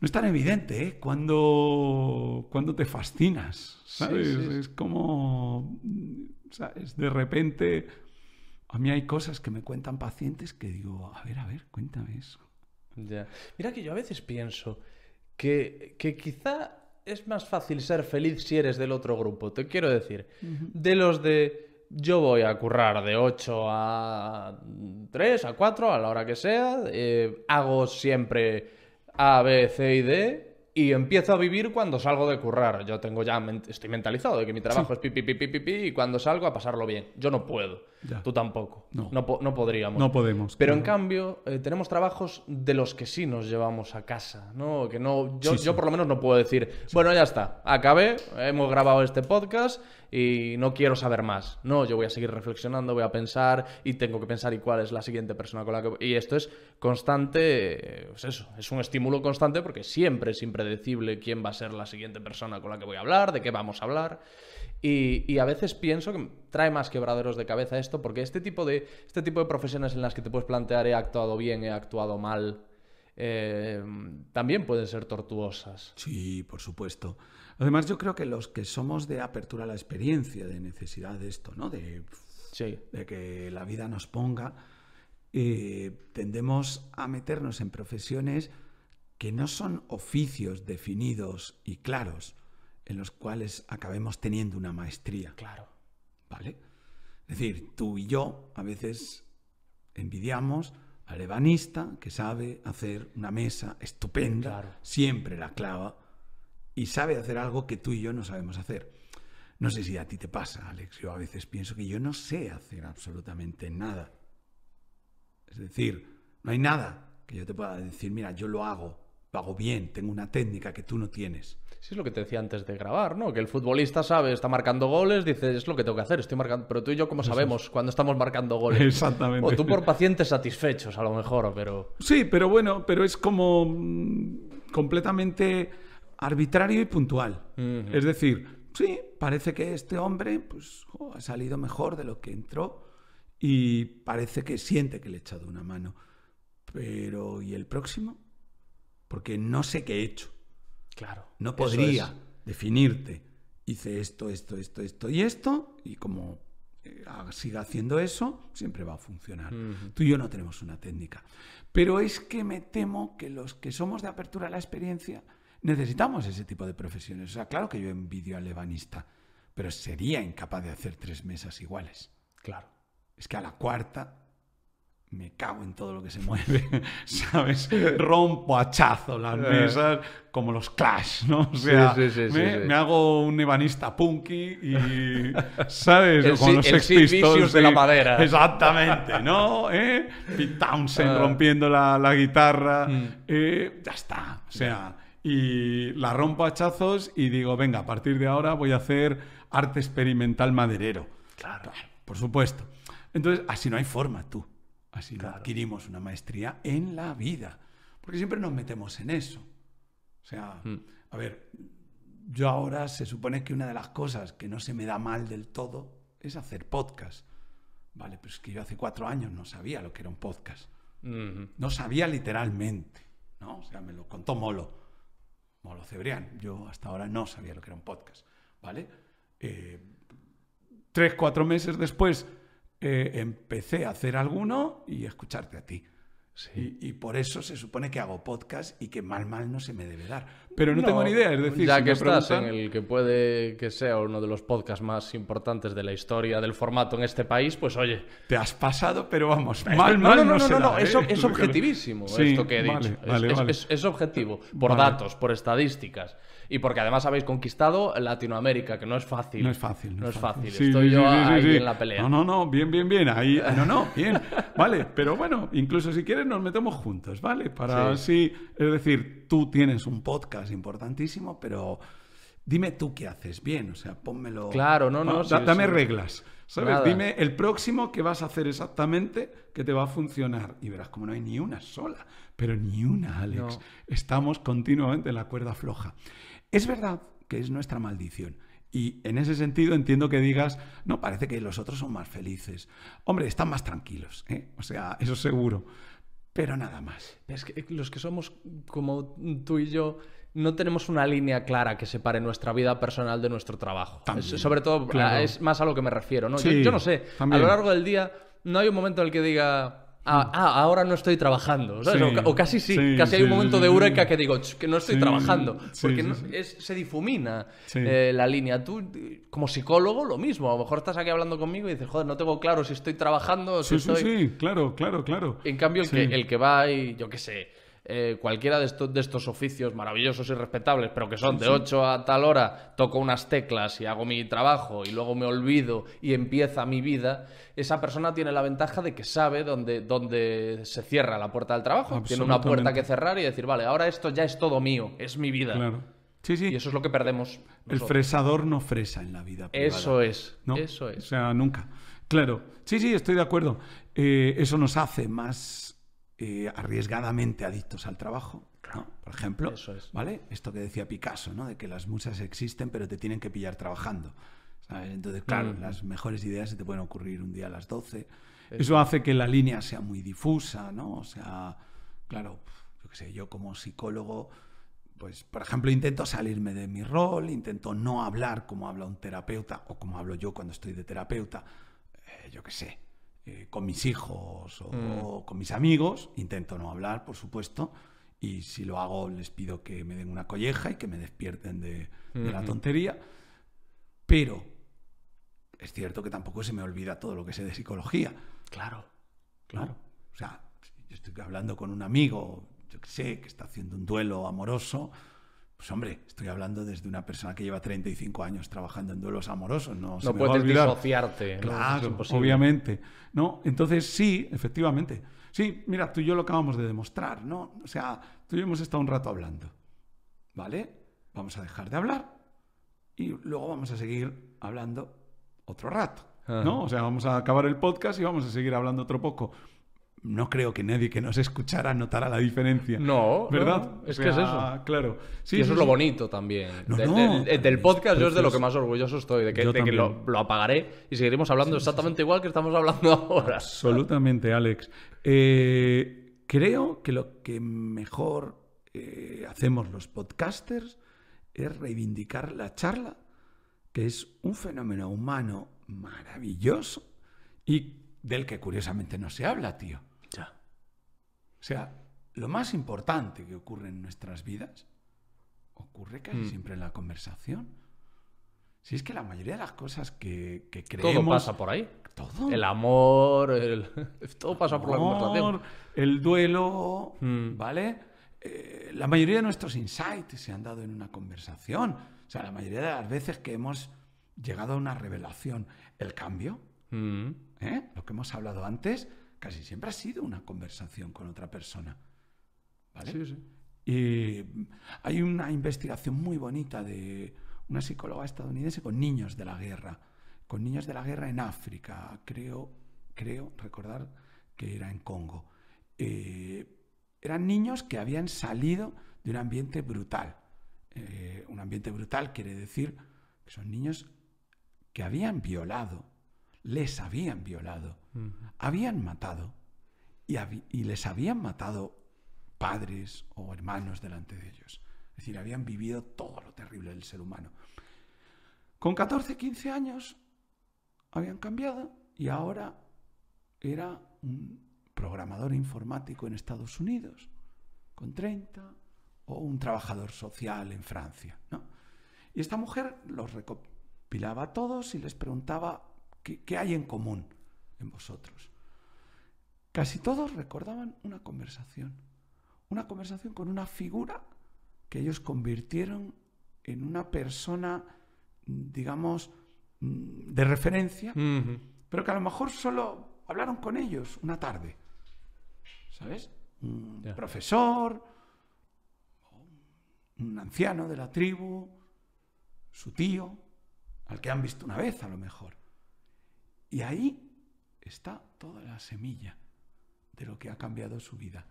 No es tan evidente ¿eh? cuando, cuando te fascinas, ¿sabes? Es como, ¿sabes? De repente, a mí hay cosas que me cuentan pacientes que digo, a ver, a ver, cuéntame eso. Ya. Mira que yo a veces pienso que, quizá es más fácil ser feliz si eres del otro grupo, te quiero decir, de los de yo voy a currar de 8 a 3, a 4, a la hora que sea. Eh, hago siempre A, B, C y D y empiezo a vivir cuando salgo de currar. Yo tengo ya estoy mentalizado de que mi trabajo es pipi, pipi, pipi, y cuando salgo a pasarlo bien. Yo no puedo. Tú tampoco. No. podríamos. No podemos. Pero en cambio, eh, tenemos trabajos de los que sí nos llevamos a casa, ¿no? Que no. Yo, por lo menos no puedo decir, bueno, ya está, acabé, hemos grabado este podcast y no quiero saber más. No, yo voy a seguir reflexionando, voy a pensar y tengo que pensar y cuál es la siguiente persona con la que. Y esto es constante, eh, pues eso, es un estímulo constante porque siempre, siempre predecible quién va a ser la siguiente persona con la que voy a hablar, de qué vamos a hablar. Y, a veces pienso que trae más quebraderos de cabeza esto, porque este tipo de, este tipo de profesiones en las que te puedes plantear he actuado bien, he actuado mal, eh, también pueden ser tortuosas. Sí, por supuesto. Además, yo creo que los que somos de apertura a la experiencia, de necesidad de esto, ¿no? De, que la vida nos ponga, eh, tendemos a meternos en profesiones que no son oficios definidos y claros en los cuales acabemos teniendo una maestría. Claro. ¿Vale? Es decir, tú y yo a veces envidiamos al ebanista que sabe hacer una mesa estupenda, siempre la clava, y sabe hacer algo que tú y yo no sabemos hacer. No sé si a ti te pasa, Alex, yo a veces pienso que yo no sé hacer absolutamente nada. Es decir, no hay nada que yo te pueda decir, mira, yo lo hago pago bien, tengo una técnica que tú no tienes. Sí, es lo que te decía antes de grabar, ¿no? Que el futbolista sabe, está marcando goles, dice, es lo que tengo que hacer, estoy marcando. Pero tú y yo, ¿cómo sabemos cuando estamos marcando goles? Exactamente. O tú por pacientes satisfechos, a lo mejor, pero. Sí, pero bueno, pero es como mm, completamente arbitrario y puntual. Es decir, sí, parece que este hombre pues, ha salido mejor de lo que entró y parece que siente que le he echado una mano. Pero, ¿y el próximo? porque no sé qué he hecho. Claro. No podría definirte. Hice esto, esto, esto, esto y esto, y como eh, siga haciendo eso, siempre va a funcionar. Tú y yo no tenemos una técnica. Pero es que me temo que los que somos de apertura a la experiencia necesitamos ese tipo de profesiones. O sea, claro que yo envidio al ebanista, pero sería incapaz de hacer tres mesas iguales. Claro. Es que a la cuarta me cago en todo lo que se mueve, ¿sabes? Rompo hachazos las eh. mesas como los Clash, ¿no? O sea, me, hago un ebanista punky y, ¿sabes? Con los de la madera. Exactamente, ¿no? Pit ¿Eh? Pete Townsend ah. rompiendo la, guitarra. Mm. Eh, ya está, o sea... Y la rompo hachazos y digo, venga, a partir de ahora voy a hacer arte experimental maderero. claro por supuesto. Entonces, así no hay forma, tú. Así adquirimos una maestría en la vida. Porque siempre nos metemos en eso. O sea, mm. a ver, yo ahora se supone que una de las cosas que no se me da mal del todo es hacer podcast. Vale, pero es que yo hace cuatro años no sabía lo que era un podcast. No sabía literalmente, ¿no? O sea, me lo contó Molo, Molo Cebrián. Yo hasta ahora no sabía lo que era un podcast, ¿vale? Eh, tres, cuatro meses después empecé a hacer alguno y a escucharte a ti. Y, por eso se supone que hago podcast y que mal, mal no se me debe dar. Pero no, tengo ni idea, es decir... Ya que estás en el que puede que sea uno de los podcasts más importantes de la historia del formato en este país, pues oye... Te has pasado, pero vamos, este, mal, mal no, no, no, no, no, ¿eh? es, objetivísimo esto que he dicho. es, objetivo, por datos, por estadísticas y porque además habéis conquistado Latinoamérica, que no es fácil. No es fácil. No, es fácil. Estoy yo ahí en la pelea. No, no, no, bien, bien, bien. Ahí, no, no, bien. Vale, pero bueno, incluso si quieres nos metemos juntos, ¿vale? Para así, es decir, tú tienes un podcast importantísimo, pero dime tú qué haces bien, o sea, pónmelo. Claro, no, no. Ah, dame reglas. ¿Sabes? Dime el próximo que vas a hacer exactamente que te va a funcionar. Y verás como no hay ni una sola, pero ni una, Alex. Estamos continuamente en la cuerda floja. Es verdad que es nuestra maldición. Y en ese sentido entiendo que digas, no, parece que los otros son más felices. Hombre, están más tranquilos, ¿eh? o sea, eso seguro. Pero nada más. Es que eh, los que somos como tú y yo no tenemos una línea clara que separe nuestra vida personal de nuestro trabajo. sobre todo ah, es más a lo que me refiero, ¿no? yo, no sé, a lo largo del día no hay un momento en el que diga, Ah, ah, ahora no estoy trabajando. o, casi sí. casi hay un momento de eureka que digo, que no estoy trabajando. Porque se difumina eh, la línea. Tú, como psicólogo, lo mismo. A lo mejor estás aquí hablando conmigo y dices, joder, no tengo claro si estoy trabajando o si estoy. Sí, claro, claro, claro. En cambio, que, el que va y, yo qué sé, eh, cualquiera de estos, oficios maravillosos y respetables, pero que son de 8 a tal hora, toco unas teclas y hago mi trabajo y luego me olvido y empieza mi vida, esa persona tiene la ventaja de que sabe dónde, dónde se cierra la puerta del trabajo. Tiene una puerta que cerrar y decir, vale, ahora esto ya es todo mío, es mi vida. Claro. Sí, sí. Y eso es lo que perdemos. El fresador no fresa en la vida. Eso es. Eso es. O sea, nunca. Claro. Sí, sí, estoy de acuerdo. Eh, eso nos hace más eh, arriesgadamente adictos al trabajo. Por ejemplo, ¿vale? Esto que decía Picasso, ¿no? De que las muchas existen, pero te tienen que pillar trabajando. Entonces, claro, las mejores ideas se te pueden ocurrir un día a las 12. Eso. hace que la línea sea muy difusa, ¿no? O sea, claro, yo sé, yo como psicólogo, pues, por ejemplo, intento salirme de mi rol, intento no hablar como habla un terapeuta o como hablo yo cuando estoy de terapeuta, eh, yo qué sé, eh, con mis hijos mm. o, con mis amigos. Intento no hablar, por supuesto. Y si lo hago, les pido que me den una colleja y que me despierten de, la tontería. Pero es cierto que tampoco se me olvida todo lo que sé de psicología. Claro, claro. O sea, yo estoy hablando con un amigo, yo qué sé, que está haciendo un duelo amoroso pues hombre, estoy hablando desde una persona que lleva 35 años trabajando en duelos amorosos, no, no puedes disociarte, claro, obviamente, ¿no? Entonces sí, efectivamente. Sí, mira, tú y yo lo acabamos de demostrar, ¿no? O sea, tú y yo hemos estado un rato hablando. ¿Vale? Vamos a dejar de hablar y luego vamos a seguir hablando otro rato, ¿no? Ah. O sea, vamos a acabar el podcast y vamos a seguir hablando otro poco no creo que nadie que nos escuchara notara la diferencia. No, ¿verdad? es que es ah, eso. Claro. Sí, y eso es lo bonito también. del podcast yo es de lo que más orgulloso estoy, de que, lo, apagaré y seguiremos hablando exactamente igual que estamos hablando ahora. Absolutamente, Alex. Eh, creo que lo que mejor eh, hacemos los podcasters es reivindicar la charla, que es un fenómeno humano maravilloso y del que curiosamente no se habla, tío. O sea, lo más importante que ocurre en nuestras vidas ocurre casi mm. siempre en la conversación. Si es que la mayoría de las cosas que, que creemos... Todo pasa por ahí. Todo. El amor, el... todo pasa por la conversación. El duelo, mm. ¿vale? Eh, la mayoría de nuestros insights se han dado en una conversación. O sea, la mayoría de las veces que hemos llegado a una revelación, el cambio, mm. ¿eh? lo que hemos hablado antes, casi siempre ha sido una conversación con otra persona. ¿Vale? Sí, sí. Y hay una investigación muy bonita de una psicóloga estadounidense con niños de la guerra, con niños de la guerra en África, creo, creo recordar que era en Congo. Eh, eran niños que habían salido de un ambiente brutal. Eh, un ambiente brutal quiere decir que son niños que habían violado les habían violado, habían matado y, les habían matado padres o hermanos delante de ellos. Es decir, habían vivido todo lo terrible del ser humano. Con 14, 15 años habían cambiado y ahora era un programador informático en Estados Unidos, con 30, o un trabajador social en Francia. Y esta mujer los recopilaba a todos y les preguntaba ¿Qué, hay en común en vosotros? Casi todos recordaban una conversación, una conversación con una figura que ellos convirtieron en una persona, digamos, mm, de referencia, pero que a lo mejor solo hablaron con ellos una tarde. ¿Sabes? Un profesor, un anciano de la tribu, su tío, al que han visto una vez a lo mejor. Y ahí está toda la semilla de lo que ha cambiado su vida.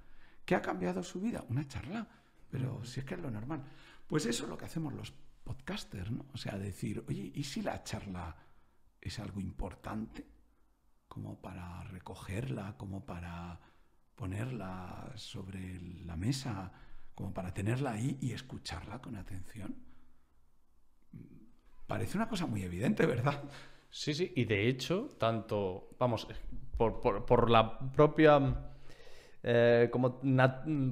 ¿Qué ha cambiado su vida? Una charla, pero si es que es lo normal. Pues eso es lo que hacemos los podcasters, ¿no? O sea, decir, oye, ¿y si la charla es algo importante? Como para recogerla, como para ponerla sobre la mesa, como para tenerla ahí y escucharla con atención. Mm, parece una cosa muy evidente, ¿verdad? Sí, sí, y de hecho, tanto, vamos, por, la propia... Eh, como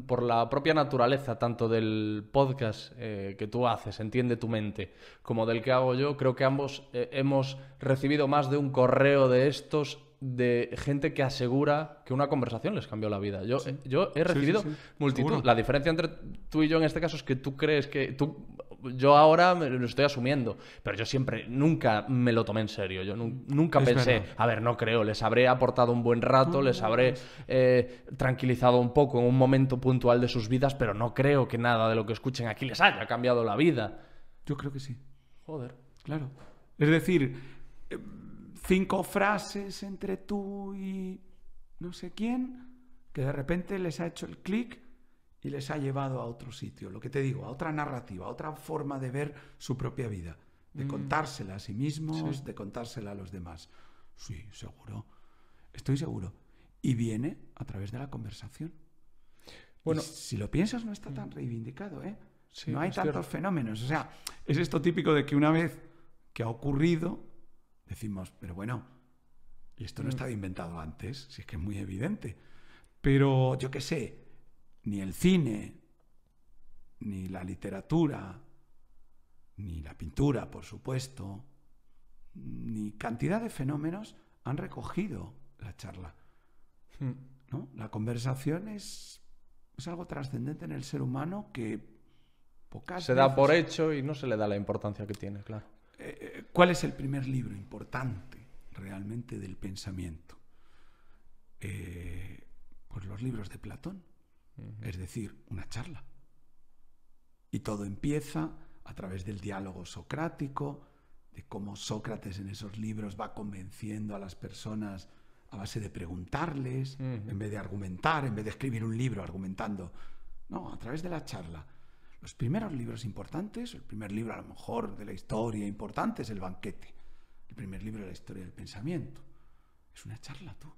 por la propia naturaleza tanto del podcast eh, que tú haces, entiende tu mente, como del que hago yo, creo que ambos eh, hemos recibido más de un correo de estos de gente que asegura que una conversación les cambió la vida. Yo, yo he recibido multitud. La diferencia entre tú y yo en este caso es que tú crees que tú yo ahora lo estoy asumiendo, pero yo siempre, nunca me lo tomé en serio, yo nunca pensé, a ver, no creo, les habré aportado un buen rato, les habré eh, tranquilizado un poco en un momento puntual de sus vidas, pero no creo que nada de lo que escuchen aquí les haya cambiado la vida. Yo creo que sí. Joder. Claro. Es decir, eh, cinco frases entre tú y no sé quién, que de repente les ha hecho el clic y les ha llevado a otro sitio, lo que te digo, a otra narrativa, a otra forma de ver su propia vida, de mm. contársela a sí mismos, de contársela a los demás. Sí, seguro, estoy seguro. Y viene a través de la conversación. Bueno, si lo piensas no está tan mm. reivindicado, ¿eh? no hay tantos fenómenos. O sea, es esto típico de que una vez que ha ocurrido, decimos, pero bueno, y esto no mm. estaba inventado antes, si es que es muy evidente. Pero yo qué sé, ni el cine, ni la literatura, ni la pintura, por supuesto, ni cantidad de fenómenos han recogido la charla. Hmm. ¿no? La conversación es, algo trascendente en el ser humano que pocas Se da por hecho y no se le da la importancia que tiene, claro. Eh, eh, ¿Cuál es el primer libro importante realmente del pensamiento? Eh, pues los libros de Platón es decir, una charla. Y todo empieza a través del diálogo socrático, de cómo Sócrates en esos libros va convenciendo a las personas a base de preguntarles, en vez de argumentar, en vez de escribir un libro argumentando. No, a través de la charla. Los primeros libros importantes, el primer libro a lo mejor de la historia importante es El banquete, el primer libro de la historia del pensamiento. Es una charla, tú.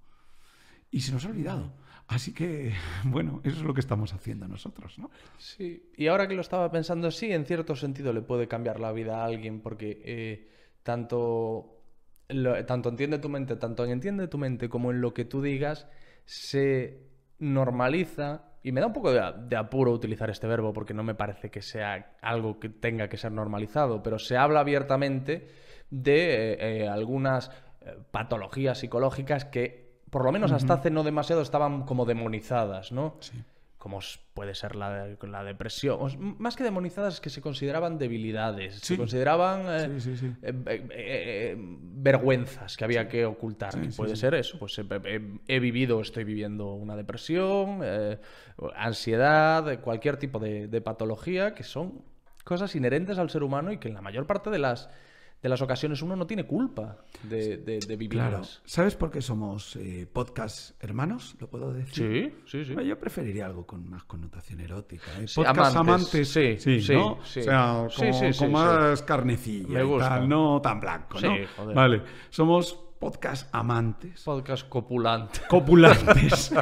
Y se nos ha olvidado. Así que, bueno, eso es lo que estamos haciendo nosotros, ¿no? Sí, y ahora que lo estaba pensando, sí, en cierto sentido le puede cambiar la vida a alguien porque eh, tanto, tanto entiende tu mente, tanto en entiende tu mente como en lo que tú digas, se normaliza y me da un poco de, apuro utilizar este verbo porque no me parece que sea algo que tenga que ser normalizado, pero se habla abiertamente de eh, eh, algunas patologías psicológicas que por lo menos hasta hace no demasiado, estaban como demonizadas, ¿no? Como puede ser la, la depresión. más que demonizadas, es que se consideraban debilidades, se consideraban eh, eh, eh, vergüenzas que había que ocultar. y puede ser eso. Pues he, vivido, estoy viviendo una depresión, ansiedad, cualquier tipo de, de patología que son cosas inherentes al ser humano y que en la mayor parte de las de las ocasiones uno no tiene culpa de, vivir. Claro. ¿Sabes por qué somos eh, podcast hermanos? ¿Lo puedo decir? Sí, sí, sí. yo preferiría algo con más connotación erótica. ¿eh? podcast amantes, Sí, sí, ¿no? O sea, con, más carnecilla. Tal, no tan blanco, ¿no? Joder. Vale. Somos podcast amantes. Podcast copulantes. Copulantes.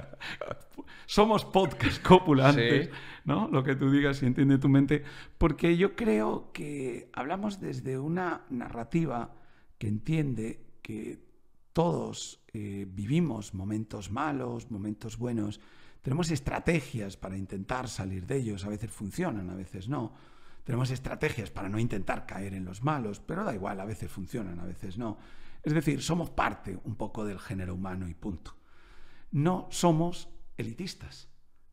somos podcast copulantes. Lo que tú digas y entiende tu mente, porque yo creo que hablamos desde una narrativa que entiende que todos eh, vivimos momentos malos, momentos buenos, tenemos estrategias para intentar salir de ellos, a veces funcionan, a veces no. Tenemos estrategias para no intentar caer en los malos, pero da igual, a veces funcionan, a veces no. Es decir, somos parte un poco del género humano y punto. No somos elitistas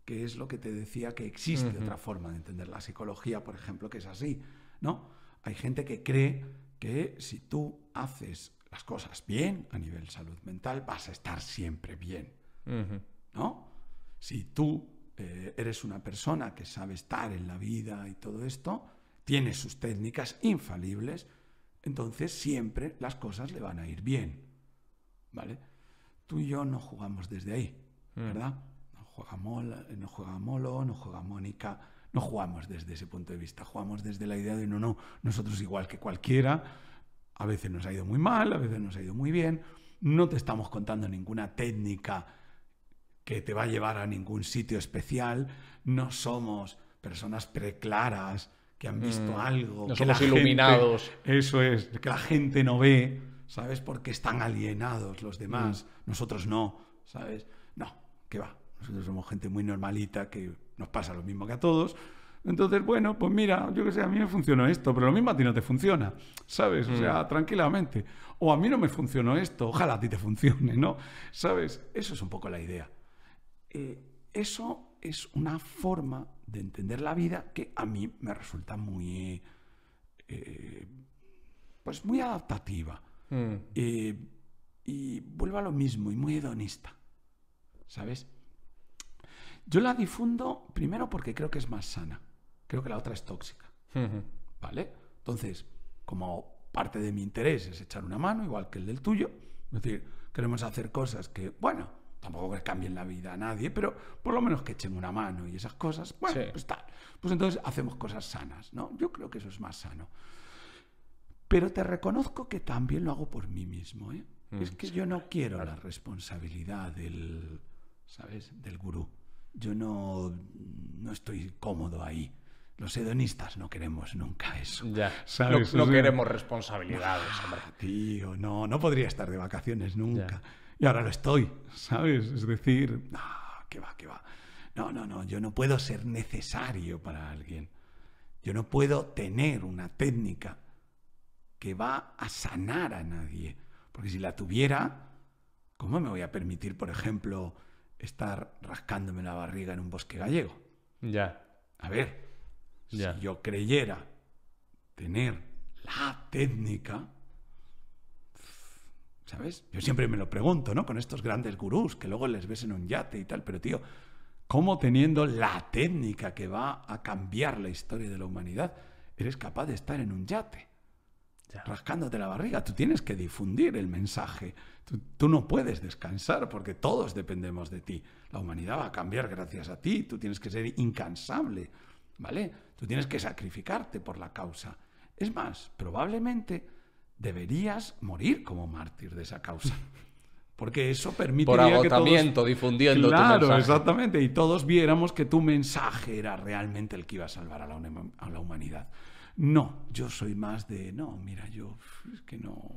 que es lo que te decía que existe otra forma de entender la psicología, por ejemplo, que es así, ¿no? Hay gente que cree que si tú haces las cosas bien a nivel salud mental, vas a estar siempre bien, ¿no? Si tú eh, eres una persona que sabe estar en la vida y todo esto, tienes sus técnicas infalibles, entonces siempre las cosas le van a ir bien, ¿vale? Tú y yo no jugamos desde ahí, mm. ¿verdad? juega no juega Molo, no juega Mónica, no jugamos desde ese punto de vista, jugamos desde la idea de no, no, nosotros igual que cualquiera, a veces nos ha ido muy mal, a veces nos ha ido muy bien, no te estamos contando ninguna técnica que te va a llevar a ningún sitio especial, no somos personas preclaras que han visto mm, algo, no que somos iluminados. eso es, que la gente no ve, ¿sabes? Porque están alienados los demás, mm. nosotros no, ¿sabes? No, que va, nosotros somos gente muy normalita que nos pasa lo mismo que a todos. Entonces, bueno, pues mira, yo que sé, a mí me funcionó esto, pero lo mismo a ti no te funciona, ¿sabes? O sea, mm. tranquilamente. O a mí no me funcionó esto, ojalá a ti te funcione, ¿no? ¿Sabes? Eso es un poco la idea. Eh, eso es una forma de entender la vida que a mí me resulta muy. Eh, pues muy adaptativa. Mm. Eh, y vuelvo a lo mismo, y muy hedonista. ¿Sabes? Yo la difundo primero porque creo que es más sana. Creo que la otra es tóxica. ¿Vale? Entonces, como parte de mi interés es echar una mano, igual que el del tuyo, es decir, queremos hacer cosas que, bueno, tampoco que cambien la vida a nadie, pero por lo menos que echen una mano y esas cosas, bueno, pues tal. Pues entonces hacemos cosas sanas, ¿no? Yo creo que eso es más sano. Pero te reconozco que también lo hago por mí mismo, ¿eh? es mm, que yo no quiero la responsabilidad del, ¿sabes? Del gurú yo no, estoy cómodo ahí los hedonistas no queremos nunca eso. No, queremos responsabilidades, Tío, no, no podría estar de vacaciones nunca. Y ahora lo estoy, ¿sabes? Es decir, ah, que va, que va. No, no, no, yo no puedo ser necesario para alguien. Yo no puedo tener una técnica que va a sanar a nadie. Porque si la tuviera, ¿cómo me voy a permitir, por ejemplo, estar rascándome la barriga en un bosque gallego. Ya. A ver, si yo creyera tener la técnica, ¿sabes? Yo siempre me lo pregunto, ¿no? Con estos grandes gurús que luego les ves en un yate y tal, pero tío, ¿cómo teniendo la técnica que va a cambiar la historia de la humanidad, eres capaz de estar en un yate? Rascándote la barriga, tú tienes que difundir el mensaje Tú, no puedes descansar porque todos dependemos de ti. La humanidad va a cambiar gracias a ti. Tú tienes que ser incansable, ¿vale? Tú tienes que sacrificarte por la causa. Es más, probablemente deberías morir como mártir de esa causa. Porque eso permite Por agotamiento, difundiendo tu mensaje. exactamente. Y todos viéramos que tu mensaje era realmente el que iba a salvar a la, a la humanidad. No, yo soy más de... No, mira, yo... Es que no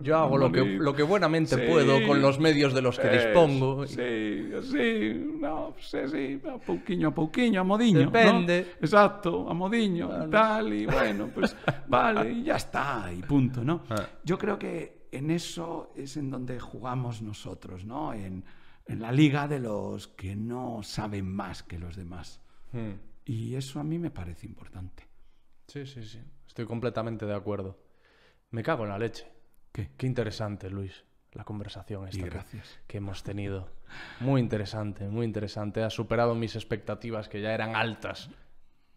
yo hago lo que, lo que buenamente puedo con los medios de los que eh, dispongo. Sí, sí, no, sí, sí, a poquillo a poquillo a modiño. Depende. Exacto, a modiño tal, y bueno, pues vale, y ya está, y punto, ¿no? Ah. Yo creo que en eso es en donde jugamos nosotros, ¿no? En, la liga de los que no saben más que los demás. Hmm. Y eso a mí me parece importante. Sí, sí, sí, estoy completamente de acuerdo. Me cago en la leche. ¿Qué? interesante, Luis, la conversación esta Que, hemos tenido. Muy interesante, muy interesante. Ha superado mis expectativas que ya eran altas,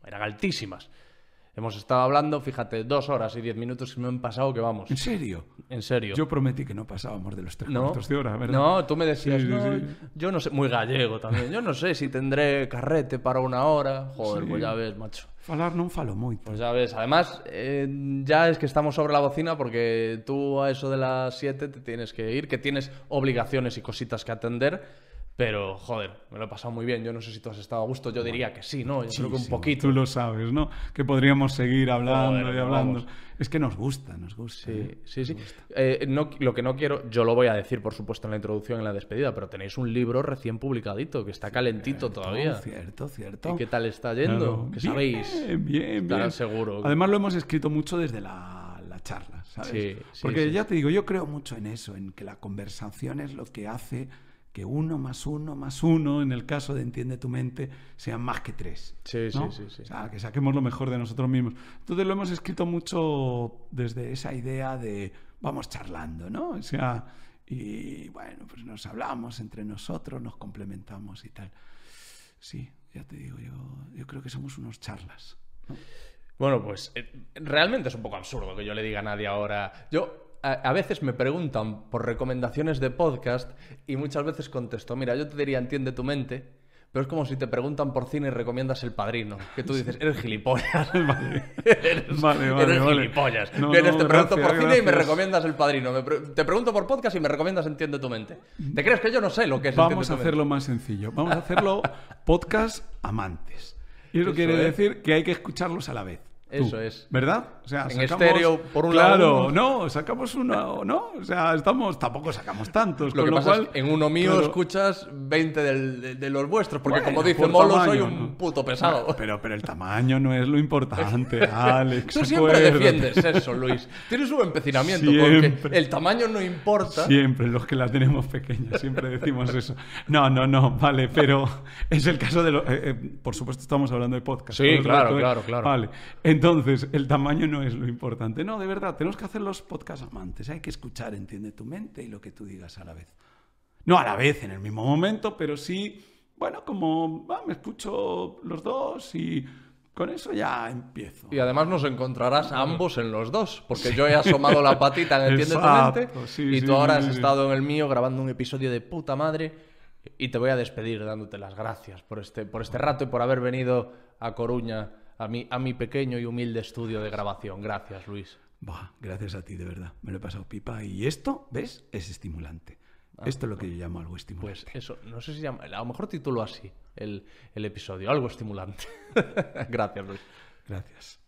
eran altísimas. Hemos estado hablando, fíjate, dos horas y diez minutos y me han pasado que vamos. ¿En serio? En serio. Yo prometí que no pasábamos de los tres minutos de hora, ¿verdad? No, tú me decías, yo no sé, muy gallego también, yo no sé si tendré carrete para una hora. Joder, pues ya ves, macho. Falar non falo moito. Pues pois xa ves, además, eh, ya es que estamos sobre la bocina porque tú a eso de las 7 te tienes que ir, que tienes obligaciones y cositas que atender. Pero, joder, me lo he pasado muy bien. Yo no sé si tú has estado a gusto. Yo diría que sí, ¿no? Yo creo que un poquito. Tú lo sabes, ¿no? Que podríamos seguir hablando y hablando. Es que nos gusta, nos gusta. Sí, ¿eh? sí, sí. Eh, no, lo que no quiero, yo lo voy a decir, por supuesto, en la introducción, en la despedida, pero tenéis un libro recién publicadito que está calentito todavía. Cierto, cierto. ¿Y qué tal está yendo? ¿Qué sabéis? Bien, bien. Estarán seguro. Además, lo hemos escrito mucho desde la, la charla, ¿sabes? Sí, Porque ya te digo, yo creo mucho en eso, en que la conversación es lo que hace que uno más uno más uno, en el caso de Entiende tu mente, sean más que tres. Sí, sí, sí, sí. O sea, que saquemos lo mejor de nosotros mismos. Entonces lo hemos escrito mucho desde esa idea de vamos charlando, ¿no? O sea, y bueno, pues nos hablamos entre nosotros, nos complementamos y tal. Sí, ya te digo, yo, creo que somos unos charlas. Bueno, pues eh, realmente es un poco absurdo que yo le diga a nadie ahora. Yo a veces me preguntan por recomendaciones de podcast y muchas veces contesto, mira, yo te diría entiende tu mente, pero es como si te preguntan por cine y recomiendas El Padrino, que tú dices, eres gilipollas. eres, eres gilipollas. te pregunto por cine y me recomiendas El Padrino. te pregunto por podcast y me recomiendas Entiende tu mente. ¿Te crees que yo no sé lo que es Vamos a hacerlo más sencillo. Vamos a hacerlo podcast amantes. Y eso, quiere decir que hay que escucharlos a la vez. Eso es. ¿Verdad? O sea, en estéreo, por un claro, no, sacamos uno, ¿no? O sea, estamos, tampoco sacamos tantos. Lo con que pasa es en uno mío escuchas 20 de, los vuestros, porque como dice Molo, soy un puto pesado. pero, pero el tamaño no es lo importante, Alex. Tú siempre defiendes eso, Luis. Tienes un empecinamiento, porque el tamaño no importa. Siempre, los que la tenemos pequeña, siempre decimos eso. No, no, no, vale, pero es el caso de los. Eh, eh, por supuesto, estamos hablando de podcast. Sí, claro, claro, claro. Entonces, el tamaño no es lo importante. No, de verdad, tenemos que hacer los podcast amantes. Hay que escuchar, entiende tu mente y lo que tú digas a la vez. No a la vez, en el mismo momento, pero sí, bueno, como me escucho los dos y con eso ya empiezo. Y además nos encontrarás a ambos en los dos, porque yo he asomado la patita en Entiende tu mente y tú ahora has estado en el mío grabando un episodio de puta madre y te voy a despedir dándote las gracias por este, por este rato y por haber venido a Coruña a mi, a mi pequeño y humilde estudio de grabación. Gracias, Luis. gracias a ti, de verdad. Me lo he pasado pipa. Y esto, ¿ves? Es estimulante. Ah, esto es lo que pues, yo llamo algo estimulante. Pues eso, no sé si llama, a lo mejor título así el, el episodio, algo estimulante. gracias, Luis. Gracias.